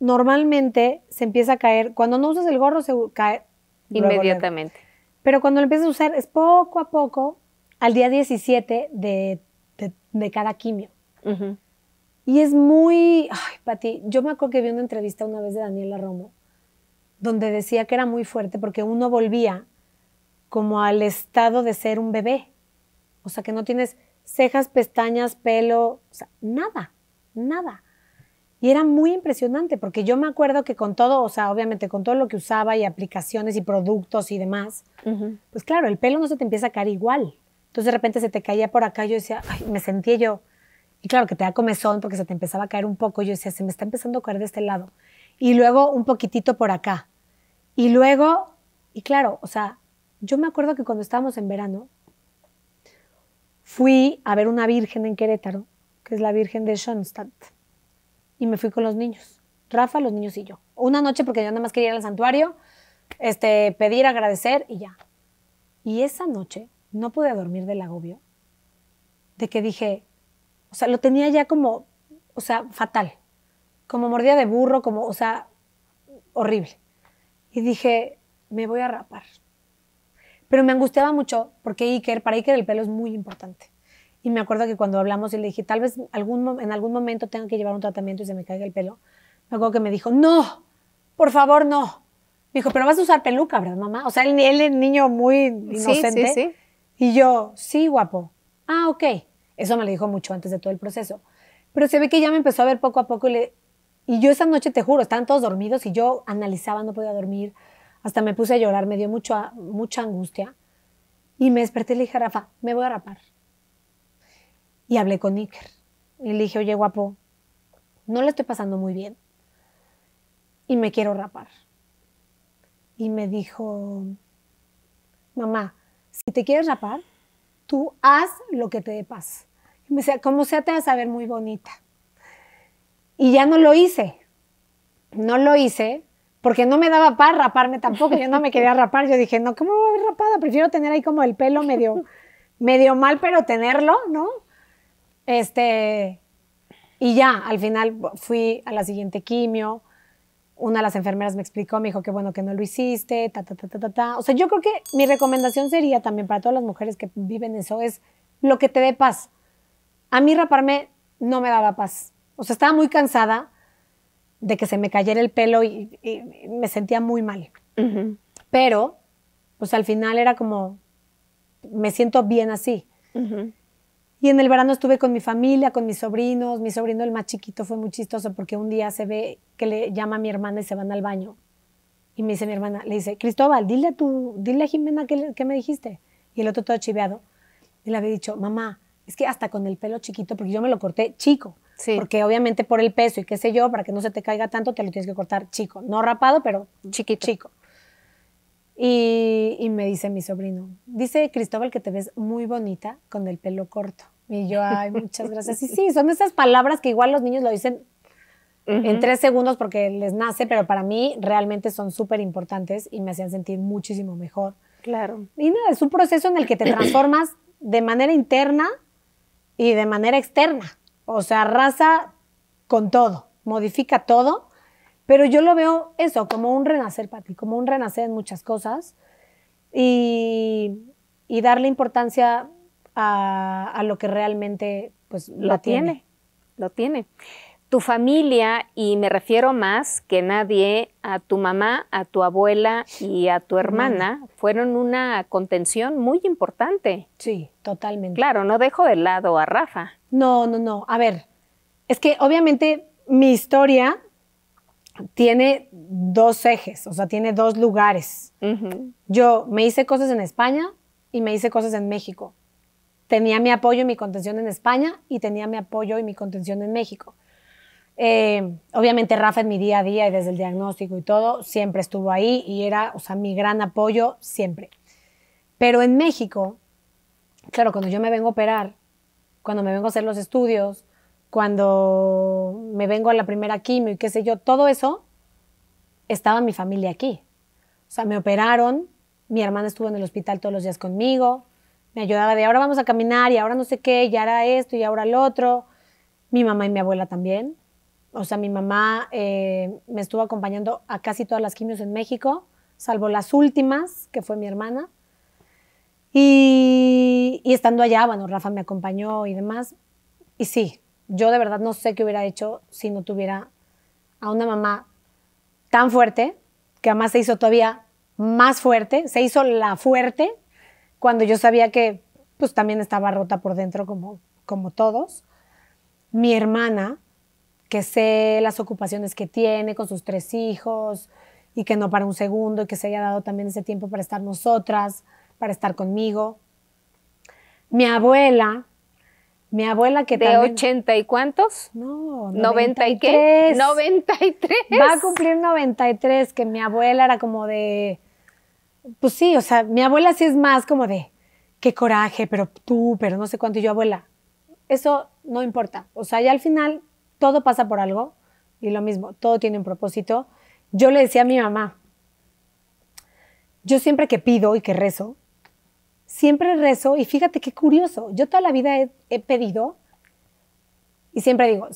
normalmente se empieza a caer, cuando no usas el gorro se cae inmediatamente. Pero cuando lo empiezas a usar es poco a poco, al día 17 de, de, cada quimio. Y es muy, ay, Pati, yo me acuerdo que vi una entrevista una vez de Daniela Romo donde decía que era muy fuerte porque uno volvía como al estado de ser un bebé. O sea, que no tienes cejas, pestañas, pelo, o sea, nada, nada. Y era muy impresionante porque yo me acuerdo que con todo, o sea, obviamente con todo lo que usaba y aplicaciones y productos y demás, pues claro, el pelo no se te empieza a caer igual. Entonces de repente se te caía por acá, yo decía, ay, me sentía yo. Y claro, que te da comezón porque se te empezaba a caer un poco. Yo decía, se me está empezando a caer de este lado. Y luego un poquitito por acá. Y luego, y claro, o sea, yo me acuerdo que cuando estábamos en verano, fui a ver una virgen en Querétaro, que es la Virgen de Schoenstatt, y me fui con los niños, Rafa, los niños y yo. Una noche porque yo nada más quería ir al santuario, este, pedir, agradecer y ya. Y esa noche no pude dormir del agobio, de que dije, o sea, lo tenía ya como, o sea, fatal, como mordida de burro, como, o sea, horrible y dije, me voy a rapar. Pero me angustiaba mucho porque Iker, para Iker el pelo es muy importante. Y me acuerdo que cuando hablamos y le dije, tal vez algún, en algún momento tenga que llevar un tratamiento y se me caiga el pelo, me acuerdo que me dijo, no, por favor, no. Me dijo, pero vas a usar peluca, ¿verdad, mamá? O sea, él, es niño muy inocente. Sí, sí, sí. Y yo, sí, guapo. Ah, ok. Eso me lo dijo mucho antes de todo el proceso. Pero se ve que ya me empezó a ver poco a poco y le, y yo esa noche, te juro, estaban todos dormidos y yo analizaba, no podía dormir. Hasta me puse a llorar, me dio mucho, mucha angustia. Y me desperté y le dije Rafa, me voy a rapar. Y hablé con Iker. Y le dije, oye, guapo, no le estoy pasando muy bien. Y me quiero rapar. Y me dijo, mamá, si te quieres rapar, tú haz lo que te dé paz. Y me como sea, te vas a ver muy bonita. Y ya no lo hice. No lo hice porque no me daba para raparme tampoco. Yo no me quería [LAUGHS] rapar. Yo dije, no, ¿cómo voy a ver rapada? Prefiero tener ahí como el pelo medio, mal, pero tenerlo, ¿no? Este. Y ya, al final fui a la siguiente quimio. Una de las enfermeras me explicó, me dijo que bueno que no lo hiciste, ta, ta, ta, ta, ta, ta. O sea, yo creo que mi recomendación sería también para todas las mujeres que viven eso es lo que te dé paz. A mí raparme no me daba paz. O sea, estaba muy cansada de que se me cayera el pelo y, me sentía muy mal. Pero, pues al final era como, me siento bien así. Y en el verano estuve con mi familia, con mis sobrinos. Mi sobrino, el más chiquito, fue muy chistoso porque un día se ve que le llama a mi hermana y se van al baño. Y me dice mi hermana, le dice, Cristóbal, dile a, tu, dile a Jimena que, me dijiste. Y el otro todo chiveado. Y le había dicho, mamá, es que hasta con el pelo chiquito, porque yo me lo corté chico. Porque obviamente por el peso y qué sé yo, para que no se te caiga tanto, te lo tienes que cortar chico. No rapado, pero chiquito. Chico. Y, y me dice mi sobrino, dice Cristóbal que te ves muy bonita con el pelo corto. Y yo, ay, muchas gracias. Y sí, son esas palabras que igual los niños lo dicen en tres segundos porque les nace, pero para mí realmente son súper importantes y me hacían sentir muchísimo mejor. Claro. Y nada, es un proceso en el que te transformas de manera interna y de manera externa. O sea, arrasa con todo, modifica todo, pero yo lo veo eso, como un renacer para ti, como un renacer en muchas cosas y, darle importancia a, lo que realmente pues, lo tiene. Lo tiene. Tu familia, y me refiero más que nadie a tu mamá, a tu abuela y a tu hermana, fueron una contención muy importante. Sí, totalmente. Claro, no dejo de lado a Rafa no, no, no. A ver, es que obviamente mi historia tiene dos ejes, o sea, tiene dos lugares. Yo me hice cosas en España y me hice cosas en México. Tenía mi apoyo y mi contención en España y tenía mi apoyo y mi contención en México. Eh, obviamente Rafa en mi día a día y desde el diagnóstico y todo, siempre estuvo ahí y era, o sea, mi gran apoyo siempre. Pero en México, claro, cuando yo me vengo a operar, cuando me vengo a hacer los estudios, cuando me vengo a la primera quimio y qué sé yo, todo eso, estaba mi familia aquí. O sea, me operaron, mi hermana estuvo en el hospital todos los días conmigo, me ayudaba de ahora vamos a caminar y ahora no sé qué, y ahora esto y ahora lo otro. Mi mamá y mi abuela también. O sea, mi mamá eh, me estuvo acompañando a casi todas las quimios en México, salvo las últimas, que fue mi hermana. Y, estando allá, bueno, Rafa me acompañó y demás. Y sí, yo de verdad no sé qué hubiera hecho si no tuviera a una mamá tan fuerte, que además se hizo todavía más fuerte, se hizo la fuerte cuando yo sabía que pues también estaba rota por dentro como, como todos. Mi hermana, que sé las ocupaciones que tiene con sus tres hijos y que no para un segundo y que se haya dado también ese tiempo para estar nosotras para estar conmigo. Mi abuela, mi abuela que ¿De ochenta y cuántos? No, noventa y qué? Noventa y tres. Va a cumplir noventa y tres, que mi abuela era como de... Pues sí, o sea, mi abuela sí es más como de, qué coraje, pero tú, pero no sé cuánto, y yo abuela. Eso no importa. O sea, ya al final todo pasa por algo y lo mismo, todo tiene un propósito. Yo le decía a mi mamá, yo siempre que pido y que rezo, siempre rezo y fíjate qué curioso, yo toda la vida he, pedido y siempre digo,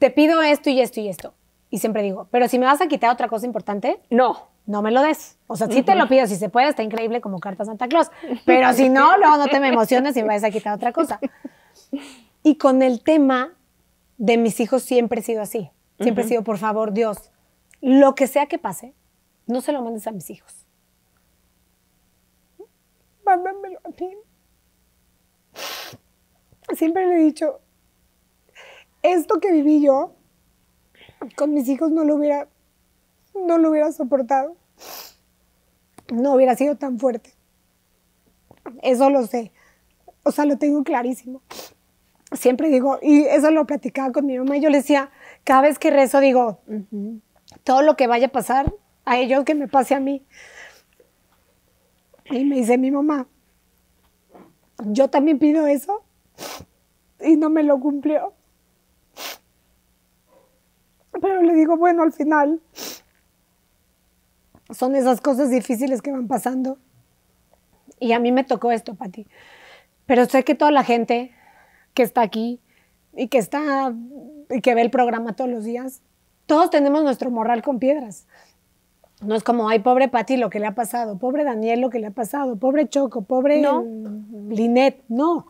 te pido esto y esto y esto. Y siempre digo, pero si me vas a quitar otra cosa importante, no. No me lo des. O sea, sí te lo pido, si se puede, está increíble como carta Santa Claus. [LAUGHS] Pero si no, luego no te me emociones y me vas a quitar otra cosa. Y con el tema de mis hijos siempre he sido así. Siempre he sido, por favor, Dios, lo que sea que pase, no se lo mandes a mis hijos. Siempre le he dicho, esto que viví yo con mis hijos no lo hubiera, no lo hubiera soportado. No hubiera sido tan fuerte. Eso lo sé. O sea, lo tengo clarísimo. Siempre digo, y eso lo platicaba con mi mamá, yo le decía, cada vez que rezo digo, todo lo que vaya a pasar, a ellos que me pase a mí. Y me dice mi mamá, yo también pido eso y no me lo cumplió. Pero le digo, bueno, al final son esas cosas difíciles que van pasando. Y a mí me tocó esto, Pati. Pero sé que toda la gente que está aquí y que está y que ve el programa todos los días, todos tenemos nuestro morral con piedras. No es como, ay, pobre Pati, lo que le ha pasado, pobre Daniel, lo que le ha pasado, pobre Choco, pobre Linet, no.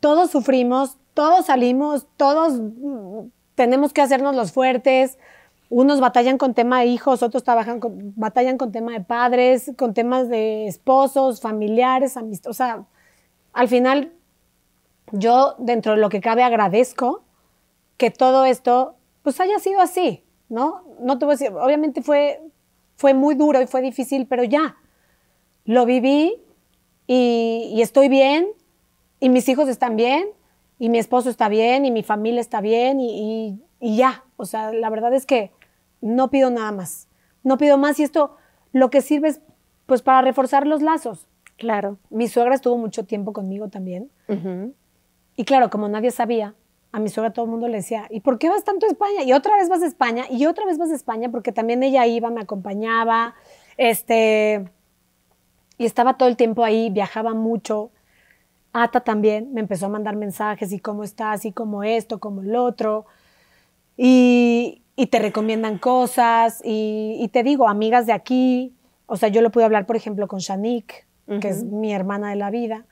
Todos sufrimos, todos salimos, todos mm, tenemos que hacernos los fuertes. Unos batallan con tema de hijos, otros trabajan con, batallan con tema de padres, con temas de esposos, familiares, amistad. O sea, al final, yo dentro de lo que cabe agradezco que todo esto pues haya sido así, ¿no? No te voy a decir, obviamente fue fue muy duro y fue difícil, pero ya, lo viví y, estoy bien y mis hijos están bien y mi esposo está bien y mi familia está bien y, ya. O sea, la verdad es que no pido nada más. No pido más y esto lo que sirve es pues para reforzar los lazos. Claro. Mi suegra estuvo mucho tiempo conmigo también. Y claro, como nadie sabía, a mi suegra todo el mundo le decía, ¿y por qué vas tanto a España? Y otra vez vas a España, y otra vez vas a España, porque también ella iba, me acompañaba, este, y estaba todo el tiempo ahí, viajaba mucho. Ata también me empezó a mandar mensajes, y cómo estás, y cómo esto, como el otro. Y, te recomiendan cosas, y, te digo, amigas de aquí, o sea, yo lo pude hablar, por ejemplo, con Shanique, que es mi hermana de la vida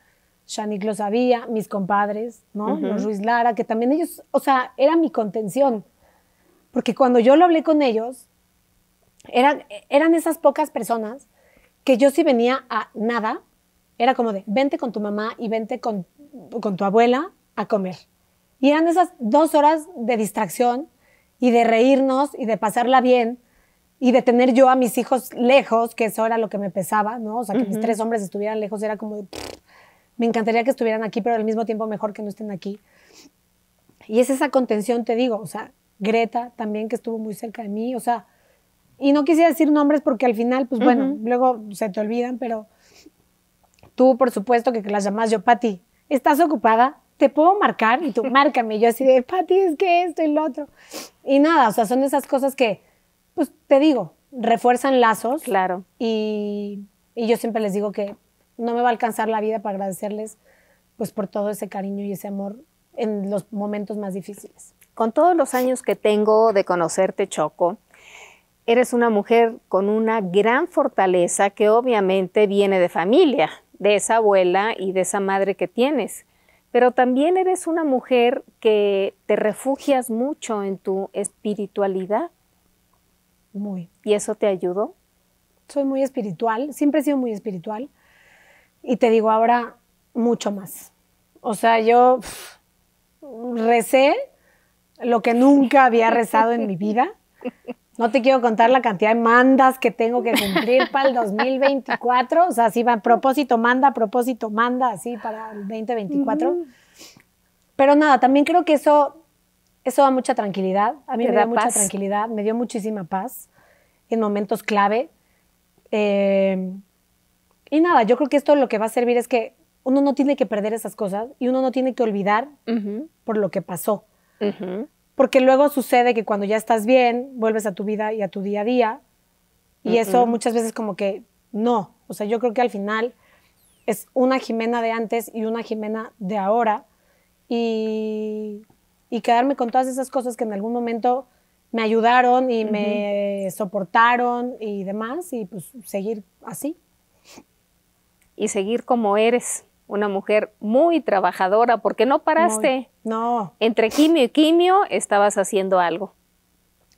Shanik lo sabía, mis compadres, ¿no? Los Ruiz Lara, que también ellos, o sea, era mi contención. Porque cuando yo lo hablé con ellos, eran, eran esas pocas personas que yo si venía a nada, era como de, vente con tu mamá y vente con, con tu abuela a comer. Y eran esas dos horas de distracción y de reírnos y de pasarla bien y de tener yo a mis hijos lejos, que eso era lo que me pesaba, ¿no? O sea, que mis tres hombres estuvieran lejos era como de, me encantaría que estuvieran aquí, pero al mismo tiempo mejor que no estén aquí. Y es esa contención, te digo, o sea, Greta también que estuvo muy cerca de mí, o sea, y no quisiera decir nombres porque al final, pues bueno, luego se te olvidan, pero tú, por supuesto, que, las llamas yo, Pati, ¿estás ocupada? ¿Te puedo marcar? Y tú, [LAUGHS] márcame. Y yo así de, Pati, es que esto y lo otro. Y nada, o sea, son esas cosas que, pues te digo, refuerzan lazos. Claro. y yo siempre les digo que no me va a alcanzar la vida para agradecerles pues por todo ese cariño y ese amor en los momentos más difíciles. Con todos los años que tengo de conocerte, Choco, eres una mujer con una gran fortaleza que obviamente viene de familia, de esa abuela y de esa madre que tienes, pero también eres una mujer que te refugias mucho en tu espiritualidad. Muy. ¿Y eso te ayudó? Soy muy espiritual, siempre he sido muy espiritual. Y te digo ahora mucho más. O sea, yo recé lo que nunca había rezado en mi vida. No te quiero contar la cantidad de mandas que tengo que cumplir para el 2024. O sea, así va, propósito manda, propósito manda, así para el 2024. Pero nada, también creo que eso, eso da mucha tranquilidad. A mí me da mucha tranquilidad, me dio muchísima paz en momentos clave. Eh, y nada, yo creo que esto lo que va a servir es que uno no tiene que perder esas cosas y uno no tiene que olvidar por lo que pasó. Porque luego sucede que cuando ya estás bien, vuelves a tu vida y a tu día a día. Y eso muchas veces como que no. O sea, yo creo que al final es una Jimena de antes y una Jimena de ahora. Y, y quedarme con todas esas cosas que en algún momento me ayudaron y me soportaron y demás. Y pues seguir así y seguir como eres, una mujer muy trabajadora, porque no paraste. no. Entre quimio y quimio estabas haciendo algo.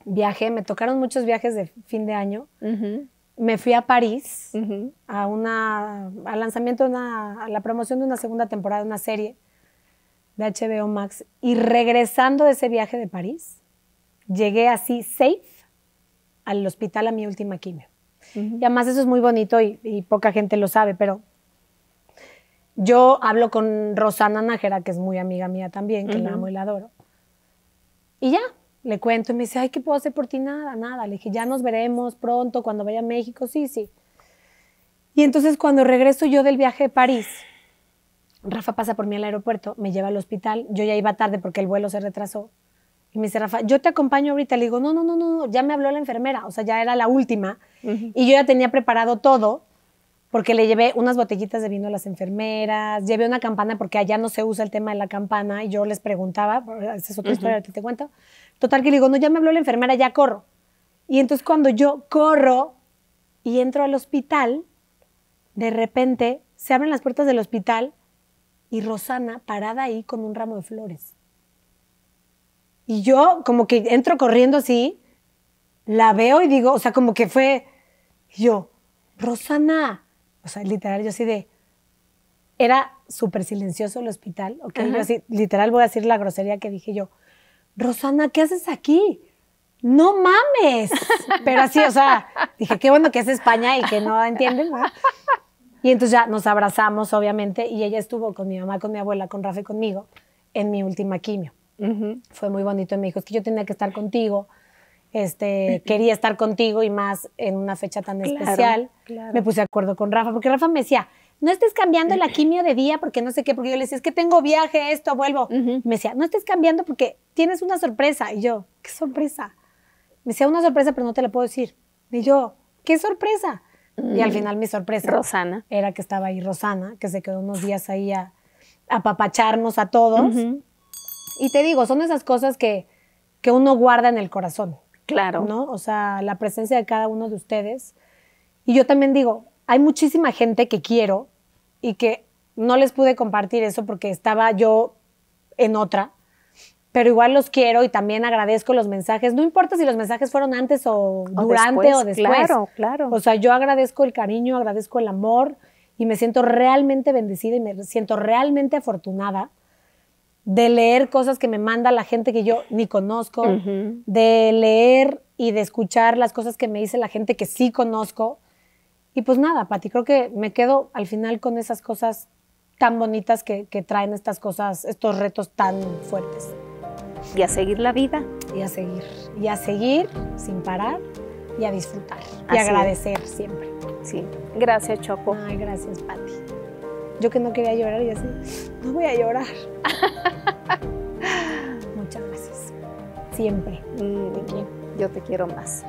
viaje me tocaron muchos viajes de fin de año. Me fui a París a una, al lanzamiento, de una, a la promoción de una segunda temporada de una serie de HBO Max. Y regresando de ese viaje de París, llegué así safe al hospital a mi última quimio. Y además eso es muy bonito y poca gente lo sabe, pero yo hablo con Rosana Nájera, que es muy amiga mía también, que la amo y la adoro. Y ya, le cuento y me dice, ay, ¿qué puedo hacer por ti? Nada, nada. Le dije, ya nos veremos pronto, cuando vaya a México, sí, sí. Y entonces cuando regreso yo del viaje de París, Rafa pasa por mí al aeropuerto, me lleva al hospital, yo ya iba tarde porque el vuelo se retrasó. Y me dice, Rafa, yo te acompaño ahorita. Le digo, no, no, no, no, ya me habló la enfermera, o sea, ya era la última. Y yo ya tenía preparado todo porque le llevé unas botellitas de vino a las enfermeras, llevé una campana porque allá no se usa el tema de la campana y yo les preguntaba, esa es otra historia que te cuento. Total que le digo, no, ya me habló la enfermera, ya corro. Y entonces cuando yo corro y entro al hospital, de repente se abren las puertas del hospital y Rosana parada ahí con un ramo de flores. Y yo como que entro corriendo así, la veo y digo, o sea, como que fue yo, Rosana, o sea, literal, yo sí de. Era súper silencioso el hospital, ¿ok? Yo literal, voy a decir la grosería que dije yo. Rosana, ¿qué haces aquí? No mames. [LAUGHS] Pero así, o sea, dije, qué bueno que es España y que no entienden, ¿no? Y entonces ya nos abrazamos, obviamente, y ella estuvo con mi mamá, con mi abuela, con Rafa y conmigo en mi última quimio. Fue muy bonito y me dijo, es que yo tenía que estar contigo este, quería estar contigo y más en una fecha tan especial. Me puse de acuerdo con Rafa, porque Rafa me decía, no estés cambiando la quimio de día porque no sé qué, porque yo le decía, es que tengo viaje, esto, vuelvo. Me decía, no estés cambiando porque tienes una sorpresa. Y yo, ¿qué sorpresa? Me decía, una sorpresa, pero no te la puedo decir. Y yo, ¿qué sorpresa? Y al mm. final mi sorpresa Rosana. era que estaba ahí Rosana, que se quedó unos días ahí a apapacharnos a todos. Y te digo, son esas cosas que, que uno guarda en el corazón. Claro. ¿No? O sea, la presencia de cada uno de ustedes. Y yo también digo, hay muchísima gente que quiero y que no les pude compartir eso porque estaba yo en otra, pero igual los quiero y también agradezco los mensajes. No importa si los mensajes fueron antes o, durante o después. Claro, claro. O sea, yo agradezco el cariño, agradezco el amor y me siento realmente bendecida y me siento realmente afortunada de leer cosas que me manda la gente que yo ni conozco, de leer y de escuchar las cosas que me dice la gente que sí conozco. Y pues nada, Pati, creo que me quedo al final con esas cosas tan bonitas que, traen estas cosas, estos retos tan fuertes. Y a seguir la vida. Y a seguir. Y a seguir sin parar y a disfrutar. y agradecer siempre. Sí. Gracias, Choco. Ay, gracias, Pati. Yo que no quería llorar y así, no voy a llorar. [LAUGHS] Muchas gracias. Siempre. Mm, yo te quiero más.